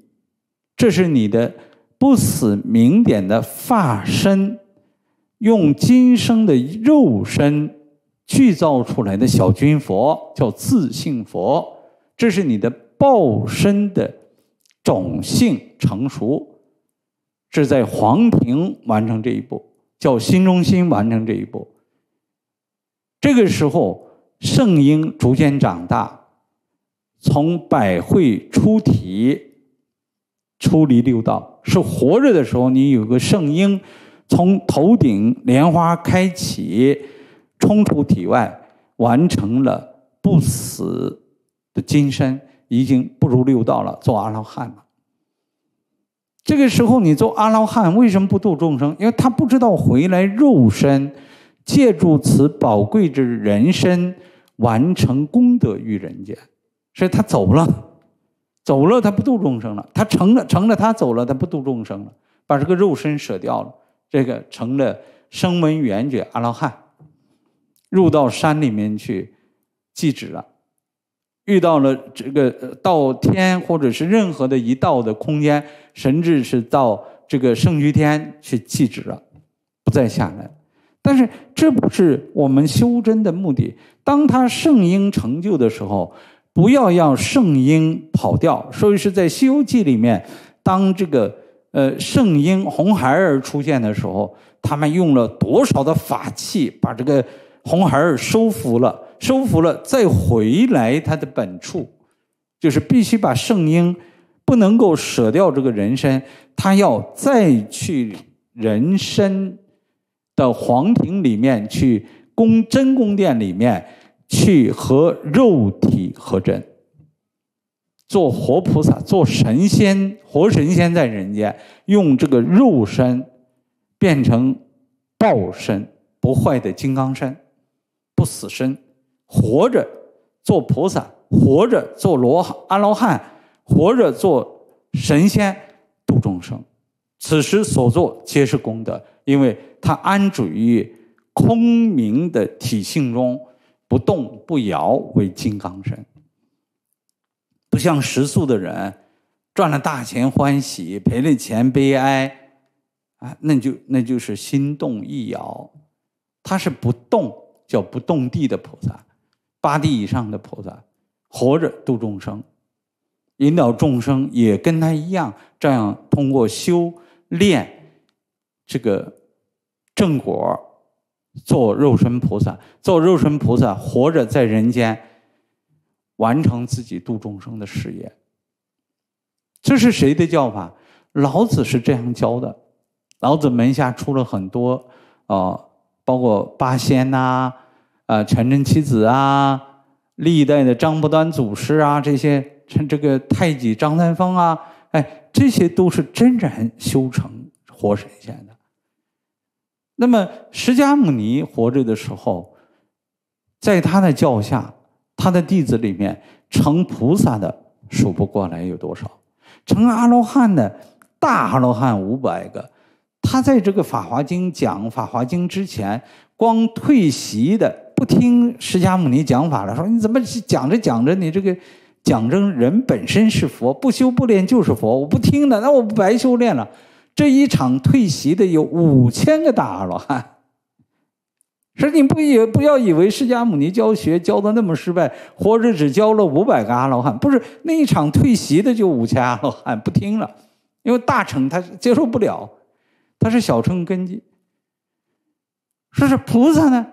这是你的不死明点的发身，用今生的肉身制造出来的小军佛叫自信佛，这是你的报身的种性成熟。是在黄庭完成这一步，叫心中心完成这一步。这个时候，圣婴逐渐长大，从百会出体，出离六道。是活着的时候，你有个圣婴，从头顶莲花开启，冲出体外，完成了不死的金身，已经不如六道了，做阿罗汉了。这个时候，你做阿罗汉为什么不度众生？因为他不知道回来肉身，借助此宝贵之人身，完成功德于人间，所以他走了，走了，他不度众生了。他成了，成了，他走了，他不度众生了，把这个肉身舍掉了，这个成了声闻缘觉阿罗汉，入到山里面去寂止了。遇到了这个到天，或者是任何的一道的空间，甚至是到这个圣居天去祭止了，不再下来。但是这不是我们修真的目的。当他圣婴成就的时候，不要让圣婴跑掉。所以是在《西游记》里面，当这个呃圣婴红孩儿出现的时候，他们用了多少的法器把这个红孩儿收服了。收服了，再回来他的本处，就是必须把圣婴不能够舍掉这个人身，他要再去人身的皇庭里面去宫真宫殿里面去和肉体合真，做活菩萨，做神仙，活神仙在人间，用这个肉身变成报身不坏的金刚身，不死身。活着做菩萨，活着做罗安罗汉，活着做神仙度众生。此时所做皆是功德，因为他安住于空明的体性中，不动不摇为金刚身。不像食素的人，赚了大钱欢喜，赔了钱悲哀，啊，那就那就是心动意摇，他是不动，叫不动地的菩萨。八地以上的菩萨，活着度众生，引导众生也跟他一样，这样通过修炼这个正果，做肉身菩萨，做肉身菩萨，活着在人间完成自己度众生的事业。这是谁的教法？老子是这样教的。老子门下出了很多，呃，包括八仙呐。啊，全真七子啊，历代的张伯端祖师啊，这些成这个太极张三丰啊，哎，这些都是真人修成活神仙的。那么释迦牟尼活着的时候，在他的教下，他的弟子里面成菩萨的数不过来有多少，成阿罗汉的，大阿罗汉五百个。他在这个《法华经》讲《法华经》之前，光退席的。不听释迦牟尼讲法了，说你怎么讲着讲着，你这个讲真人本身是佛，不修不练就是佛，我不听了，那我不白修炼了？这一场退席的有五千个大阿罗汉，说 你不也不要以为释迦牟尼教学教的那么失败，活着只教了五百个阿罗汉，不是那一场退席的就五千阿罗汉不听了，因为大乘他接受不了，他是小乘根基。说是菩萨呢？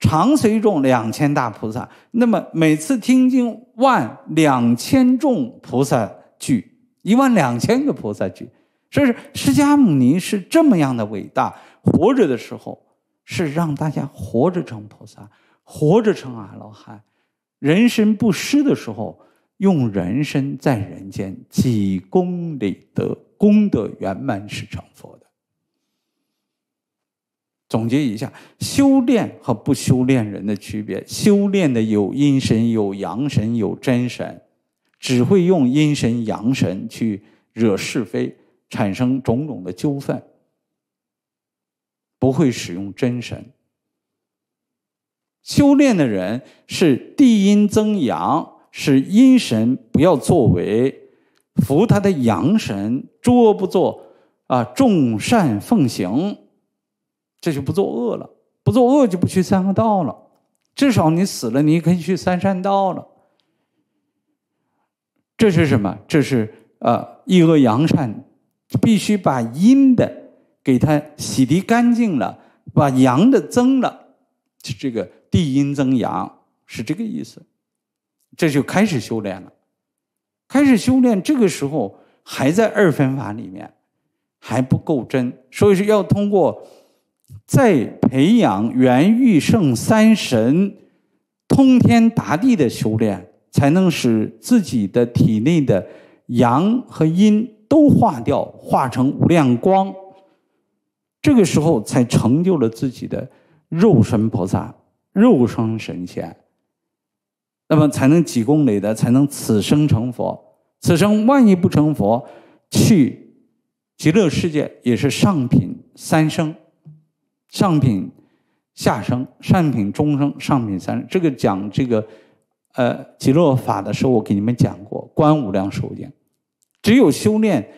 常随众两千大菩萨，那么每次听经万两千众菩萨聚，一万两千个菩萨聚，这是释迦牟尼是这么样的伟大。活着的时候是让大家活着成菩萨，活着成阿罗汉，人身不失的时候，用人身在人间积功里德，功德圆满是成佛。的。总结一下，修炼和不修炼人的区别。修炼的有阴神，有阳神，有真神，只会用阴神、阳神去惹是非，产生种种的纠纷，不会使用真神。修炼的人是地阴增阳，是阴神不要作为，扶他的阳神捉不作，啊，众善奉行。这就不作恶了，不作恶就不去三恶道了。至少你死了，你可以去三善道了。这是什么？这是呃，抑恶扬善，必须把阴的给它洗涤干净了，把阳的增了。这个地阴增阳是这个意思。这就开始修炼了，开始修炼，这个时候还在二分法里面，还不够真，所以是要通过。再培养元玉圣三神，通天达地的修炼，才能使自己的体内的阳和阴都化掉，化成无量光。这个时候才成就了自己的肉身菩萨、肉身神仙。那么才能几公里的，才能此生成佛。此生万一不成佛，去极乐世界也是上品三生。上品、下生、善品、中生、上品三生，这个讲这个，呃，极乐法的时候，我给你们讲过观无量寿经，只有修炼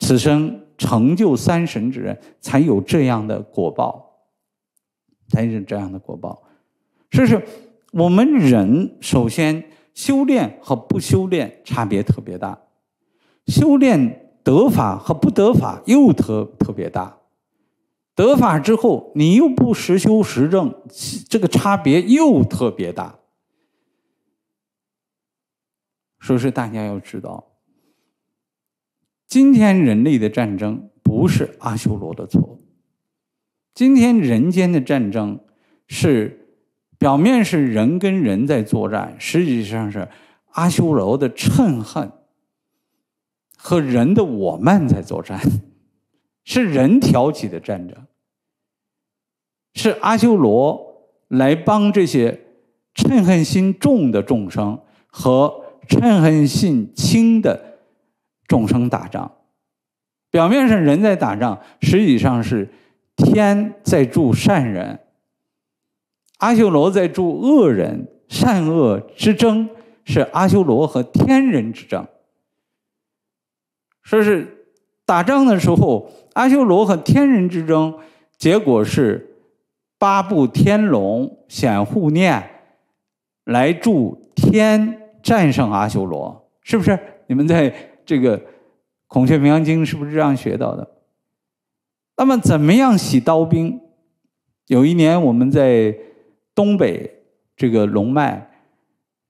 此生成就三神之人，才有这样的果报，才是这样的果报。是是我们人首先修炼和不修炼差别特别大，修炼得法和不得法又特特别大。得法之后，你又不实修实证，这个差别又特别大。所以说，大家要知道，今天人类的战争不是阿修罗的错。今天人间的战争，是表面是人跟人在作战，实际上是阿修罗的嗔恨和人的我慢在作战。是人挑起的战争，是阿修罗来帮这些嗔恨心重的众生和嗔恨心轻的众生打仗。表面上人在打仗，实际上是天在助善人，阿修罗在助恶人。善恶之争是阿修罗和天人之争，说是。打仗的时候，阿修罗和天人之争，结果是八部天龙显护念来助天战胜阿修罗，是不是？你们在这个《孔雀明阳经》是不是这样学到的？那么怎么样洗刀兵？有一年我们在东北这个龙脉，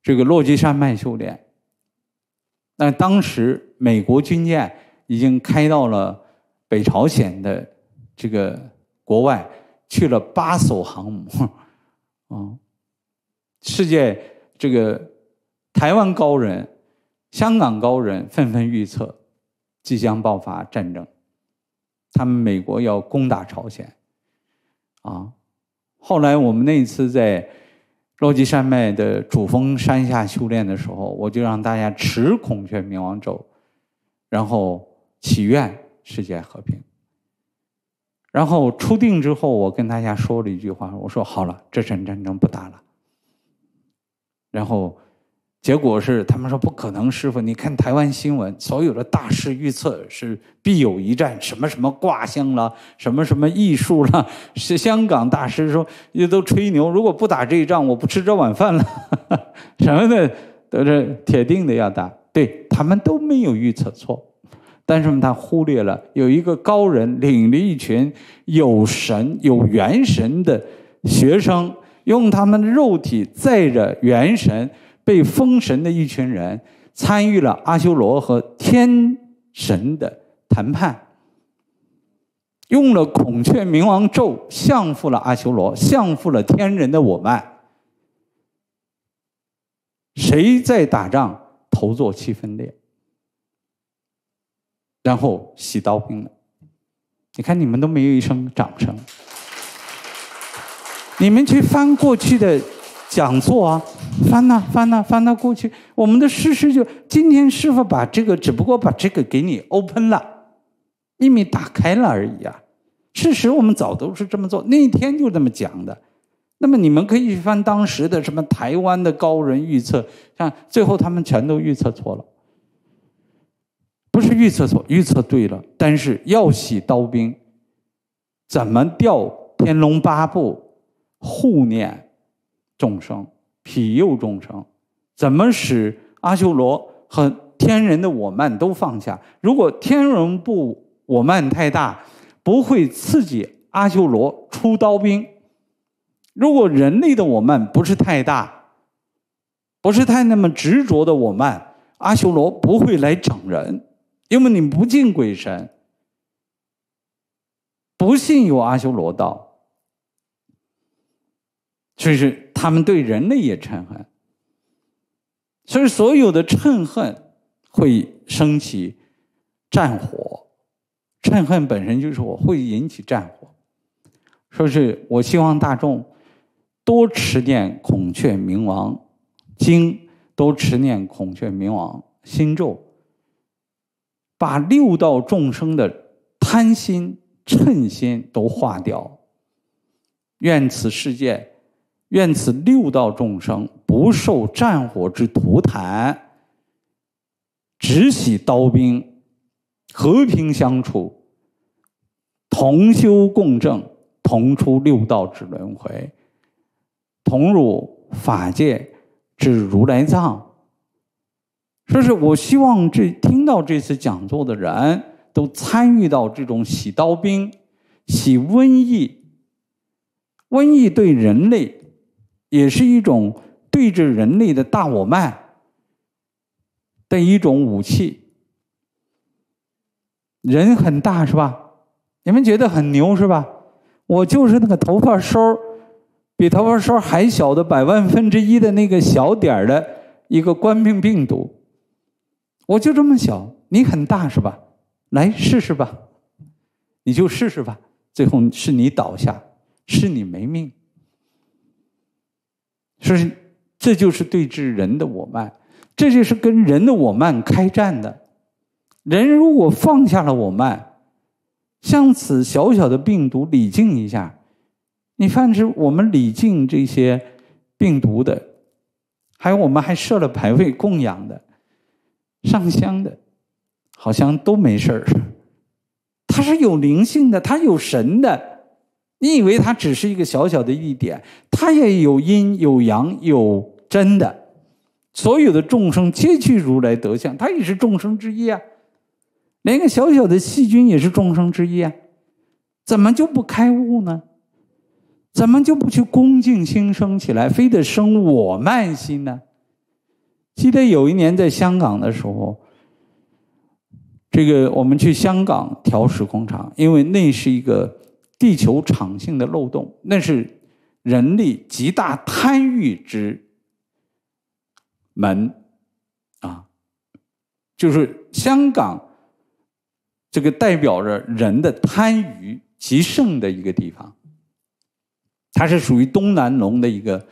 这个落基山脉修炼。那当时美国军舰。已经开到了北朝鲜的这个国外去了八艘航母，啊！世界这个台湾高人、香港高人纷纷预测，即将爆发战争，他们美国要攻打朝鲜，啊！后来我们那次在洛基山脉的主峰山下修炼的时候，我就让大家持孔雀明王咒，然后。祈愿世界和平。然后出定之后，我跟大家说了一句话，我说好了，这场战争不打了。然后结果是，他们说不可能，师傅，你看台湾新闻，所有的大师预测是必有一战，什么什么卦象啦，什么什么艺术啦，是 香港大师说也都吹牛，如果不打这一仗，我不吃这碗饭了，什么的都是铁定的要打。对他们都没有预测错。但是呢，他忽略了有一个高人领着一群有神有元神的学生，用他们的肉体载着元神被封神的一群人，参与了阿修罗和天神的谈判，用了孔雀冥王咒降服了阿修罗，降服了天人的我慢。谁在打仗，头做七分裂。然后喜刀病了，你看你们都没有一声掌声。你们去翻过去的讲座啊，翻呐翻呐翻到过去，我们的事实就今天师傅把这个，只不过把这个给你 open 了，秘密打开了而已啊。事实我们早都是这么做，那一天就这么讲的。那么你们可以去翻当时的什么台湾的高人预测，看最后他们全都预测错了。不是预测错，预测对了。但是要洗刀兵，怎么调天龙八部护念众生、庇佑众生？怎么使阿修罗和天人的我慢都放下？如果天人不我慢太大，不会刺激阿修罗出刀兵；如果人类的我慢不是太大，不是太那么执着的我慢，阿修罗不会来整人。因为你不敬鬼神，不信有阿修罗道，所以他们对人类也嗔恨，所以所有的嗔恨会升起战火。嗔恨本身就是我会引起战火。说是我希望大众多持念孔雀明王经，都持念孔雀明王心咒。把六道众生的贪心、嗔心都化掉。愿此世界，愿此六道众生不受战火之涂炭，只喜刀兵，和平相处，同修共正，同出六道之轮回，同入法界之如来藏。说是我希望这听到这次讲座的人都参与到这种洗刀兵、洗瘟疫。瘟疫对人类也是一种对着人类的大我漫的一种武器。人很大是吧？你们觉得很牛是吧？我就是那个头发梢比头发梢还小的百万分之一的那个小点儿的一个冠病病毒。我就这么小，你很大是吧？来试试吧，你就试试吧。最后是你倒下，是你没命。所以，这就是对峙人的我慢，这就是跟人的我慢开战的。人如果放下了我慢，向此小小的病毒礼敬一下，你看，之，我们礼敬这些病毒的，还有我们还设了牌位供养的。上香的，好像都没事儿。它是有灵性的，它有神的。你以为它只是一个小小的一点，它也有阴有阳有真的。所有的众生皆具如来德相，它也是众生之一啊。连个小小的细菌也是众生之一啊。怎么就不开悟呢？怎么就不去恭敬心生起来，非得生我慢心呢？记得有一年在香港的时候，这个我们去香港调试工厂，因为那是一个地球场性的漏洞，那是人力极大贪欲之门啊，就是香港这个代表着人的贪欲极盛的一个地方，它是属于东南龙的一个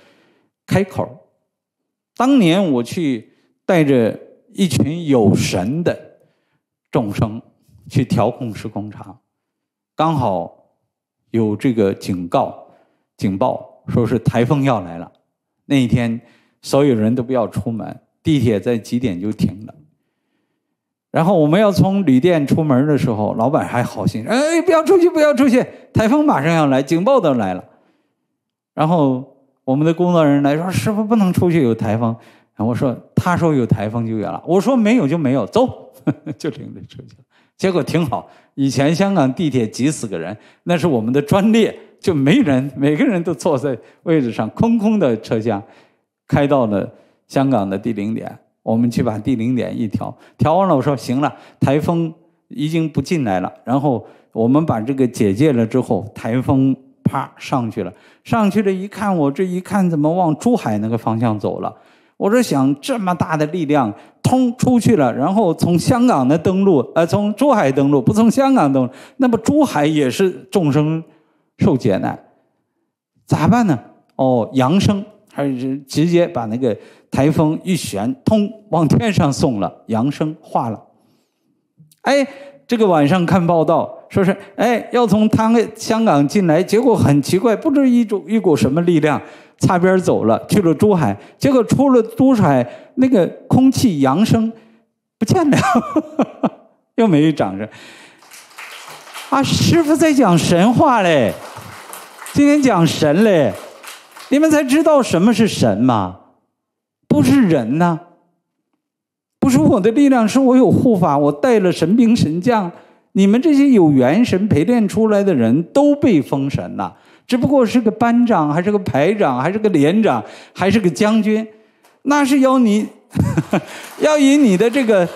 开口当年我去带着一群有神的众生去调控施工场，刚好有这个警告警报，说是台风要来了。那一天所有人都不要出门，地铁在几点就停了。然后我们要从旅店出门的时候，老板还好心，哎，不要出去，不要出去，台风马上要来，警报都来了。然后。我们的工作人员来说，师傅不能出去，有台风。然后我说，他说有台风就远了，我说没有就没有，走 就领着出去结果挺好。以前香港地铁挤死个人，那是我们的专列，就没人，每个人都坐在位置上，空空的车厢，开到了香港的地零点。我们去把地零点一调，调完了我说行了，台风已经不进来了。然后我们把这个解戒了之后，台风。啪，上去了，上去了！一看，我这一看，怎么往珠海那个方向走了？我这想，这么大的力量，通出去了，然后从香港的登陆，呃，从珠海登陆，不从香港登，那么珠海也是众生受劫难，咋办呢？哦，扬声还是直接把那个台风一旋，通往天上送了，扬声化了。哎，这个晚上看报道。说是哎，要从他香港进来，结果很奇怪，不知一种一股什么力量擦边走了，去了珠海，结果出了珠海，那个空气扬升不见了，又没掌声。啊，师傅在讲神话嘞，今天讲神嘞，你们才知道什么是神吗？不是人呐，不是我的力量，是我有护法，我带了神兵神将。你们这些有元神陪练出来的人都被封神了，只不过是个班长，还是个排长，还是个连长，还是个将军，那是要你，要以你的这个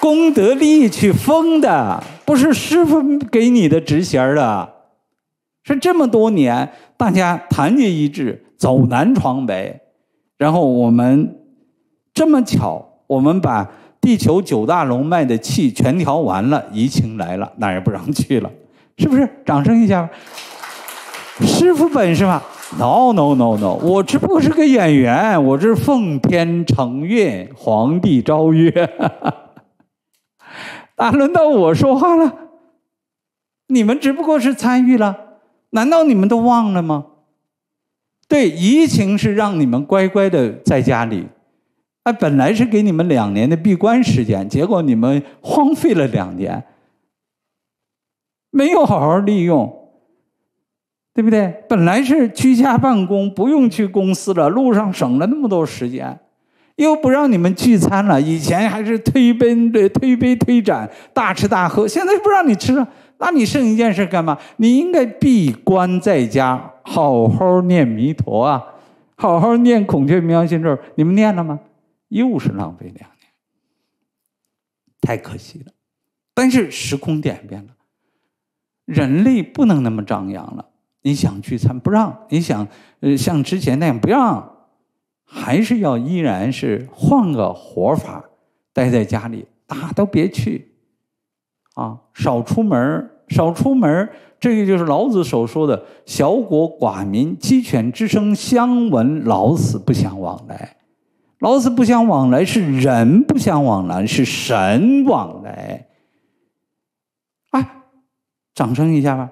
功德力去封的，不是师傅给你的职衔的。是这么多年大家团结一致，走南闯北，然后我们这么巧，我们把。地球九大龙脉的气全调完了，疫情来了，哪儿也不让去了，是不是？掌声一下。师傅本事吗？No No No No，我只不过是个演员，我这是奉天承运，皇帝诏曰。啊，轮到我说话了，你们只不过是参与了，难道你们都忘了吗？对，疫情是让你们乖乖的在家里。哎，本来是给你们两年的闭关时间，结果你们荒废了两年，没有好好利用，对不对？本来是居家办公，不用去公司了，路上省了那么多时间，又不让你们聚餐了。以前还是推杯推杯推盏，大吃大喝，现在不让你吃了，那你剩一件事干嘛？你应该闭关在家，好好念弥陀啊，好好念孔雀明王心咒，你们念了吗？又是浪费两年，太可惜了。但是时空点变了，人类不能那么张扬了。你想聚餐不让你想，呃，像之前那样不让，还是要依然是换个活法，待在家里，哪都别去，啊，少出门儿，少出门儿。这个就是老子所说的“小国寡民，鸡犬之声相闻，老死不相往来”。劳死不相往来是人不相往来是神往来，哎，掌声一下吧！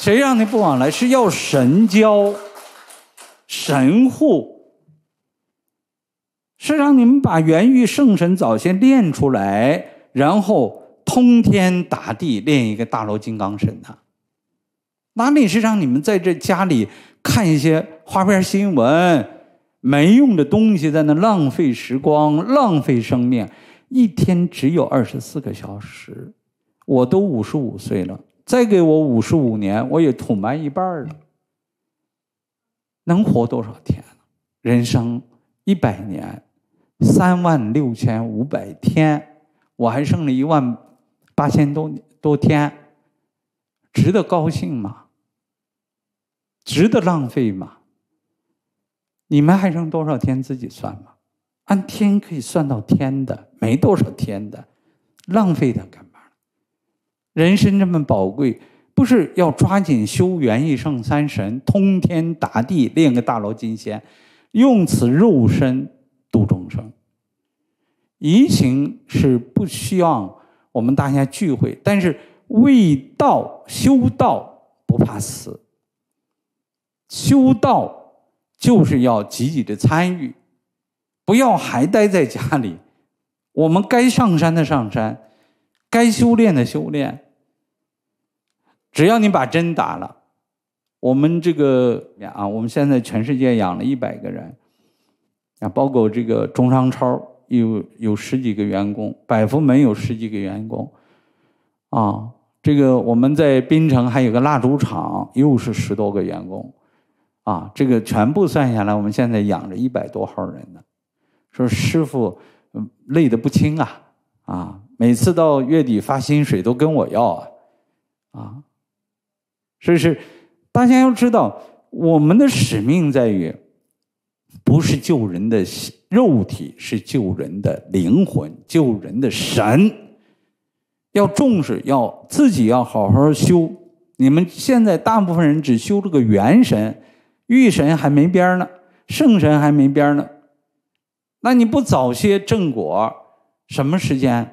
谁让你不往来？是要神交、神护，是让你们把元玉圣神早先练出来，然后通天达地练一个大罗金刚神的，哪里是让你们在这家里看一些花边新闻？没用的东西在那浪费时光，浪费生命。一天只有二十四个小时，我都五十五岁了，再给我五十五年，我也土埋一半了。能活多少天人生一百年，三万六千五百天，我还剩了一万八千多多天，值得高兴吗？值得浪费吗？你们还剩多少天？自己算吧，按天可以算到天的，没多少天的，浪费它干嘛？人生这么宝贵，不是要抓紧修元、一圣、三神、通天达地，练个大罗金仙，用此肉身度众生。移情是不需要我们大家聚会，但是为道修道不怕死，修道。就是要积极的参与，不要还待在家里。我们该上山的上山，该修炼的修炼。只要你把针打了，我们这个啊，我们现在全世界养了一百个人啊，包括这个中商超有有十几个员工，百福门有十几个员工，啊，这个我们在槟城还有个蜡烛厂，又是十多个员工。啊，这个全部算下来，我们现在养着一百多号人呢。说师傅，累得不轻啊！啊，每次到月底发薪水都跟我要啊，啊！所以是大家要知道，我们的使命在于不是救人的肉体，是救人的灵魂，救人的神。要重视，要自己要好好修。你们现在大部分人只修这个元神。御神还没边儿呢，圣神还没边儿呢，那你不早些正果，什么时间？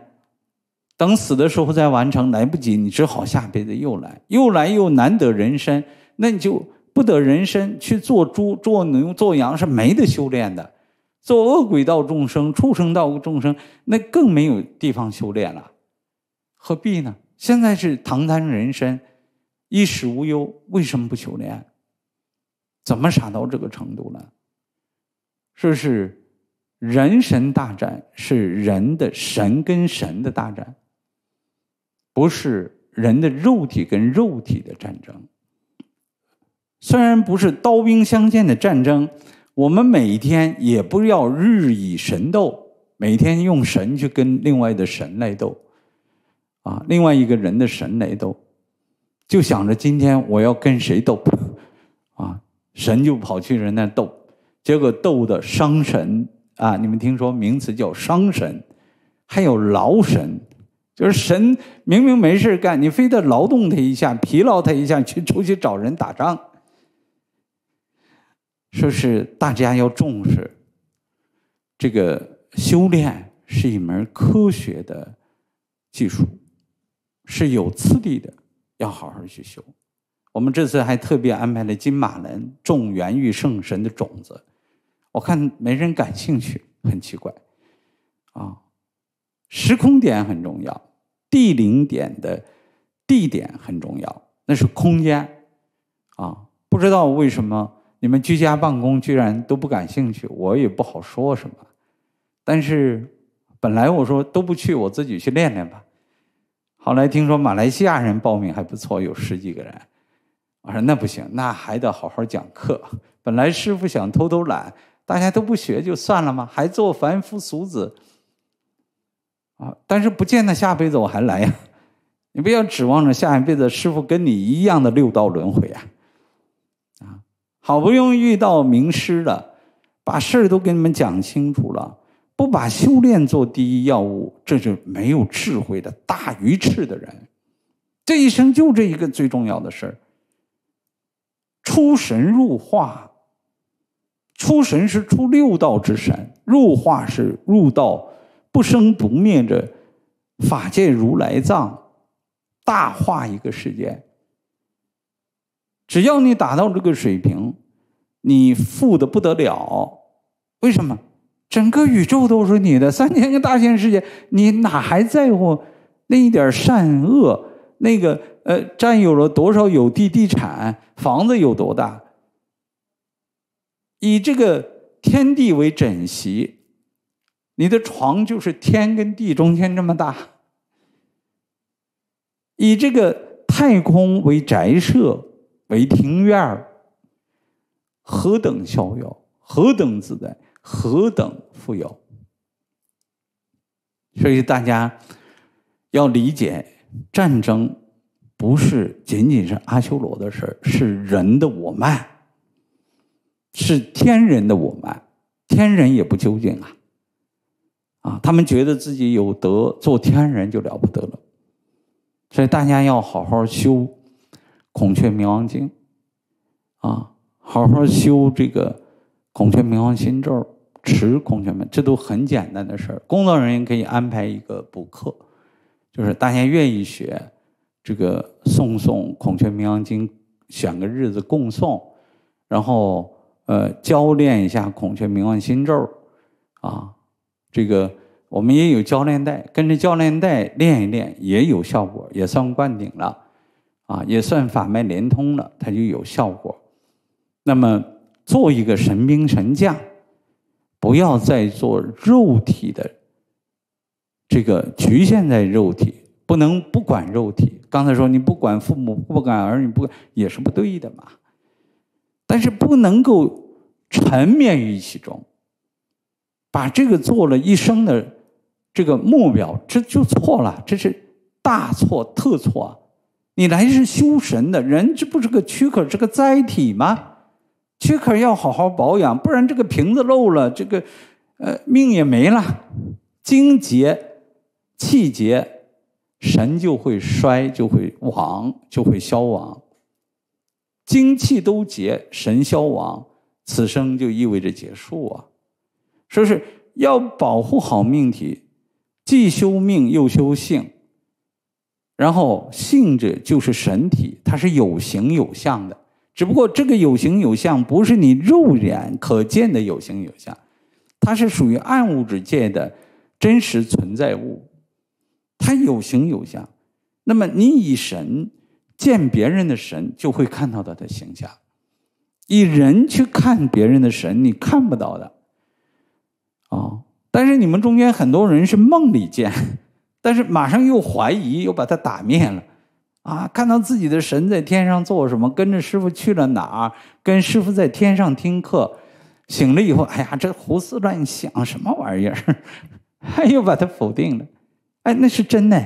等死的时候再完成，来不及，你只好下辈子又来，又来又难得人身，那你就不得人身去做猪、做牛、做羊是没得修炼的，做恶鬼道众生、畜生道众生，那更没有地方修炼了，何必呢？现在是堂堂人身，衣食无忧，为什么不修炼？怎么傻到这个程度了？说是人神大战，是人的神跟神的大战，不是人的肉体跟肉体的战争。虽然不是刀兵相见的战争，我们每天也不要日以神斗，每天用神去跟另外的神来斗，啊，另外一个人的神来斗，就想着今天我要跟谁斗。神就跑去人那斗，结果斗的伤神啊！你们听说名词叫伤神，还有劳神，就是神明明没事干，你非得劳动他一下，疲劳他一下，去出去找人打仗。说是大家要重视这个修炼是一门科学的技术，是有次第的，要好好去修。我们这次还特别安排了金马仑种源于圣神的种子，我看没人感兴趣，很奇怪，啊，时空点很重要，地灵点的地点很重要，那是空间，啊，不知道为什么你们居家办公居然都不感兴趣，我也不好说什么。但是本来我说都不去，我自己去练练吧，后来听说马来西亚人报名还不错，有十几个人。我说那不行，那还得好好讲课。本来师傅想偷偷懒，大家都不学就算了吗？还做凡夫俗子啊！但是不见得下辈子我还来呀！你不要指望着下一辈子师傅跟你一样的六道轮回啊！啊，好不容易遇到名师了，把事儿都给你们讲清楚了，不把修炼做第一要务，这就没有智慧的大愚痴的人。这一生就这一个最重要的事儿。出神入化，出神是出六道之神，入化是入道不生不灭的法界如来藏，大化一个世界。只要你达到这个水平，你富的不得了。为什么？整个宇宙都是你的三千个大千世界，你哪还在乎那一点善恶？那个呃，占有了多少有地地产？房子有多大？以这个天地为枕席，你的床就是天跟地中间这么大。以这个太空为宅舍为庭院儿，何等逍遥，何等自在，何等富有！所以大家要理解战争。不是仅仅是阿修罗的事儿，是人的我慢，是天人的我慢，天人也不究竟啊！啊，他们觉得自己有德，做天人就了不得了，所以大家要好好修《孔雀明王经》，啊，好好修这个《孔雀明王心咒》，持孔雀门，这都很简单的事儿。工作人员可以安排一个补课，就是大家愿意学。这个诵诵《孔雀明王经》，选个日子共诵，然后呃，教练一下《孔雀明王心咒》啊。这个我们也有教练带，跟着教练带练一练也有效果，也算灌顶了啊，也算法脉连通了，它就有效果。那么做一个神兵神将，不要再做肉体的这个局限在肉体。不能不管肉体。刚才说你不管父母，不管儿女，不管也是不对的嘛？但是不能够沉湎于其中，把这个做了一生的这个目标，这就错了，这是大错特错。你来是修神的，人这不是个躯壳，是个载体吗？躯壳要好好保养，不然这个瓶子漏了，这个呃命也没了，精竭气竭神就会衰，就会亡，就会消亡。精气都竭，神消亡，此生就意味着结束啊！说是要保护好命体，既修命又修性。然后性者就是神体，它是有形有相的，只不过这个有形有相不是你肉眼可见的有形有相，它是属于暗物质界的真实存在物。他有形有相，那么你以神见别人的神，就会看到他的形象；以人去看别人的神，你看不到的。哦，但是你们中间很多人是梦里见，但是马上又怀疑，又把他打灭了。啊！看到自己的神在天上做什么，跟着师傅去了哪儿，跟师傅在天上听课，醒了以后，哎呀，这胡思乱想什么玩意儿？又把他否定了。哎，那是真的，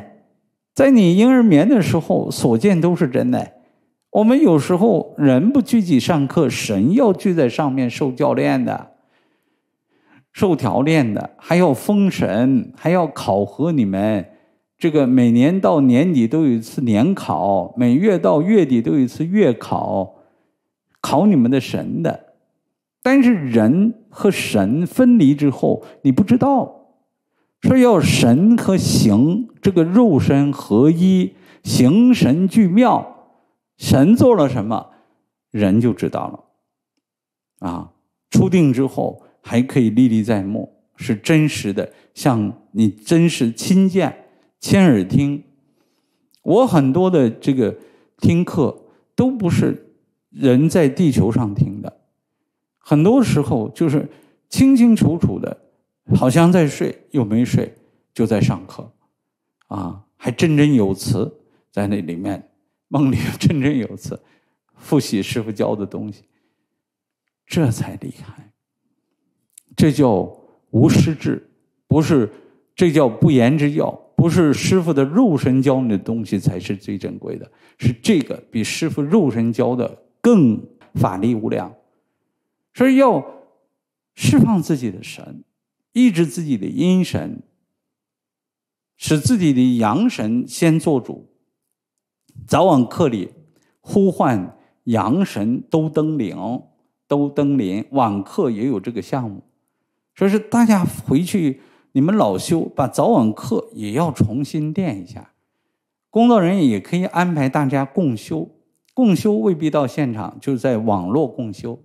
在你婴儿眠的时候，所见都是真的。我们有时候人不聚集上课，神要聚在上面受教练的、受调练的，还要封神，还要考核你们。这个每年到年底都有一次年考，每月到月底都有一次月考，考你们的神的。但是人和神分离之后，你不知道。说要神和形，这个肉身合一，形神俱妙。神做了什么，人就知道了。啊，初定之后还可以历历在目，是真实的，像你真实亲见、亲耳听。我很多的这个听课，都不是人在地球上听的，很多时候就是清清楚楚的。好像在睡，又没睡，就在上课，啊，还振振有词，在那里面梦里振振有词，复习师傅教的东西，这才厉害。这叫无师智，不是这叫不言之教，不是师傅的肉身教你的东西才是最珍贵的，是这个比师傅肉身教的更法力无量，所以要释放自己的神。抑制自己的阴神，使自己的阳神先做主。早晚课里呼唤阳神都登临，都登临。晚课也有这个项目，说是大家回去，你们老修把早晚课也要重新练一下。工作人员也可以安排大家共修，共修未必到现场，就是在网络共修，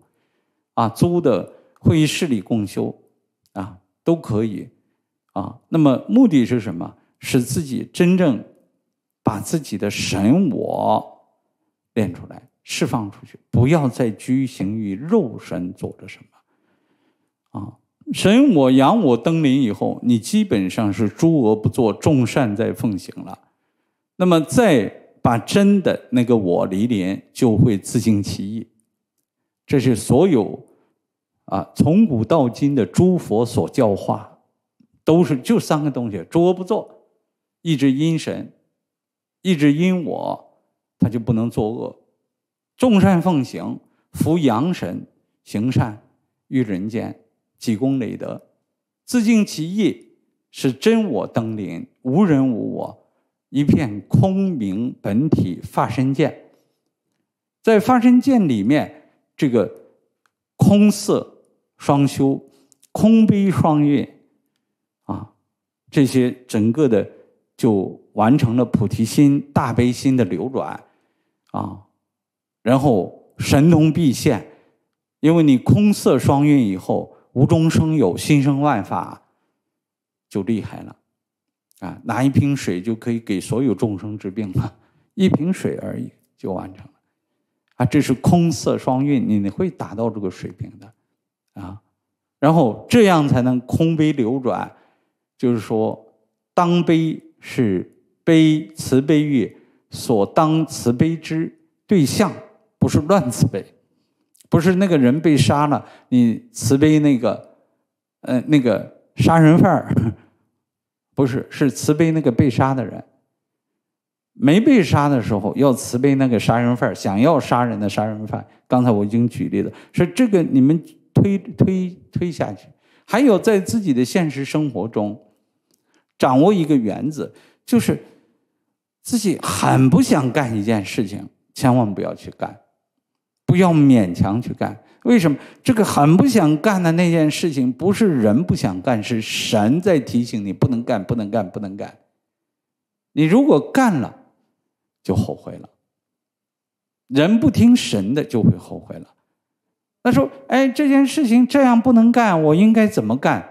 啊，租的会议室里共修。都可以，啊，那么目的是什么？使自己真正把自己的神我练出来，释放出去，不要再拘行于肉身，做着什么，啊，神我、养我登临以后，你基本上是诸恶不作，众善在奉行了。那么再把真的那个我离连，就会自尽其意。这是所有。啊，从古到今的诸佛所教化，都是就三个东西：诸恶不作，一直阴神，一直阴我，他就不能作恶；众善奉行，扶阳神行善于人间，积功累德，自尽其意，是真我登临，无人无我，一片空明本体发身见，在发生见里面，这个空色。双修，空悲双运，啊，这些整个的就完成了菩提心、大悲心的流转，啊，然后神通毕现，因为你空色双运以后，无中生有，心生万法，就厉害了，啊，拿一瓶水就可以给所有众生治病了，一瓶水而已就完成了，啊，这是空色双运，你你会达到这个水平的。啊，然后这样才能空杯流转，就是说，当杯是悲慈悲欲所当慈悲之对象，不是乱慈悲，不是那个人被杀了，你慈悲那个，呃，那个杀人犯不是，是慈悲那个被杀的人。没被杀的时候要慈悲那个杀人犯想要杀人的杀人犯。刚才我已经举例了，说这个你们。推推推下去，还有在自己的现实生活中，掌握一个原则，就是自己很不想干一件事情，千万不要去干，不要勉强去干。为什么这个很不想干的那件事情，不是人不想干，是神在提醒你不能干，不能干，不能干。你如果干了，就后悔了。人不听神的，就会后悔了。他说：“哎，这件事情这样不能干，我应该怎么干？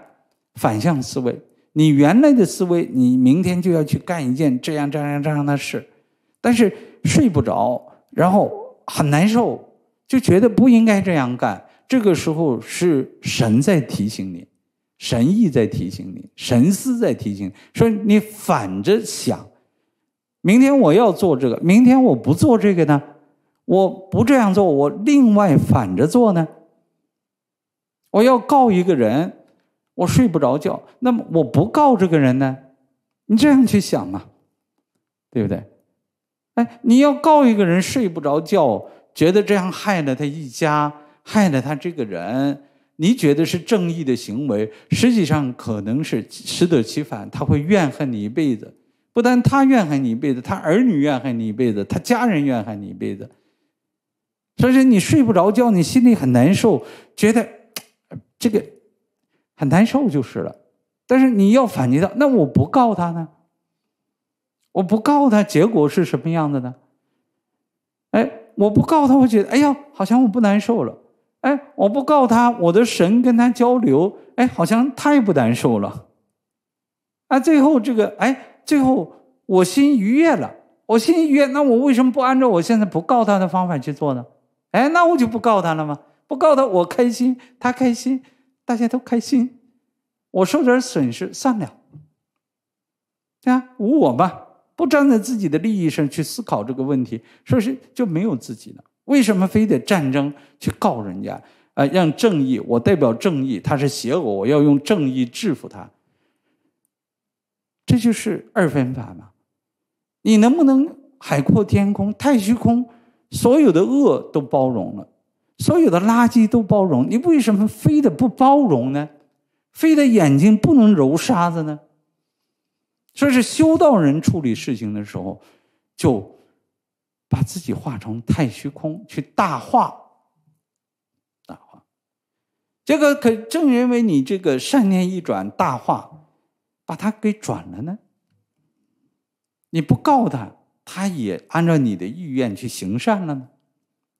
反向思维，你原来的思维，你明天就要去干一件这样这样这样的事，但是睡不着，然后很难受，就觉得不应该这样干。这个时候是神在提醒你，神意在提醒你，神思在提醒，你，说你反着想，明天我要做这个，明天我不做这个呢。”我不这样做，我另外反着做呢。我要告一个人，我睡不着觉。那么我不告这个人呢？你这样去想嘛，对不对？哎，你要告一个人睡不着觉，觉得这样害了他一家，害了他这个人，你觉得是正义的行为，实际上可能是适得其反，他会怨恨你一辈子。不但他怨恨你一辈子，他儿女怨恨你一辈子，他家人怨恨你一辈子。所以说你睡不着觉，你心里很难受，觉得 这个很难受就是了。但是你要反击到，那我不告他呢？我不告他，结果是什么样的呢？哎，我不告他，我觉得哎呀，好像我不难受了。哎，我不告他，我的神跟他交流，哎，好像太不难受了。啊，最后这个，哎，最后我心愉悦了，我心愉悦，那我为什么不按照我现在不告他的方法去做呢？哎，那我就不告他了吗？不告他，我开心，他开心，大家都开心，我受点损失算了，对无我吧，不站在自己的利益上去思考这个问题，说是就没有自己了。为什么非得战争去告人家？啊，让正义，我代表正义，他是邪恶，我要用正义制服他，这就是二分法嘛？你能不能海阔天空，太虚空？所有的恶都包容了，所有的垃圾都包容。你为什么非得不包容呢？非得眼睛不能揉沙子呢？说是修道人处理事情的时候，就把自己化成太虚空，去大化大化。这个可正因为你这个善念一转，大化把它给转了呢。你不告他。他也按照你的意愿去行善了呢，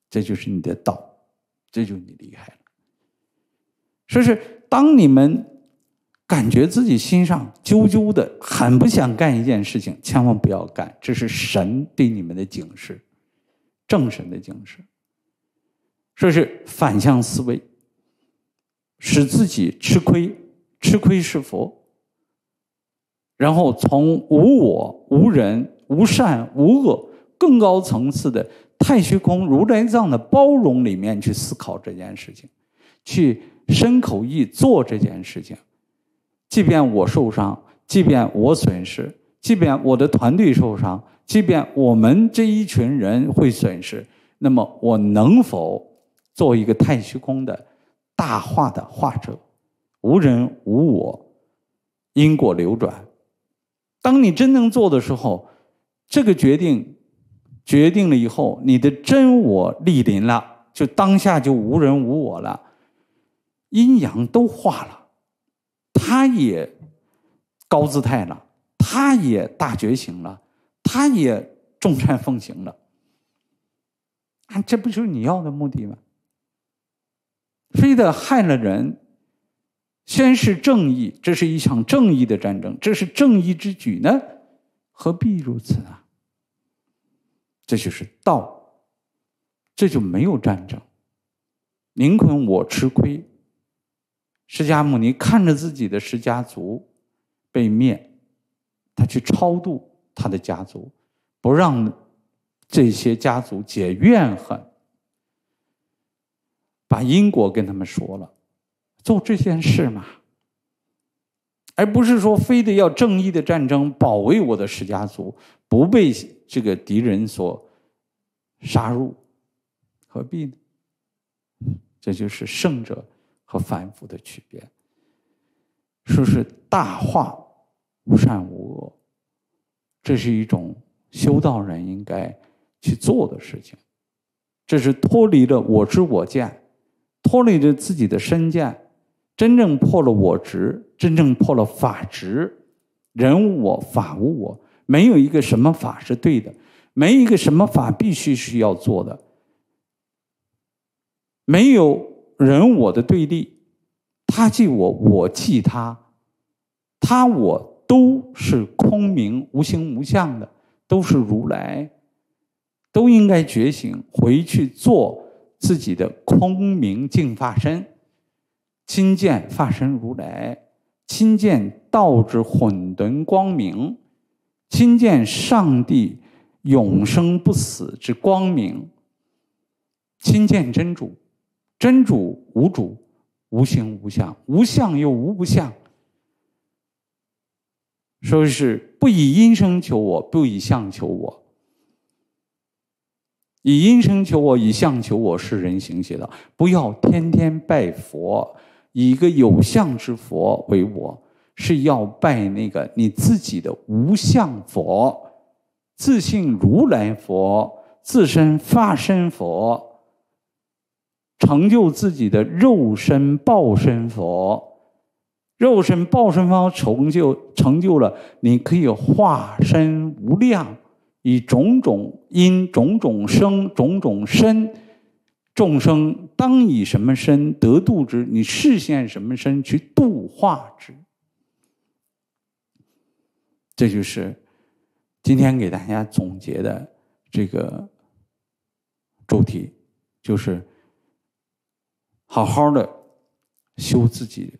这就是你的道，这就你厉害了。说是当你们感觉自己心上揪揪的，很不想干一件事情，千万不要干，这是神对你们的警示，正神的警示。说是反向思维，使自己吃亏，吃亏是福。然后从无我无人。无善无恶，更高层次的太虚空如来藏的包容里面去思考这件事情，去深口意做这件事情。即便我受伤，即便我损失，即便我的团队受伤，即便我们这一群人会损失，那么我能否做一个太虚空的大化的化者？无人无我，因果流转。当你真正做的时候。这个决定决定了以后，你的真我莅临了，就当下就无人无我了，阴阳都化了，他也高姿态了，他也大觉醒了，他也众善奉行了，啊，这不就是你要的目的吗？非得害了人，先是正义，这是一场正义的战争，这是正义之举呢？何必如此啊？这就是道，这就没有战争。宁肯我吃亏。释迦牟尼看着自己的释迦族被灭，他去超度他的家族，不让这些家族解怨恨，把因果跟他们说了，做这件事嘛。而不是说非得要正义的战争保卫我的史家族，不被这个敌人所杀入，何必呢？这就是胜者和凡夫的区别。说是大化无善无恶，这是一种修道人应该去做的事情。这是脱离了我知我见，脱离了自己的身见。真正破了我执，真正破了法执，人无我，法无我，没有一个什么法是对的，没一个什么法必须是要做的，没有人我的对立，他即我，我即他，他我都是空明，无形无相的，都是如来，都应该觉醒，回去做自己的空明净化身。亲见法身如来，亲见道之混沌光明，亲见上帝永生不死之光明，亲见真主，真主无主，无形无相，无相又无不相。说是不以音声求我，不以相求我，以音声求我，以相求我，是人行写的，不要天天拜佛。以一个有相之佛为我，是要拜那个你自己的无相佛，自信如来佛，自身化身佛，成就自己的肉身报身佛，肉身报身方成就成就了，你可以化身无量，以种种因、种种生、种种身，众生。当以什么身得度之？你视现什么身去度化之？这就是今天给大家总结的这个主题，就是好好的修自己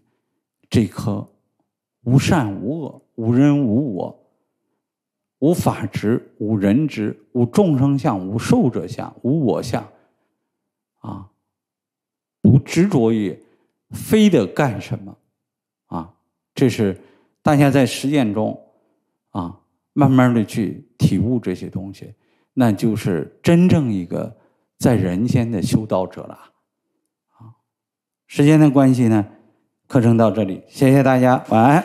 这颗无善无恶、无人无我、无法执、无人执、无众生相、无受者相、无我相啊。不执着于，非得干什么，啊，这是大家在实践中，啊，慢慢的去体悟这些东西，那就是真正一个在人间的修道者了，啊，时间的关系呢，课程到这里，谢谢大家，晚安。